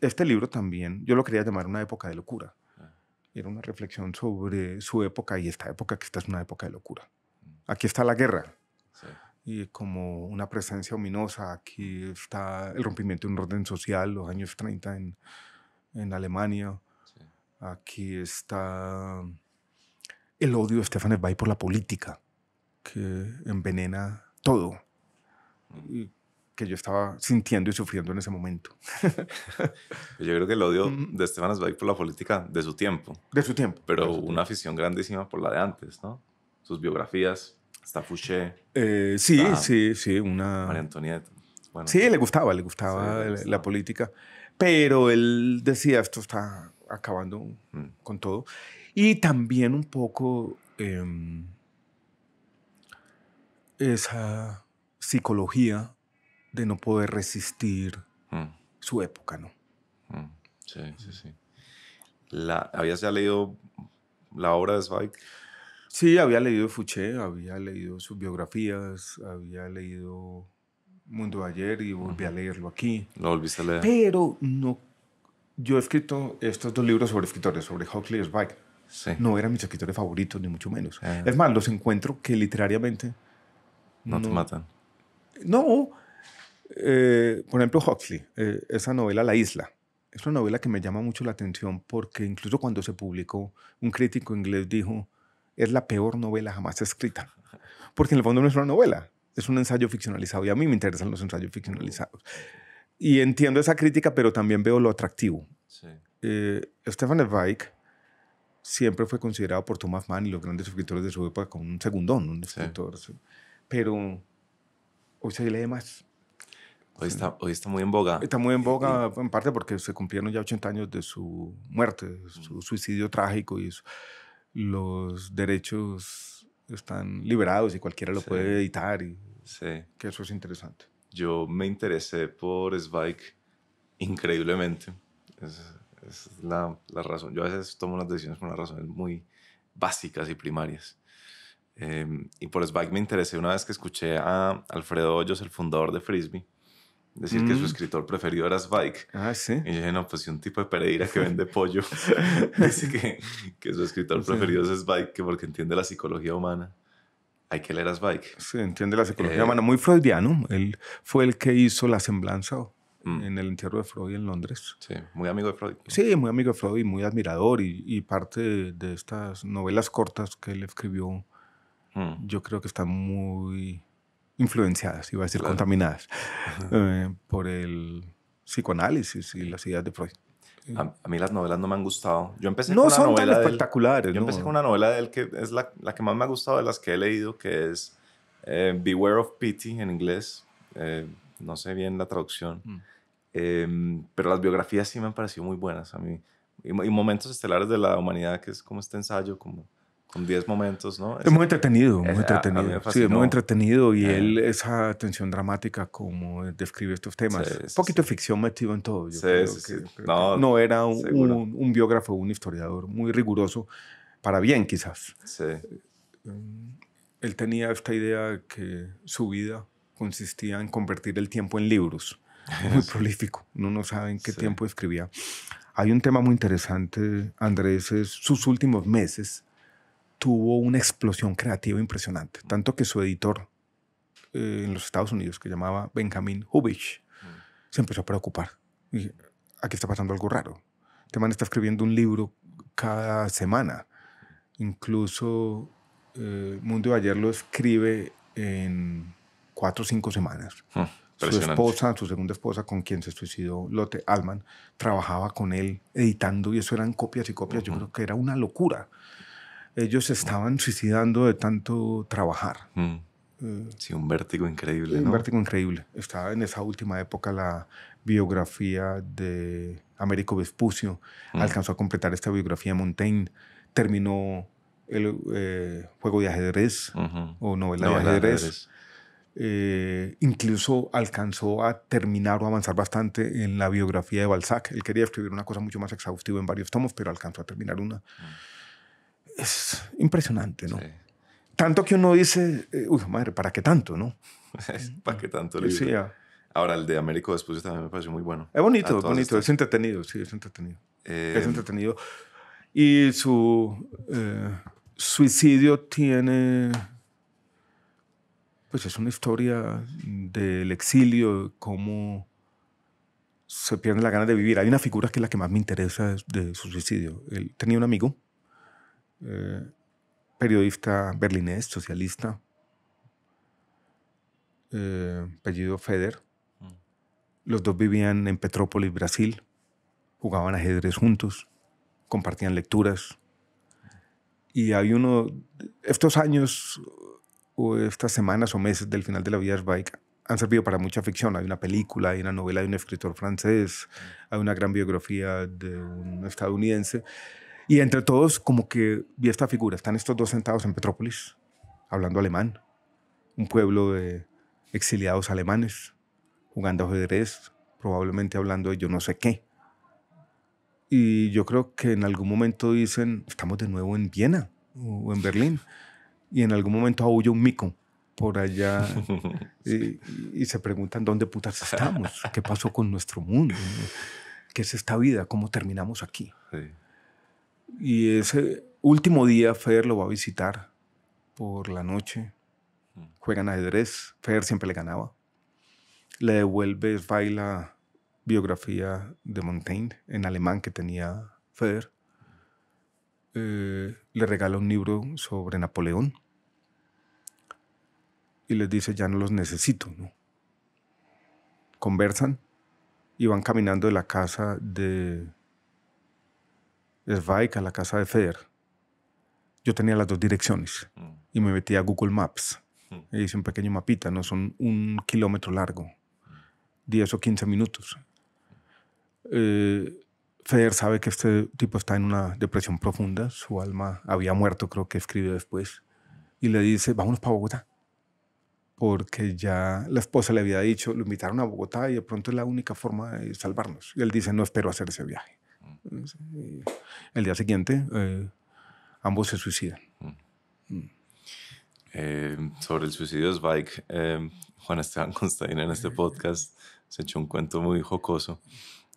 Este libro también, yo lo quería llamar una época de locura. Ah. Era una reflexión sobre su época y esta época, que esta es una época de locura. Mm. Aquí está la guerra. Sí y como una presencia ominosa. Aquí está el rompimiento de un orden social, los años 30 en, en Alemania. Aquí está el odio de Stefan Zweig por la política, que envenena todo, y que yo estaba sintiendo y sufriendo en ese momento. (laughs) yo creo que el odio de Stefan Zweig por la política de su tiempo. De su tiempo. Pero una afición grandísima por la de antes, ¿no? Sus biografías Está Fouché. Eh, sí, ah. sí, sí, una... María Antonieta. sí, le gustaba, le gustaba, la política, pero él decía, esto está acabando mm. con todo. Y también un poco em, esa psicología de no poder resistir mm. su época, ¿no? Mm. Sí, sí, sí. ¿Habías ya leído la obra de Zweig? Sí, había leído Fouché, había leído sus biografías, había leído Mundo de Ayer y volví a leerlo aquí. Lo volviste a leer. Pero no. Yo he escrito estos dos libros sobre escritores, sobre Huxley y Zweig. Sí. No eran mis escritores favoritos, ni mucho menos. Eh. Es más, los encuentro que literariamente. No, te matan. No. Eh, por ejemplo, Huxley, eh, esa novela La Isla es una novela que me llama mucho la atención porque incluso cuando se publicó, un crítico inglés dijo, es la peor novela jamás escrita. Porque en el fondo no es una novela, es un ensayo ficcionalizado y a mí me interesan los ensayos ficcionalizados. Y entiendo esa crítica, pero también veo lo atractivo. Sí. Eh, Stefan Zweig siempre fue considerado por Thomas Mann y los grandes escritores de su época como un segundón, un escritor. Pero hoy se lee más. Hoy está, muy en boga. Está muy en boga, en parte porque se cumplieron ya 80 años de su muerte, su suicidio trágico y eso los derechos están liberados y cualquiera lo puede editar. Y, sí. Que eso es interesante. Yo me interesé por Spike increíblemente. Es, la, razón. Yo a veces tomo las decisiones por unas razones muy básicas y primarias. Em, y por Spike me interesé una vez que escuché a Alfredo Hoyos, el fundador de Frisbee, decir que su mm. escritor preferido era Spike. Ah, sí. Y yo dije, no, pues si un tipo de Pereira que vende pollo (laughs) dice que, que, su escritor preferido es Spike, que porque entiende la psicología humana, hay que leer a Spike. Sí, entiende la psicología eh, humana. Muy freudiano. Él fue el que hizo la semblanza mm. en el entierro de Freud en Londres. Sí, muy amigo de Freud. Sí, muy amigo de Freud y muy admirador. Y, parte de, estas novelas cortas que él escribió, mm. yo creo que está muy influenciadas, iba a decir contaminadas, eh, por el psicoanálisis y las ideas de Freud. A, mí las novelas no me han gustado. Yo empecé no con son novela tan espectaculares. yo empecé con una novela de que es la, la, que más me ha gustado de las que he leído, que es eh, Beware of Pity en inglés. Eh, no sé bien la traducción. Mm. Em, pero las biografías sí me han parecido muy buenas a mí. Y, y, Momentos Estelares de la Humanidad, que es como este ensayo, como con 10 momentos, ¿no? Es, muy entretenido, muy ah, entretenido. sí, es muy entretenido y él, eh. esa tensión dramática como describe estos temas. un poquito de ficción metido en todo. Yo creo que, no, era un, biógrafo, un historiador muy riguroso, para bien quizás. Sí. Mm, él tenía esta idea que su vida consistía en convertir el tiempo en libros. (laughs) Muy prolífico. no saben saben qué tiempo escribía. Hay un tema muy interesante, Andrés, es sus últimos meses tuvo una explosión creativa impresionante, tanto que su editor eh, en los Estados Unidos, que llamaba Benjamin Hubich, mm. se empezó a preocupar. Y, aquí está pasando algo raro. Este man está escribiendo un libro cada semana. Incluso eh, Mundo de Ayer lo escribe en cuatro o cinco semanas. Mm, su esposa, su segunda esposa, con quien se suicidó, Lotte Alman, trabajaba con él editando y eso eran copias y copias. Yo creo que era una locura ellos estaban suicidando de tanto trabajar. Mm. Eh, sí, un vértigo increíble. Un vértigo increíble. Estaba en esa última época la biografía de Américo Vespucio. Mm. Alcanzó a completar esta biografía de Montaigne. Terminó el eh, juego de ajedrez o novela, de ajedrez. Eh, incluso alcanzó a terminar o avanzar bastante en la biografía de Balzac. Él quería escribir una cosa mucho más exhaustiva en varios tomos, pero alcanzó a terminar una. Mm es impresionante, ¿no? Tanto que uno dice, eh, uy, madre, ¿para qué tanto, no? (laughs) ¿Para qué tanto? le Ahora, el de Américo después también me pareció muy bueno. Es bonito, es bonito, es entretenido, sí, es entretenido. Eh, es entretenido. Y su eh, suicidio tiene, pues es una historia del exilio, cómo se pierde la gana de vivir. Hay una figura que es la que más me interesa de su suicidio. Él tenía un amigo eh, periodista berlinés, socialista, eh, apellido Feder. Mm. Los dos vivían en Petrópolis, Brasil, jugaban ajedrez juntos, compartían lecturas. Y hay uno, estos años o estas semanas o meses del final de la vida de Zweig han servido para mucha ficción. Hay una película, hay una novela de un escritor francés, mm. hay una gran biografía de un estadounidense. Y entre todos, como que vi esta figura. Están estos dos sentados en Petrópolis, hablando alemán. Un pueblo de exiliados alemanes, jugando ajedrez, probablemente hablando de yo no sé qué. Y yo creo que en algún momento dicen, estamos de nuevo en Viena o en Berlín. Y en algún momento aúlla un mico por allá (laughs) y, y, se preguntan dónde putas estamos, qué pasó con nuestro mundo, qué es esta vida, cómo terminamos aquí. Sí. Y ese último día Fer lo va a visitar por la noche. Juegan ajedrez. Fer siempre le ganaba. Le devuelve baila biografía de Montaigne en alemán que tenía Feder, eh, le regala un libro sobre Napoleón y les dice ya no los necesito. ¿no? Conversan y van caminando de la casa de es Bike a la casa de Feder. Yo tenía las dos direcciones mm. y me metí a Google Maps. Mm. hice un pequeño mapita, no son un kilómetro largo, 10 o 15 minutos. Eh, Feder sabe que este tipo está en una depresión profunda, su alma había muerto, creo que escribió después, y le dice, vámonos para Bogotá, porque ya la esposa le había dicho, lo invitaron a Bogotá y de pronto es la única forma de salvarnos. Y él dice, no espero hacer ese viaje. El día siguiente, eh, ambos se suicidan. Mm. Mm. Eh, sobre el suicidio de Spike, eh, Juan Esteban consta en este podcast se echó un cuento muy jocoso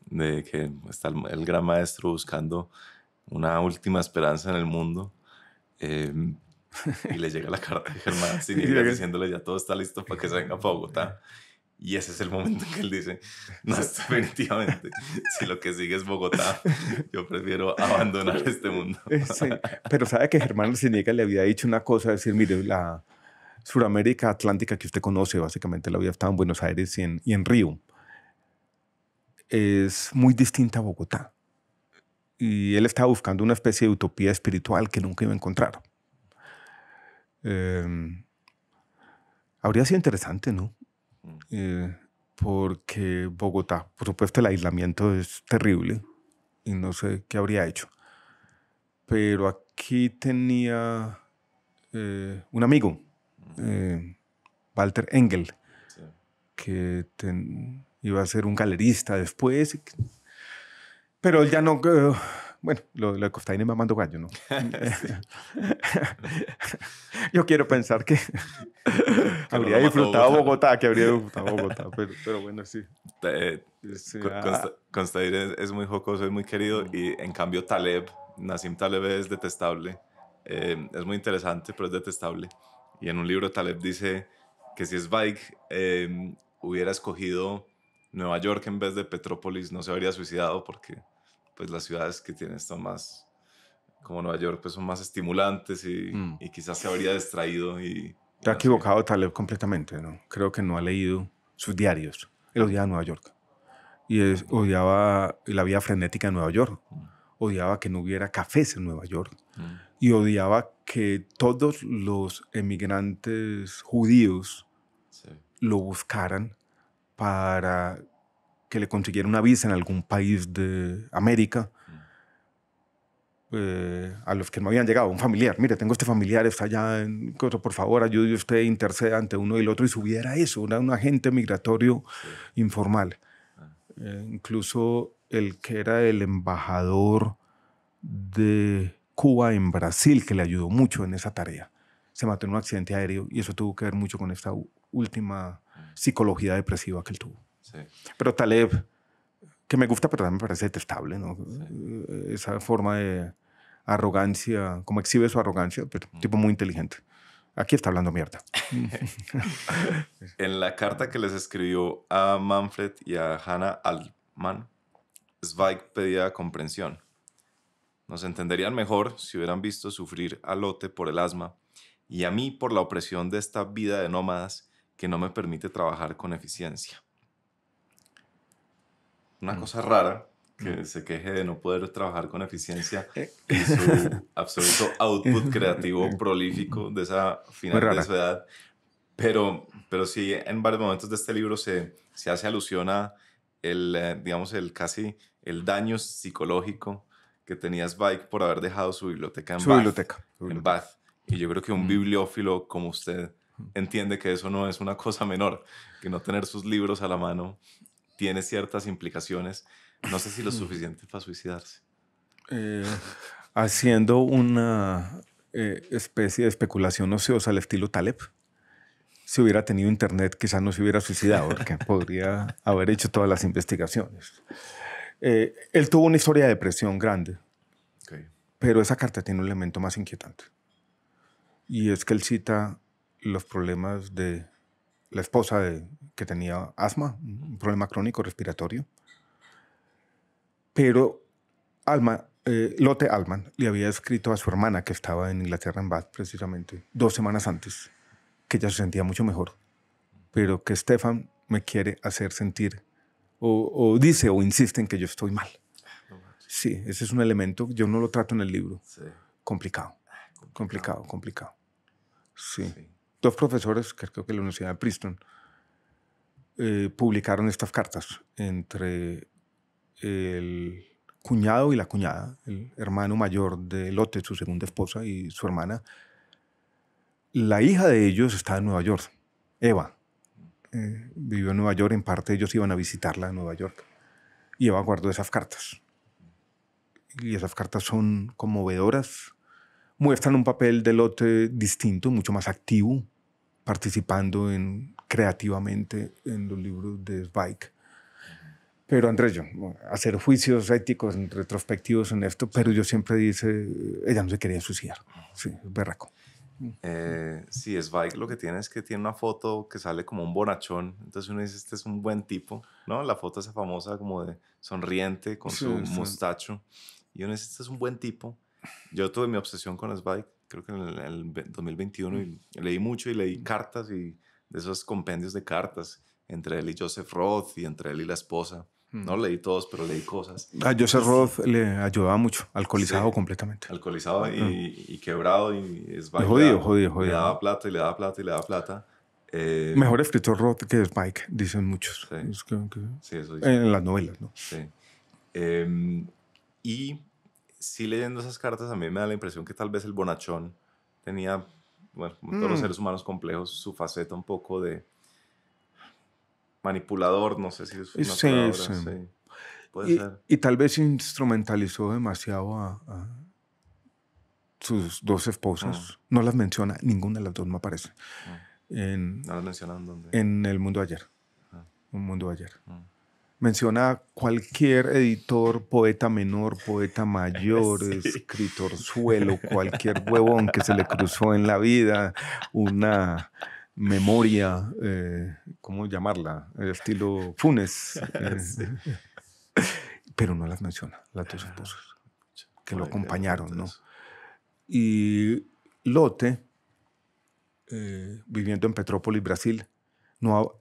de que está el, gran maestro buscando una última esperanza en el mundo. Em, y le llega la carta de Germán (laughs) ir diciéndole ya todo está listo para que se venga a Bogotá. Y ese es el momento en que él dice, no, (laughs) definitivamente, si lo que sigue es Bogotá, yo prefiero (laughs) abandonar este mundo. Eh, pero sabe que Germán Arciniega le había dicho una cosa, decir, mire, la Suramérica Atlántica que usted conoce, básicamente la había estado en Buenos Aires y en, Río, es muy distinta a Bogotá. Y él estaba buscando una especie de utopía espiritual que nunca iba a encontrar. Em, habría sido interesante, ¿no? Eh, porque Bogotá, por supuesto, el aislamiento es terrible y no sé qué habría hecho. Pero aquí tenía eh, un amigo, eh, Walter Engel, que iba a ser un galerista después, pero él ya no bueno, lo, de Costaín es mamando gallo, ¿no? (laughs) (laughs) Yo quiero pensar que, (laughs) habría disfrutado Bogotá, que habría disfrutado Bogotá, pero, bueno, sí. Ah. es, muy jocoso, es muy querido, mm. y en cambio Taleb, Nassim Taleb es detestable. Em, es muy interesante, pero es detestable. Y en un libro Taleb dice que si Zweig em, hubiera escogido Nueva York en vez de Petrópolis, no se habría suicidado porque pues las ciudades que tienen están más, como Nueva York, pues son más estimulantes y, mm. y quizás se habría distraído y... Te ha equivocado Taleb completamente, ¿no? Creo que no ha leído sus diarios. Él odiaba Nueva York. Y odiaba la vida frenética de Nueva York. Mm. Odiaba que no hubiera cafés en Nueva York. Mm. Y odiaba que todos los emigrantes judíos lo buscaran para que le consiguiera una visa en algún país de América mm. eh, a los que no habían llegado, un familiar, mire, tengo este familiar, está allá, en, por favor, ayude usted, interceda ante uno y el otro, y subiera eso, era un agente migratorio informal. Ah. Eh, incluso el que era el embajador de Cuba en Brasil, que le ayudó mucho en esa tarea, se mató en un accidente aéreo y eso tuvo que ver mucho con esta última ah. psicología depresiva que él tuvo. Pero Taleb, que me gusta, pero también me parece detestable, ¿no? Esa forma de arrogancia, como exhibe su arrogancia, pero un tipo muy inteligente. Aquí está hablando mierda. (laughs) (laughs) en la carta que les escribió a Manfred y a Hannah Alman Zweig pedía comprensión. Nos entenderían mejor si hubieran visto sufrir a Lotte por el asma y a mí por la opresión de esta vida de nómadas que no me permite trabajar con eficiencia una mm. cosa rara que mm. se queje de no poder trabajar con eficiencia (laughs) eh. y su absoluto output creativo (laughs) prolífico de esa final de su edad. Pero, pero sí, en varios momentos de este libro se, se hace alusión a el, eh, digamos, el casi el daño psicológico que tenía Spike por haber dejado su biblioteca en Bath. Y yo creo que un mm. bibliófilo como usted entiende que eso no es una cosa menor, que no tener sus libros a la mano tiene ciertas implicaciones. No sé si lo mm. suficiente para suicidarse. Eh, haciendo una eh, especie de especulación ociosa al estilo Taleb. Si hubiera tenido internet, quizás no se hubiera suicidado, porque (laughs) podría haber hecho todas las investigaciones. Eh, él tuvo una historia de depresión grande, pero esa carta tiene un elemento más inquietante. Y es que él cita los problemas de la esposa de que tenía asma, un problema crónico respiratorio. Pero Alma, eh, Lotte Alman le había escrito a su hermana que estaba en Inglaterra, en Bath, precisamente, dos semanas antes, que ella se sentía mucho mejor, pero que Stefan me quiere hacer sentir, o, dice o insiste en que yo estoy mal. Ah, sí, ese es un elemento, yo no lo trato en el libro. Ah, complicado, complicado, complicado. Sí. Dos profesores, creo que la Universidad de Princeton, eh, publicaron estas cartas entre el cuñado y la cuñada, el hermano mayor de Lotte, su segunda esposa, y su hermana. La hija de ellos está en Nueva York, Eva. Eh, vivió en Nueva York, en parte ellos iban a visitarla en Nueva York. Y Eva guardó esas cartas. Y esas cartas son conmovedoras, muestran un papel de Lotte distinto, mucho más activo, participando en creativamente en los libros de Spike Pero Andrés, yo, hacer juicios éticos retrospectivos en esto, pero yo siempre dice, ella no se quería suicidar. Sí, berraco. Eh, sí, Spike lo que tiene es que tiene una foto que sale como un bonachón. Entonces uno dice, este es un buen tipo, ¿no? La foto esa famosa como de sonriente con su mostacho. Y uno dice, este es un buen tipo. Yo tuve mi obsesión con Spike creo que en el, en el 2021, y leí mucho y leí cartas y de esos compendios de cartas entre él y Joseph Roth y entre él y la esposa. No mm. leí todos, pero leí cosas. A ah, Joseph Roth le ayudaba mucho, alcoholizado completamente. Alcoholizado y, mm. y quebrado y es jodido, jodido, jodido. Le daba plata y le daba plata y le daba plata. Eh, Mejor escritor Roth que Spike, dicen muchos. Sí, eso En las novelas, ¿no? Sí. Em, y sí leyendo esas cartas a mí me da la impresión que tal vez el bonachón tenía bueno, todos los mm. seres humanos complejos, su faceta un poco de manipulador, no sé si es una Puede y, ser. y, tal vez instrumentalizó demasiado a, sus dos esposas. Mm. No las menciona, ninguna de las dos me aparece. Mm. En, no las mencionan dónde. En el mundo ayer. Ah. Un mundo ayer menciona cualquier editor, poeta menor, poeta mayor, (laughs) escritor suelo, cualquier huevón que se le cruzó en la vida, una memoria, eh, ¿cómo llamarla? El estilo Funes. Eh, (laughs) pero no las menciona, las dos esposas, que lo acompañaron, ¿no? Y Lote, eh, viviendo en Petrópolis, Brasil, no,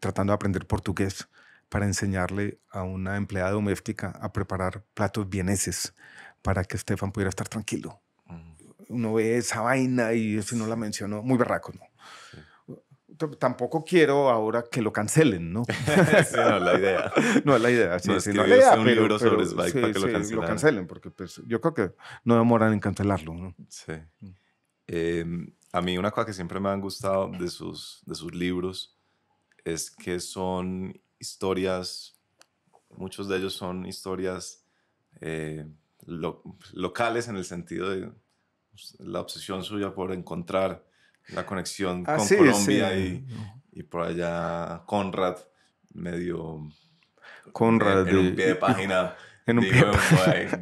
tratando de aprender portugués, para enseñarle a una empleada doméstica a preparar platos vieneses para que Estefan pudiera estar tranquilo. Mm. Uno ve esa vaina y si no la mencionó, muy berraco, ¿no? tampoco quiero ahora que lo cancelen, ¿no? (laughs) sí, no, la idea. (laughs) No es la idea, sí, un libro sobre Spike para que lo, cancelen. lo cancelen. porque pues, yo creo que no demoran en cancelarlo, Sí. Mm. Em, a mí una cosa que siempre me han gustado de sus, de sus libros es que son historias, muchos de ellos son historias eh, locales en el sentido de pues, la obsesión suya por encontrar la conexión ah, con Colombia Y, y, por allá Conrad medio Conrad en, un pie de página (laughs) en un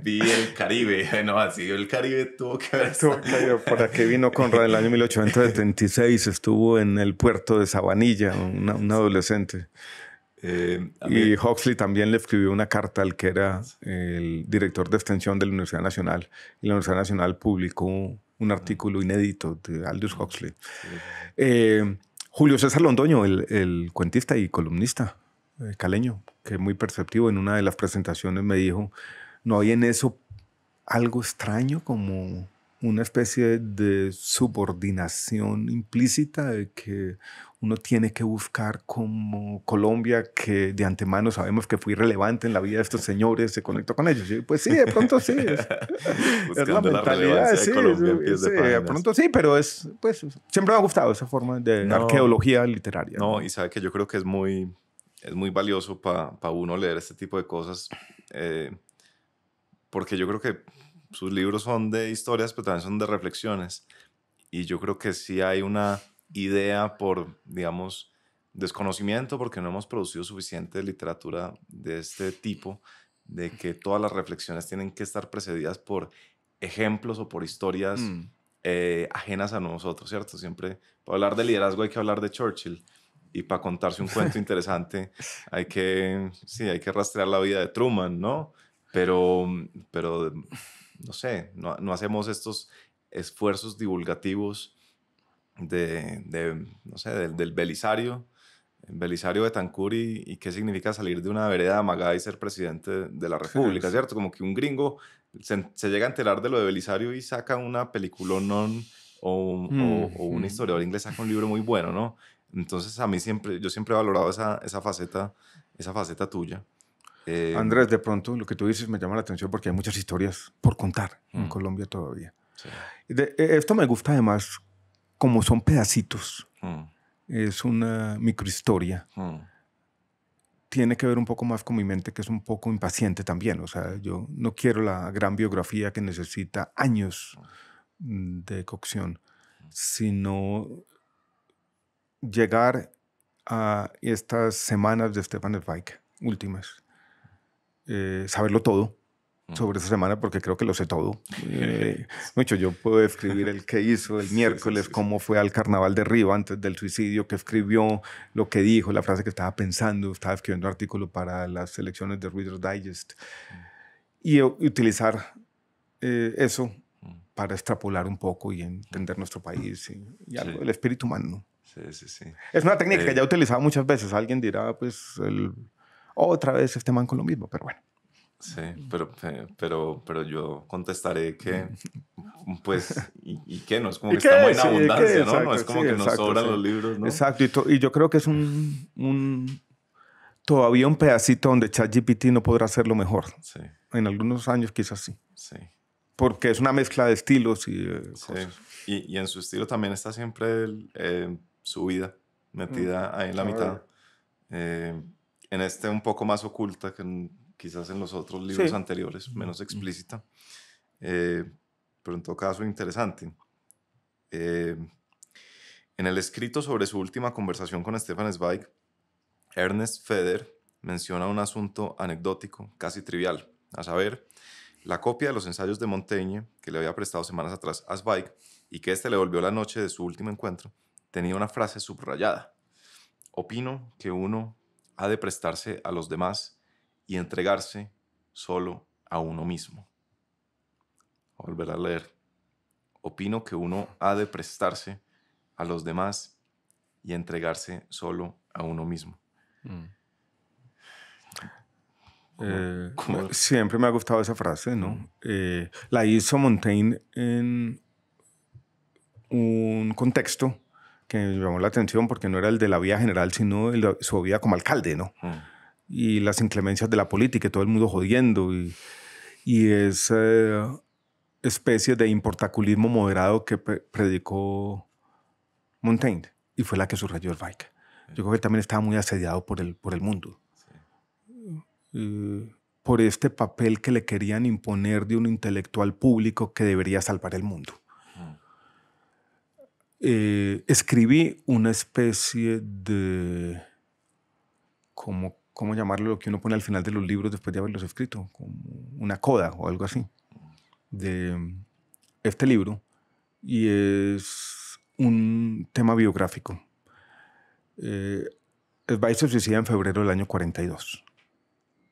vi el Caribe, (laughs) no, así el Caribe tuvo que ver. Tuvo que ¿Para que vino Conrad en el año 1876 Estuvo en el puerto de Sabanilla, un adolescente. Eh, y Huxley también le escribió una carta al que era el director de extensión de la Universidad Nacional. Y la Universidad Nacional publicó un ah. artículo inédito de Aldous Huxley. Eh, Julio César Londoño, el, cuentista y columnista eh, caleño, que es muy perceptivo, en una de las presentaciones me dijo, ¿no hay en eso algo extraño como una especie de subordinación implícita de que uno tiene que buscar como Colombia, que de antemano sabemos que fue irrelevante en la vida de estos señores, se conectó con ellos. pues sí, de pronto sí. Es, (laughs) la mentalidad, De de pronto sí, pero es, pues, siempre me ha gustado esa forma de arqueología literaria. No, y sabe que yo creo que es muy, es muy valioso para uno leer este tipo de cosas, eh, porque yo creo que sus libros son de historias, pero también son de reflexiones. Y yo creo que sí hay una idea por, digamos, desconocimiento, porque no hemos producido suficiente literatura de este tipo, de que todas las reflexiones tienen que estar precedidas por ejemplos o por historias mm. eh, ajenas a nosotros, ¿cierto? Siempre, para hablar de liderazgo hay que hablar de Churchill y para contarse un cuento (laughs) interesante hay que, sí, hay que rastrear la vida de Truman, ¿no? Pero, pero no sé, no, no hacemos estos esfuerzos divulgativos de, no sé, del, del Belisario, Belisario de y, y, qué significa salir de una vereda amagada y ser presidente de la República, ¿cierto? Como que un gringo se, llega a enterar de lo de Belisario y saca una película o, o, un mm, historiador inglés saca un libro muy bueno, ¿no? Entonces a mí siempre, yo siempre he valorado esa, esa faceta, esa faceta tuya. Eh, Andrés, de pronto lo que tú dices me llama la atención porque hay muchas historias por contar en mm. Colombia todavía. E, esto me gusta además como son pedacitos, mm. es una microhistoria. Mm. Tiene que ver un poco más con mi mente, que es un poco impaciente también. O sea, yo no quiero la gran biografía que necesita años de cocción, sino llegar a estas semanas de Stefan Zweig, últimas. Eh, saberlo todo, sobre esa semana porque creo que lo sé todo. Eh, mucho, yo puedo escribir el que hizo el (laughs) miércoles, cómo fue al carnaval de Río antes del suicidio, que escribió, lo que dijo, la frase que estaba pensando, estaba escribiendo un artículo para las elecciones de Reader's Digest. Mm. Y, utilizar eh, eso mm. para extrapolar un poco y entender nuestro país y, el algo espíritu humano. Sí, sí, sí. Es una técnica que eh. ya he utilizado muchas veces. Alguien dirá, ah, pues, otra vez este man con lo mismo, pero bueno. Sí, mm. pero, pero, pero yo contestaré que, mm. pues, y, y que no es como que estamos en abundancia, ¿no? es como que nos sobran los libros, ¿no? Exacto, y, yo creo que es un, todavía un pedacito donde ChatGPT no podrá hacerlo mejor. En algunos años quizás sí. Sí. Porque es una mezcla de estilos y cosas. Y, en su estilo también está siempre eh, su vida metida mm. ahí en la mitad. Eh, en este un poco más oculta, que quizás en los otros libros anteriores, menos explícita, eh, pero en todo caso interesante. Eh, en el escrito sobre su última conversación con Stefan Zweig, Ernest Feder menciona un asunto anecdótico, casi trivial, a saber, la copia de los ensayos de Montaigne que le había prestado semanas atrás a Zweig y que éste le volvió la noche de su último encuentro, tenía una frase subrayada. Opino que uno ha de prestarse a los demás y entregarse solo a uno mismo. volver a leer. Opino que uno ha de prestarse a los demás y entregarse solo a uno mismo. Mm. Eh, siempre me ha gustado esa frase, ¿no? Mm. Eh, la hizo Montaigne en un contexto que me llamó la atención porque no era el de la vida general, sino su vida como alcalde, ¿no? Mm y las inclemencias de la política, y todo el mundo jodiendo y, y esa eh, especie de importaculismo moderado que predicó Montaigne y fue la que subrayó el bike. Yo creo que también estaba muy asediado por el, por el mundo. por este papel que le querían imponer de un intelectual público que debería salvar el mundo. Eh, escribí una especie de como ¿cómo llamarlo? Lo que uno pone al final de los libros después de haberlos escrito, como una coda o algo así, de mm, este libro. Y es un tema biográfico. Eh, Svay se suicida en febrero del año 42.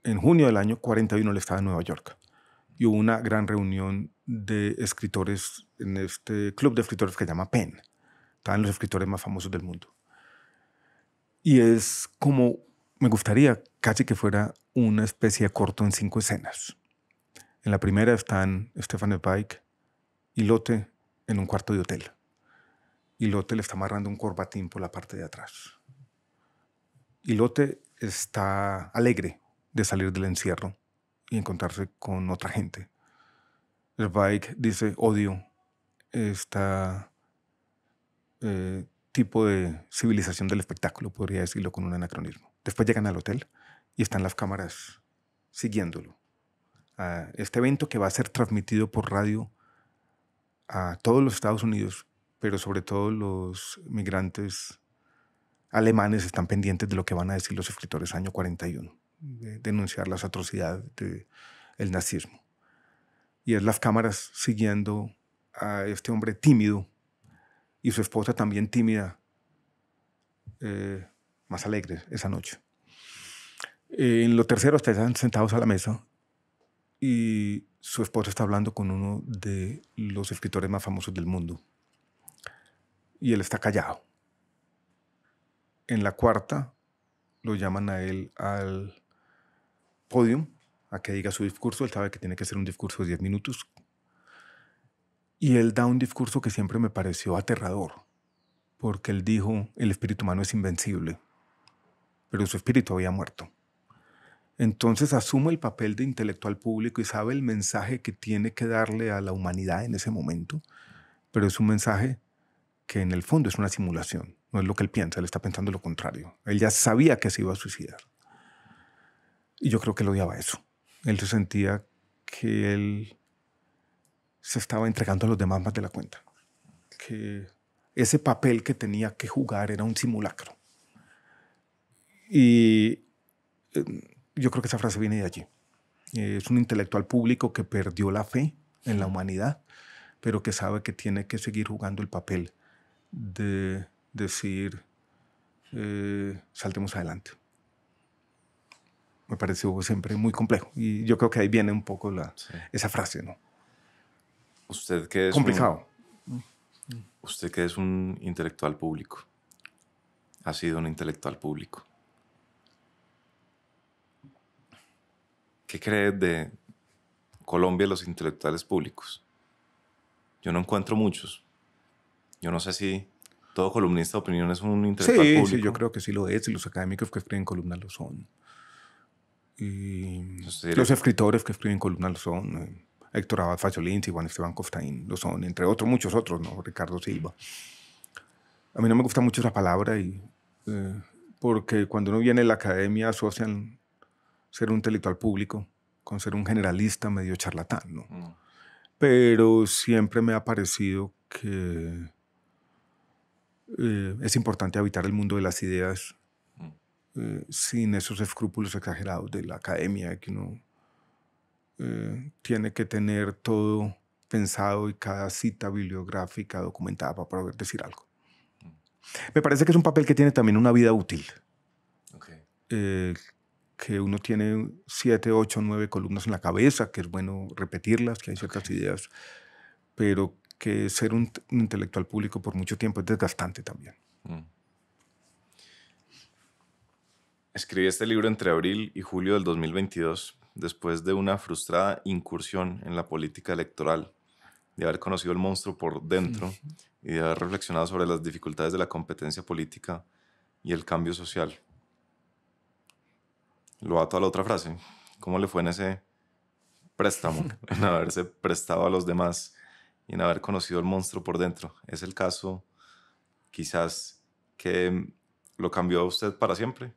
En junio del año 41 le estaba en Nueva York. Y hubo una gran reunión de escritores en este club de escritores que se llama PEN. Estaban los escritores más famosos del mundo. Y es como me gustaría casi que fuera una especie de corto en cinco escenas. En la primera están Stefan Pike y Lotte en un cuarto de hotel. Y Lotte le está amarrando un corbatín por la parte de atrás. Y Lotte está alegre de salir del encierro y encontrarse con otra gente. Bike dice, odio este tipo de civilización del espectáculo, podría decirlo con un anacronismo. Después llegan al hotel y están las cámaras siguiéndolo. Ah, este evento que va a ser transmitido por radio a todos los Estados Unidos, pero sobre todo los migrantes alemanes están pendientes de lo que van a decir los escritores año 41, de denunciar las atrocidades del nazismo. Y es las cámaras siguiendo a este hombre tímido y su esposa también tímida, eh, más alegres esa noche. Eh, en lo tercero están sentados a la mesa y su esposa está hablando con uno de los escritores más famosos del mundo. Y él está callado. En la cuarta lo llaman a él al podium a que diga su discurso. Él sabe que tiene que ser un discurso de 10 minutos. Y él da un discurso que siempre me pareció aterrador, porque él dijo, el espíritu humano es invencible pero su espíritu había muerto. Entonces asume el papel de intelectual público y sabe el mensaje que tiene que darle a la humanidad en ese momento, pero es un mensaje que en el fondo es una simulación, no es lo que él piensa, él está pensando lo contrario. Él ya sabía que se iba a suicidar. Y yo creo que él odiaba eso. Él se sentía que él se estaba entregando a los demás más de la cuenta, que ese papel que tenía que jugar era un simulacro. Y eh, yo creo que esa frase viene de allí. Eh, es un intelectual público que perdió la fe en la humanidad, pero que sabe que tiene que seguir jugando el papel de decir, eh, saltemos adelante. Me pareció siempre muy complejo. Y yo creo que ahí viene un poco esa frase, ¿no? Usted que es... Complicado. usted que es un intelectual público. Ha sido un intelectual público. ¿qué crees de Colombia los intelectuales públicos? Yo no encuentro muchos. Yo no sé si todo columnista de opinión es un intelectual sí, público. Sí, yo creo que sí lo es y los académicos que escriben columnas lo son. Y los escritores que escriben columnas lo son. Eh, Héctor Abad Facholín y Juan Esteban Costaín lo son, entre otros, muchos otros, ¿no? Ricardo Silva. A mí no me gusta mucho esa palabra y, eh, porque cuando uno viene a la academia asocian ser un intelectual público con ser un generalista medio charlatán, ¿no? Mm. Pero siempre me ha parecido que eh, es importante habitar el mundo de las ideas mm. eh, sin esos escrúpulos exagerados de la academia, que uno eh, tiene que tener todo pensado y cada cita bibliográfica documentada para poder decir algo. Mm. Me parece que es un papel que tiene también una vida útil. Okay que uno tiene siete, ocho, nueve columnas en la cabeza, que es bueno repetirlas, que hay ciertas ideas, pero que ser un, intelectual público por mucho tiempo es desgastante también. Mm. Escribí este libro entre abril y julio del 2022, después de una frustrada incursión en la política electoral, de haber conocido el monstruo por dentro y de haber reflexionado sobre las dificultades de la competencia política y el cambio social lo ato a la otra frase. ¿Cómo le fue en ese préstamo? (laughs) en haberse prestado a los demás y en haber conocido el monstruo por dentro. Es el caso quizás que lo cambió a usted para siempre.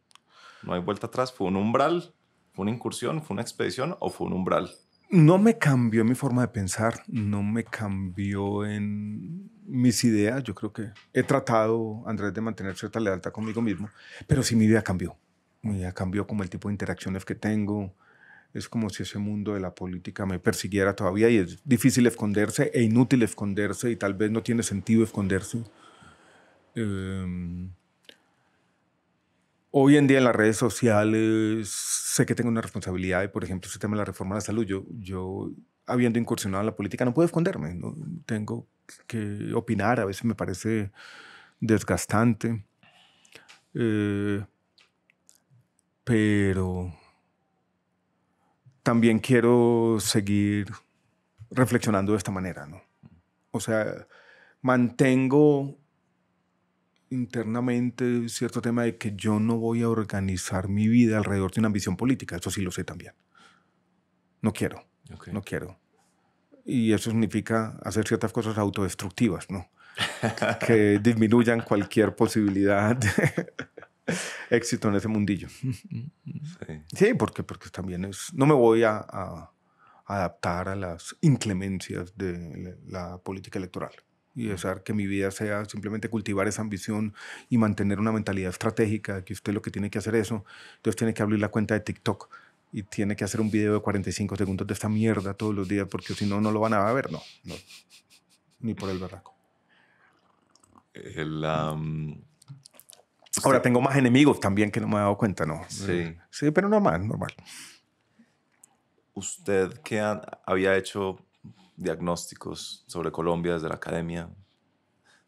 No hay vuelta atrás. ¿Fue un umbral? ¿Fue una incursión? ¿Fue una expedición? ¿O fue un umbral? No me cambió mi forma de pensar, no me cambió en mis ideas. Yo creo que he tratado, Andrés, de mantener cierta lealtad conmigo mismo, pero sí mi vida cambió ya cambió como el tipo de interacciones que tengo. Es como si ese mundo de la política me persiguiera todavía y es difícil esconderse e inútil esconderse y tal vez no tiene sentido esconderse. Em, hoy en día en las redes sociales sé que tengo una responsabilidad y por ejemplo, ese tema de la reforma de la salud. Yo, yo habiendo incursionado en la política, no puedo esconderme. ¿no? Tengo que opinar, a veces me parece desgastante. Eh, pero también quiero seguir reflexionando de esta manera, ¿no? O sea, mantengo internamente cierto tema de que yo no voy a organizar mi vida alrededor de una ambición política, eso sí lo sé también. No quiero, no quiero. Y eso significa hacer ciertas cosas autodestructivas, ¿no? (laughs) que disminuyan cualquier posibilidad éxito en ese mundillo. Sí, porque, porque también es, no me voy a, adaptar a las inclemencias de la, política electoral y dejar que mi vida sea simplemente cultivar esa ambición y mantener una mentalidad estratégica, que usted lo que tiene que hacer eso, entonces tiene que abrir la cuenta de TikTok y tiene que hacer un video de 45 segundos de esta mierda todos los días, porque si no, no lo van a ver, no, no ni por el barraco. El, Ahora tengo más enemigos también que no me he dado cuenta, ¿no? Sí. Eh, sí, pero normal, normal. ¿Usted que había hecho diagnósticos sobre Colombia desde la academia,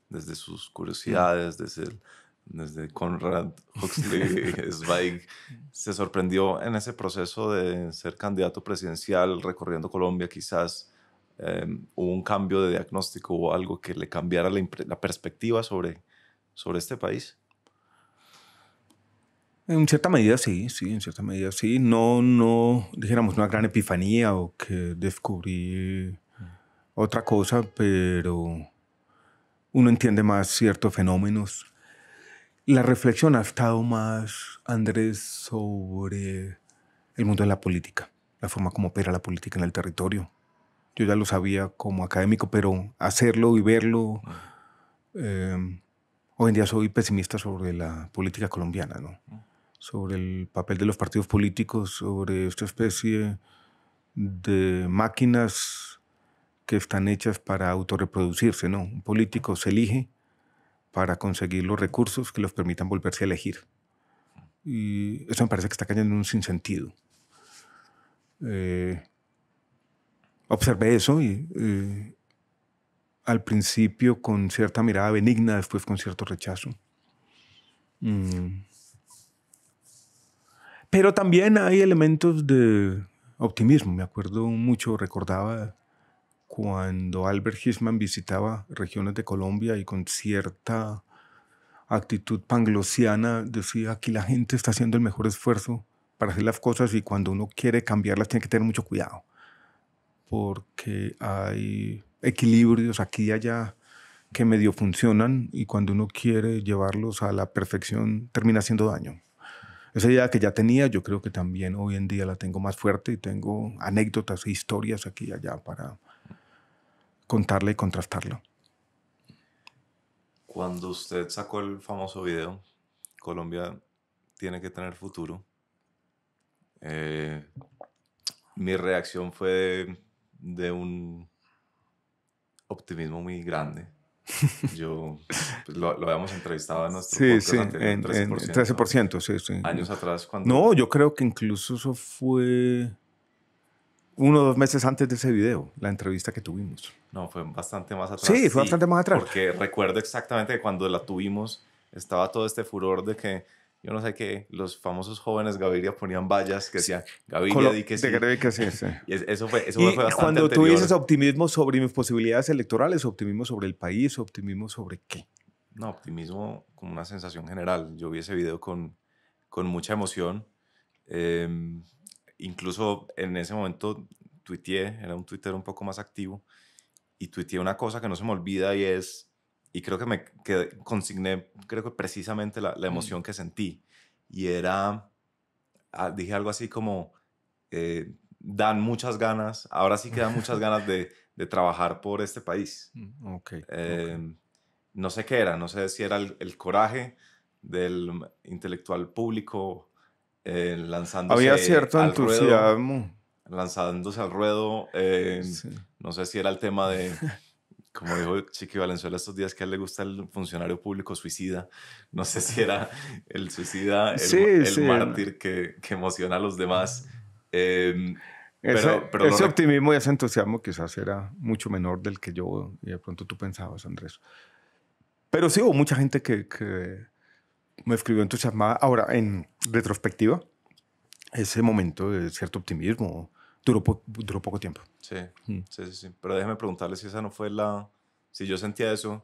desde sus curiosidades, mm. desde, desde Conrad Huxley (laughs) Zweig, se sorprendió en ese proceso de ser candidato presidencial recorriendo Colombia, quizás em, hubo un cambio de diagnóstico o algo que le cambiara la, perspectiva sobre, sobre este país. En cierta medida sí, sí, en cierta medida sí. No, no, dijéramos una gran epifanía o que descubrí otra cosa, pero uno entiende más ciertos fenómenos. La reflexión ha estado más, Andrés, sobre el mundo de la política, la forma como opera la política en el territorio. Yo ya lo sabía como académico, pero hacerlo y verlo... Ah. Eh, hoy en día soy pesimista sobre la política colombiana, ¿no? sobre el papel de los partidos políticos, sobre esta especie de máquinas que están hechas para autorreproducirse, ¿no? Un político se elige para conseguir los recursos que los permitan volverse a elegir. Y eso me parece que está cayendo en un sinsentido. Eh, observé eso y eh, al principio con cierta mirada benigna, después con cierto rechazo. Mm. Pero también hay elementos de optimismo. Me acuerdo mucho, recordaba cuando Albert Hirschman visitaba regiones de Colombia y con cierta actitud panglosiana decía, aquí la gente está haciendo el mejor esfuerzo para hacer las cosas y cuando uno quiere cambiarlas tiene que tener mucho cuidado, porque hay equilibrios aquí y allá que medio funcionan y cuando uno quiere llevarlos a la perfección termina haciendo daño. Esa idea que ya tenía, yo creo que también hoy en día la tengo más fuerte y tengo anécdotas e historias aquí y allá para contarla y contrastarlo. Cuando usted sacó el famoso video, Colombia tiene que tener futuro, eh, mi reacción fue de un optimismo muy grande yo, pues, lo, habíamos entrevistado en nuestro 13%. Años atrás, cuando... No, yo creo que incluso eso fue uno o dos meses antes de ese video, la entrevista que tuvimos. No, fue bastante más atrás. Sí, fue bastante más atrás. Porque recuerdo exactamente que cuando la tuvimos estaba todo este furor de que yo no sé qué, los famosos jóvenes Gaviria ponían vallas que decían, Gaviria, di que sí. (laughs) Y eso fue, eso fue bastante cuando anterior. tú optimismo sobre mis posibilidades electorales, optimismo sobre el país, optimismo sobre qué? No, optimismo como una sensación general. Yo vi ese video con, con mucha emoción. Em, incluso en ese momento tuiteé, era un Twitter un poco más activo, y tuiteé una cosa que no se me olvida y es y creo que me consigné, creo que precisamente la, emoción que sentí. Y era, ah, dije algo así como, eh, dan muchas ganas, ahora sí que dan muchas (laughs) ganas de, trabajar por este país. Mm, em, no sé qué era, no sé si era el, coraje del intelectual público eh, lanzándose Había cierto entusiasmo. lanzándose al ruedo, em, no sé si era el tema de... (laughs) como dijo Chiqui Valenzuela estos días, que a él le gusta el funcionario público suicida. No sé si era el suicida, el, mártir que, que, emociona a los demás. Em, pero, ese, optimismo y ese entusiasmo quizás era mucho menor del que yo y de pronto tú pensabas, Andrés. Pero sí hubo mucha gente que, que me escribió entusiasmada. Ahora, en retrospectiva, ese momento de cierto optimismo, duró, poco tiempo. Mm. Sí, sí, sí, Pero déjeme preguntarle si esa no fue la... Si yo sentía eso,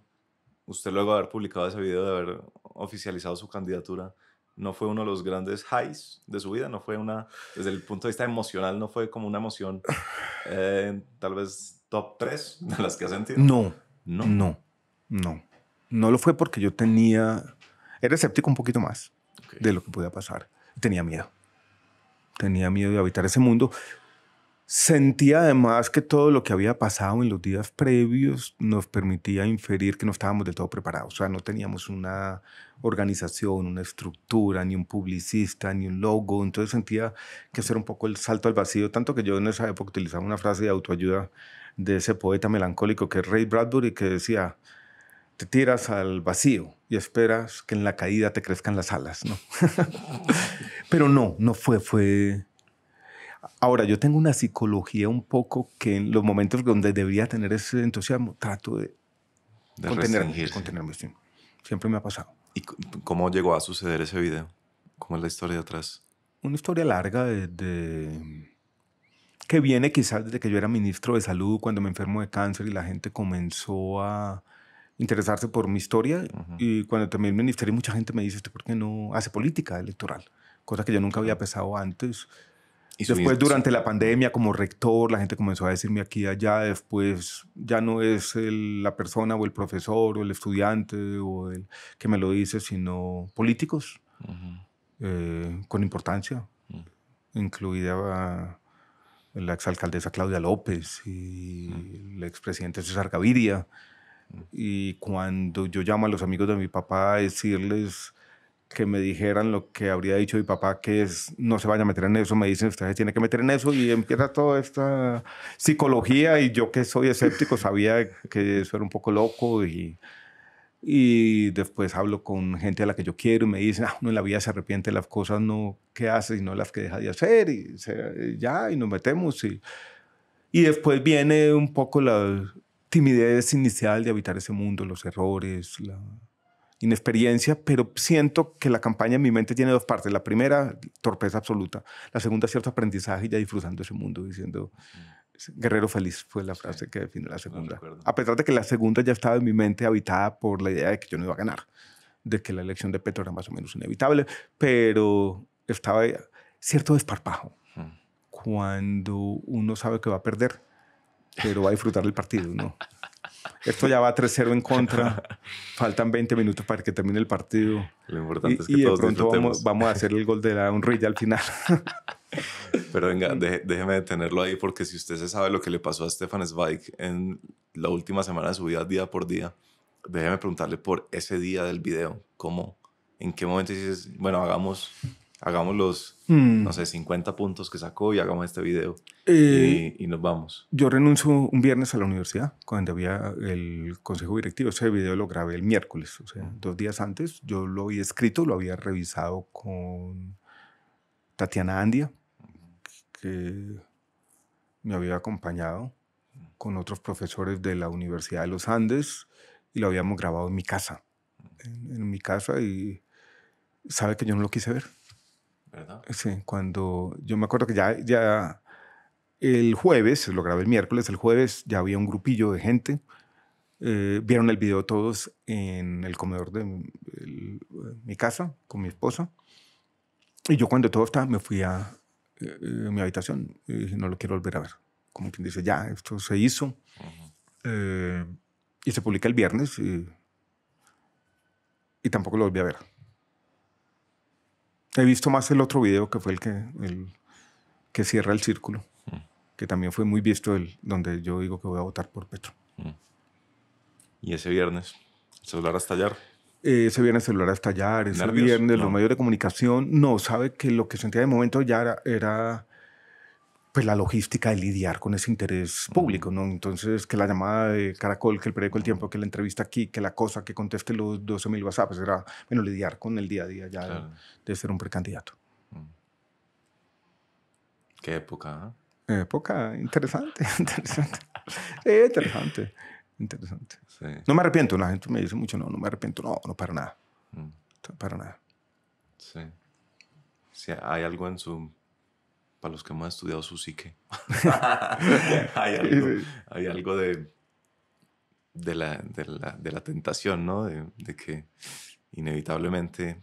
usted luego de haber publicado ese video, de haber oficializado su candidatura, no fue uno de los grandes highs de su vida, no fue una, desde el punto de vista emocional, no fue como una emoción (sighs) eh, tal vez top 3 de las que ha sentido. No, no, no, no. No lo fue porque yo tenía, era escéptico un poquito más de lo que podía pasar. Tenía miedo. Tenía miedo de habitar ese mundo. Sentía además que todo lo que había pasado en los días previos nos permitía inferir que no estábamos del todo preparados, o sea, no teníamos una organización, una estructura, ni un publicista, ni un logo, entonces sentía que hacer un poco el salto al vacío, tanto que yo en esa época utilizaba una frase de autoayuda de ese poeta melancólico que es Ray Bradbury, que decía, te tiras al vacío y esperas que en la caída te crezcan las alas, ¿no? (laughs) Pero no, no fue, fue Ahora, yo tengo una psicología un poco que en los momentos donde debería tener ese entusiasmo, trato de, de contenerme, Siempre me ha pasado. ¿Y cómo llegó a suceder ese video? ¿Cómo es la historia de atrás? Una historia larga de, que viene quizás desde que yo era ministro de salud, cuando me enfermo de cáncer y la gente comenzó a interesarse por mi historia. Y cuando terminé el ministerio, mucha gente me dice, por qué no hace política electoral? Cosa que yo nunca había pensado antes y después, durante la pandemia, como rector, la gente comenzó a decirme aquí y allá, después ya no es la persona o el profesor o el estudiante o el que me lo dice, sino políticos eh, con importancia, mm. incluida la exalcaldesa Claudia López y mm. el expresidente César Gaviria. Mm. Y cuando yo llamo a los amigos de mi papá a decirles que me dijeran lo que habría dicho mi papá, que es no se vaya a meter en eso, me dicen usted se tiene que meter en eso y empieza toda esta psicología y yo que soy escéptico sabía que eso era un poco loco y, y después hablo con gente a la que yo quiero y me dicen, ah, uno en la vida se arrepiente de las cosas no que hace, sino las que deja de hacer y ya, y nos metemos y, y después viene un poco la timidez inicial de habitar ese mundo, los errores, la inexperiencia, pero siento que la campaña en mi mente tiene dos partes. La primera, torpeza absoluta. La segunda, cierto aprendizaje y ya disfrutando ese mundo, diciendo, guerrero feliz fue la frase que define la segunda. a pesar de que la segunda ya estaba en mi mente habitada por la idea de que yo no iba a ganar, de que la elección de Petro era más o menos inevitable, pero estaba cierto desparpajo hmm. cuando uno sabe que va a perder, pero va a disfrutar del partido, ¿no? (laughs) esto ya va 3-0 en contra, (laughs) faltan 20 minutos para que termine el partido. Lo importante y, es que pronto vamos, a hacer el gol de la honrilla al final. (laughs) Pero venga, de, déjeme detenerlo ahí porque si usted se sabe lo que le pasó a Stefan Zweig en la última semana de su vida, día por día, déjeme preguntarle por ese día del video, cómo, en qué momento dices, bueno, hagamos hagamos los, mm. no sé, 50 puntos que sacó y hagamos este video. Eh, y, nos vamos. Yo renuncio un viernes a la universidad, cuando había el consejo directivo. Ese video lo grabé el miércoles, o sea, dos días antes. Yo lo había escrito, lo había revisado con Tatiana Andia, que me había acompañado con otros profesores de la Universidad de los Andes y lo habíamos grabado en mi casa. en mi casa y sabe que yo no lo quise ver. ¿verdad? Sí, cuando yo me acuerdo que ya, ya el jueves, lo grabé el miércoles, el jueves ya había un grupillo de gente. Eh, vieron el video todos en el comedor de eh, mi, casa con mi esposa. Y yo cuando todo estaba me fui a eh, mi habitación y dije, no lo quiero volver a ver. Como quien dice, ya, esto se hizo. y se publica el viernes y, y tampoco lo volví a ver. He visto más el otro video que fue el que, que cierra el círculo, mm. que también fue muy visto, el, donde yo digo que voy a votar por Petro. Mm. ¿Y ese viernes? celular a estallar? Eh, ese viernes celular a estallar, ese viernes los medios de comunicación. No, sabe que lo que sentía de momento ya era pues la logística de lidiar con ese interés público, ¿no? Entonces, que la llamada de Caracol, que el periódico El Tiempo, que la entrevista aquí, que la cosa, que conteste los 12.000 WhatsApps, pues, era, bueno, lidiar con el día a día ya de, ser un precandidato. Mm. ¿Qué época? ¿eh? Época interesante, (laughs) (laughs) interesante. interesante, interesante. No me arrepiento, la gente me dice mucho, no, no me arrepiento, no, no para nada. Mm. Para nada. Sí. si Hay algo en su para los que hemos estudiado su psique, (laughs) hay, algo, de, de, la, de, la, de la tentación, ¿no? De, de, que inevitablemente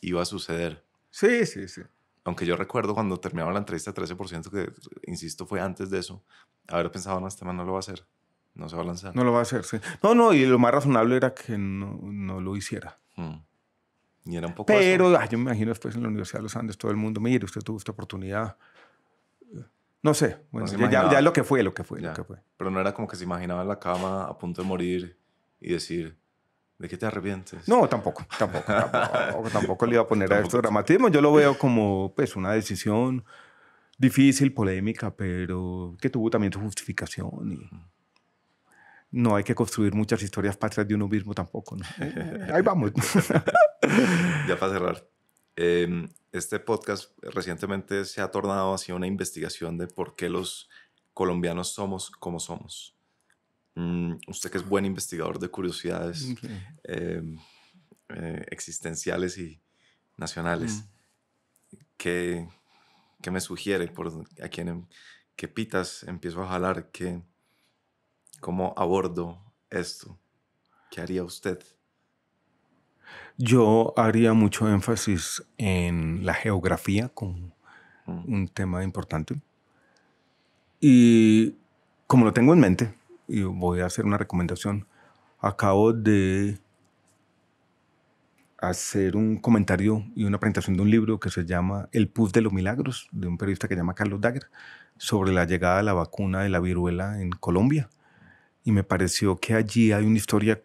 iba a suceder. Sí, sí, sí. Aunque yo recuerdo cuando terminaba la entrevista, 13%, que insisto, fue antes de eso, haber pensado, no, este man no lo va a hacer, no se va a lanzar. No lo va a hacer, sí. No, no, y lo más razonable era que no, lo hiciera. Hmm. Y era un poco Pero yo me imagino después en la Universidad de los Andes todo el mundo, mire, usted tuvo esta oportunidad. No sé, bueno, ya, ya, lo que fue, lo que fue, Pero no era como que se imaginaba en la cama a punto de morir y decir, ¿de qué te arrepientes? No, tampoco, tampoco, tampoco, (laughs) le iba a poner a esto dramatismo. Yo lo veo como pues una decisión difícil, polémica, pero que tuvo también su justificación y no hay que construir muchas historias patrias de uno mismo tampoco. ¿no? (laughs) Ahí vamos. (laughs) (laughs) ya para cerrar. Em, este podcast recientemente se ha tornado hacia una investigación de por qué los colombianos somos como somos. Mm, usted que es buen investigador de curiosidades em, eh, existenciales y nacionales, mm. ¿qué, ¿qué, me sugiere? ¿Por a quién, em, qué pitas empiezo a jalar? que ¿Cómo abordo esto? ¿Qué haría usted? Yo haría mucho énfasis en la geografía como mm. un tema importante. Y como lo tengo en mente, y voy a hacer una recomendación, acabo de hacer un comentario y una presentación de un libro que se llama El Puz de los Milagros, de un periodista que se llama Carlos Dagger, sobre la llegada de la vacuna de la viruela en Colombia. Y me pareció que allí hay una historia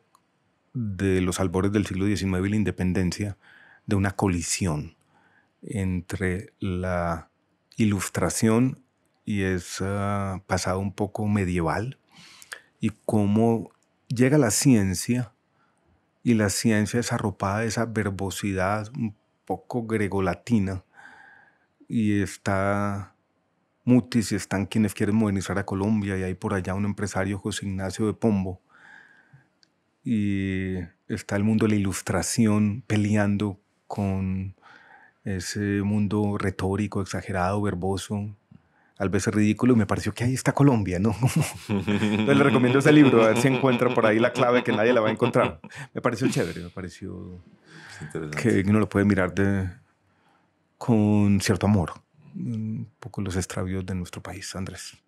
de los albores del siglo XIX y la independencia de una colisión entre la ilustración y ese pasado un poco medieval y cómo llega la ciencia y la ciencia es arropada de esa verbosidad un poco grego-latina y está Mutis y están quienes quieren modernizar a Colombia y hay por allá un empresario José Ignacio de Pombo y está el mundo de la ilustración peleando con ese mundo retórico, exagerado, verboso, a veces ridículo, y me pareció que ahí está Colombia, ¿no? (laughs) Entonces le recomiendo ese libro, a ver si encuentra por ahí la clave que nadie la va a encontrar. Me pareció chévere, me pareció que uno lo puede mirar de, con cierto amor, un poco los extravíos de nuestro país, Andrés.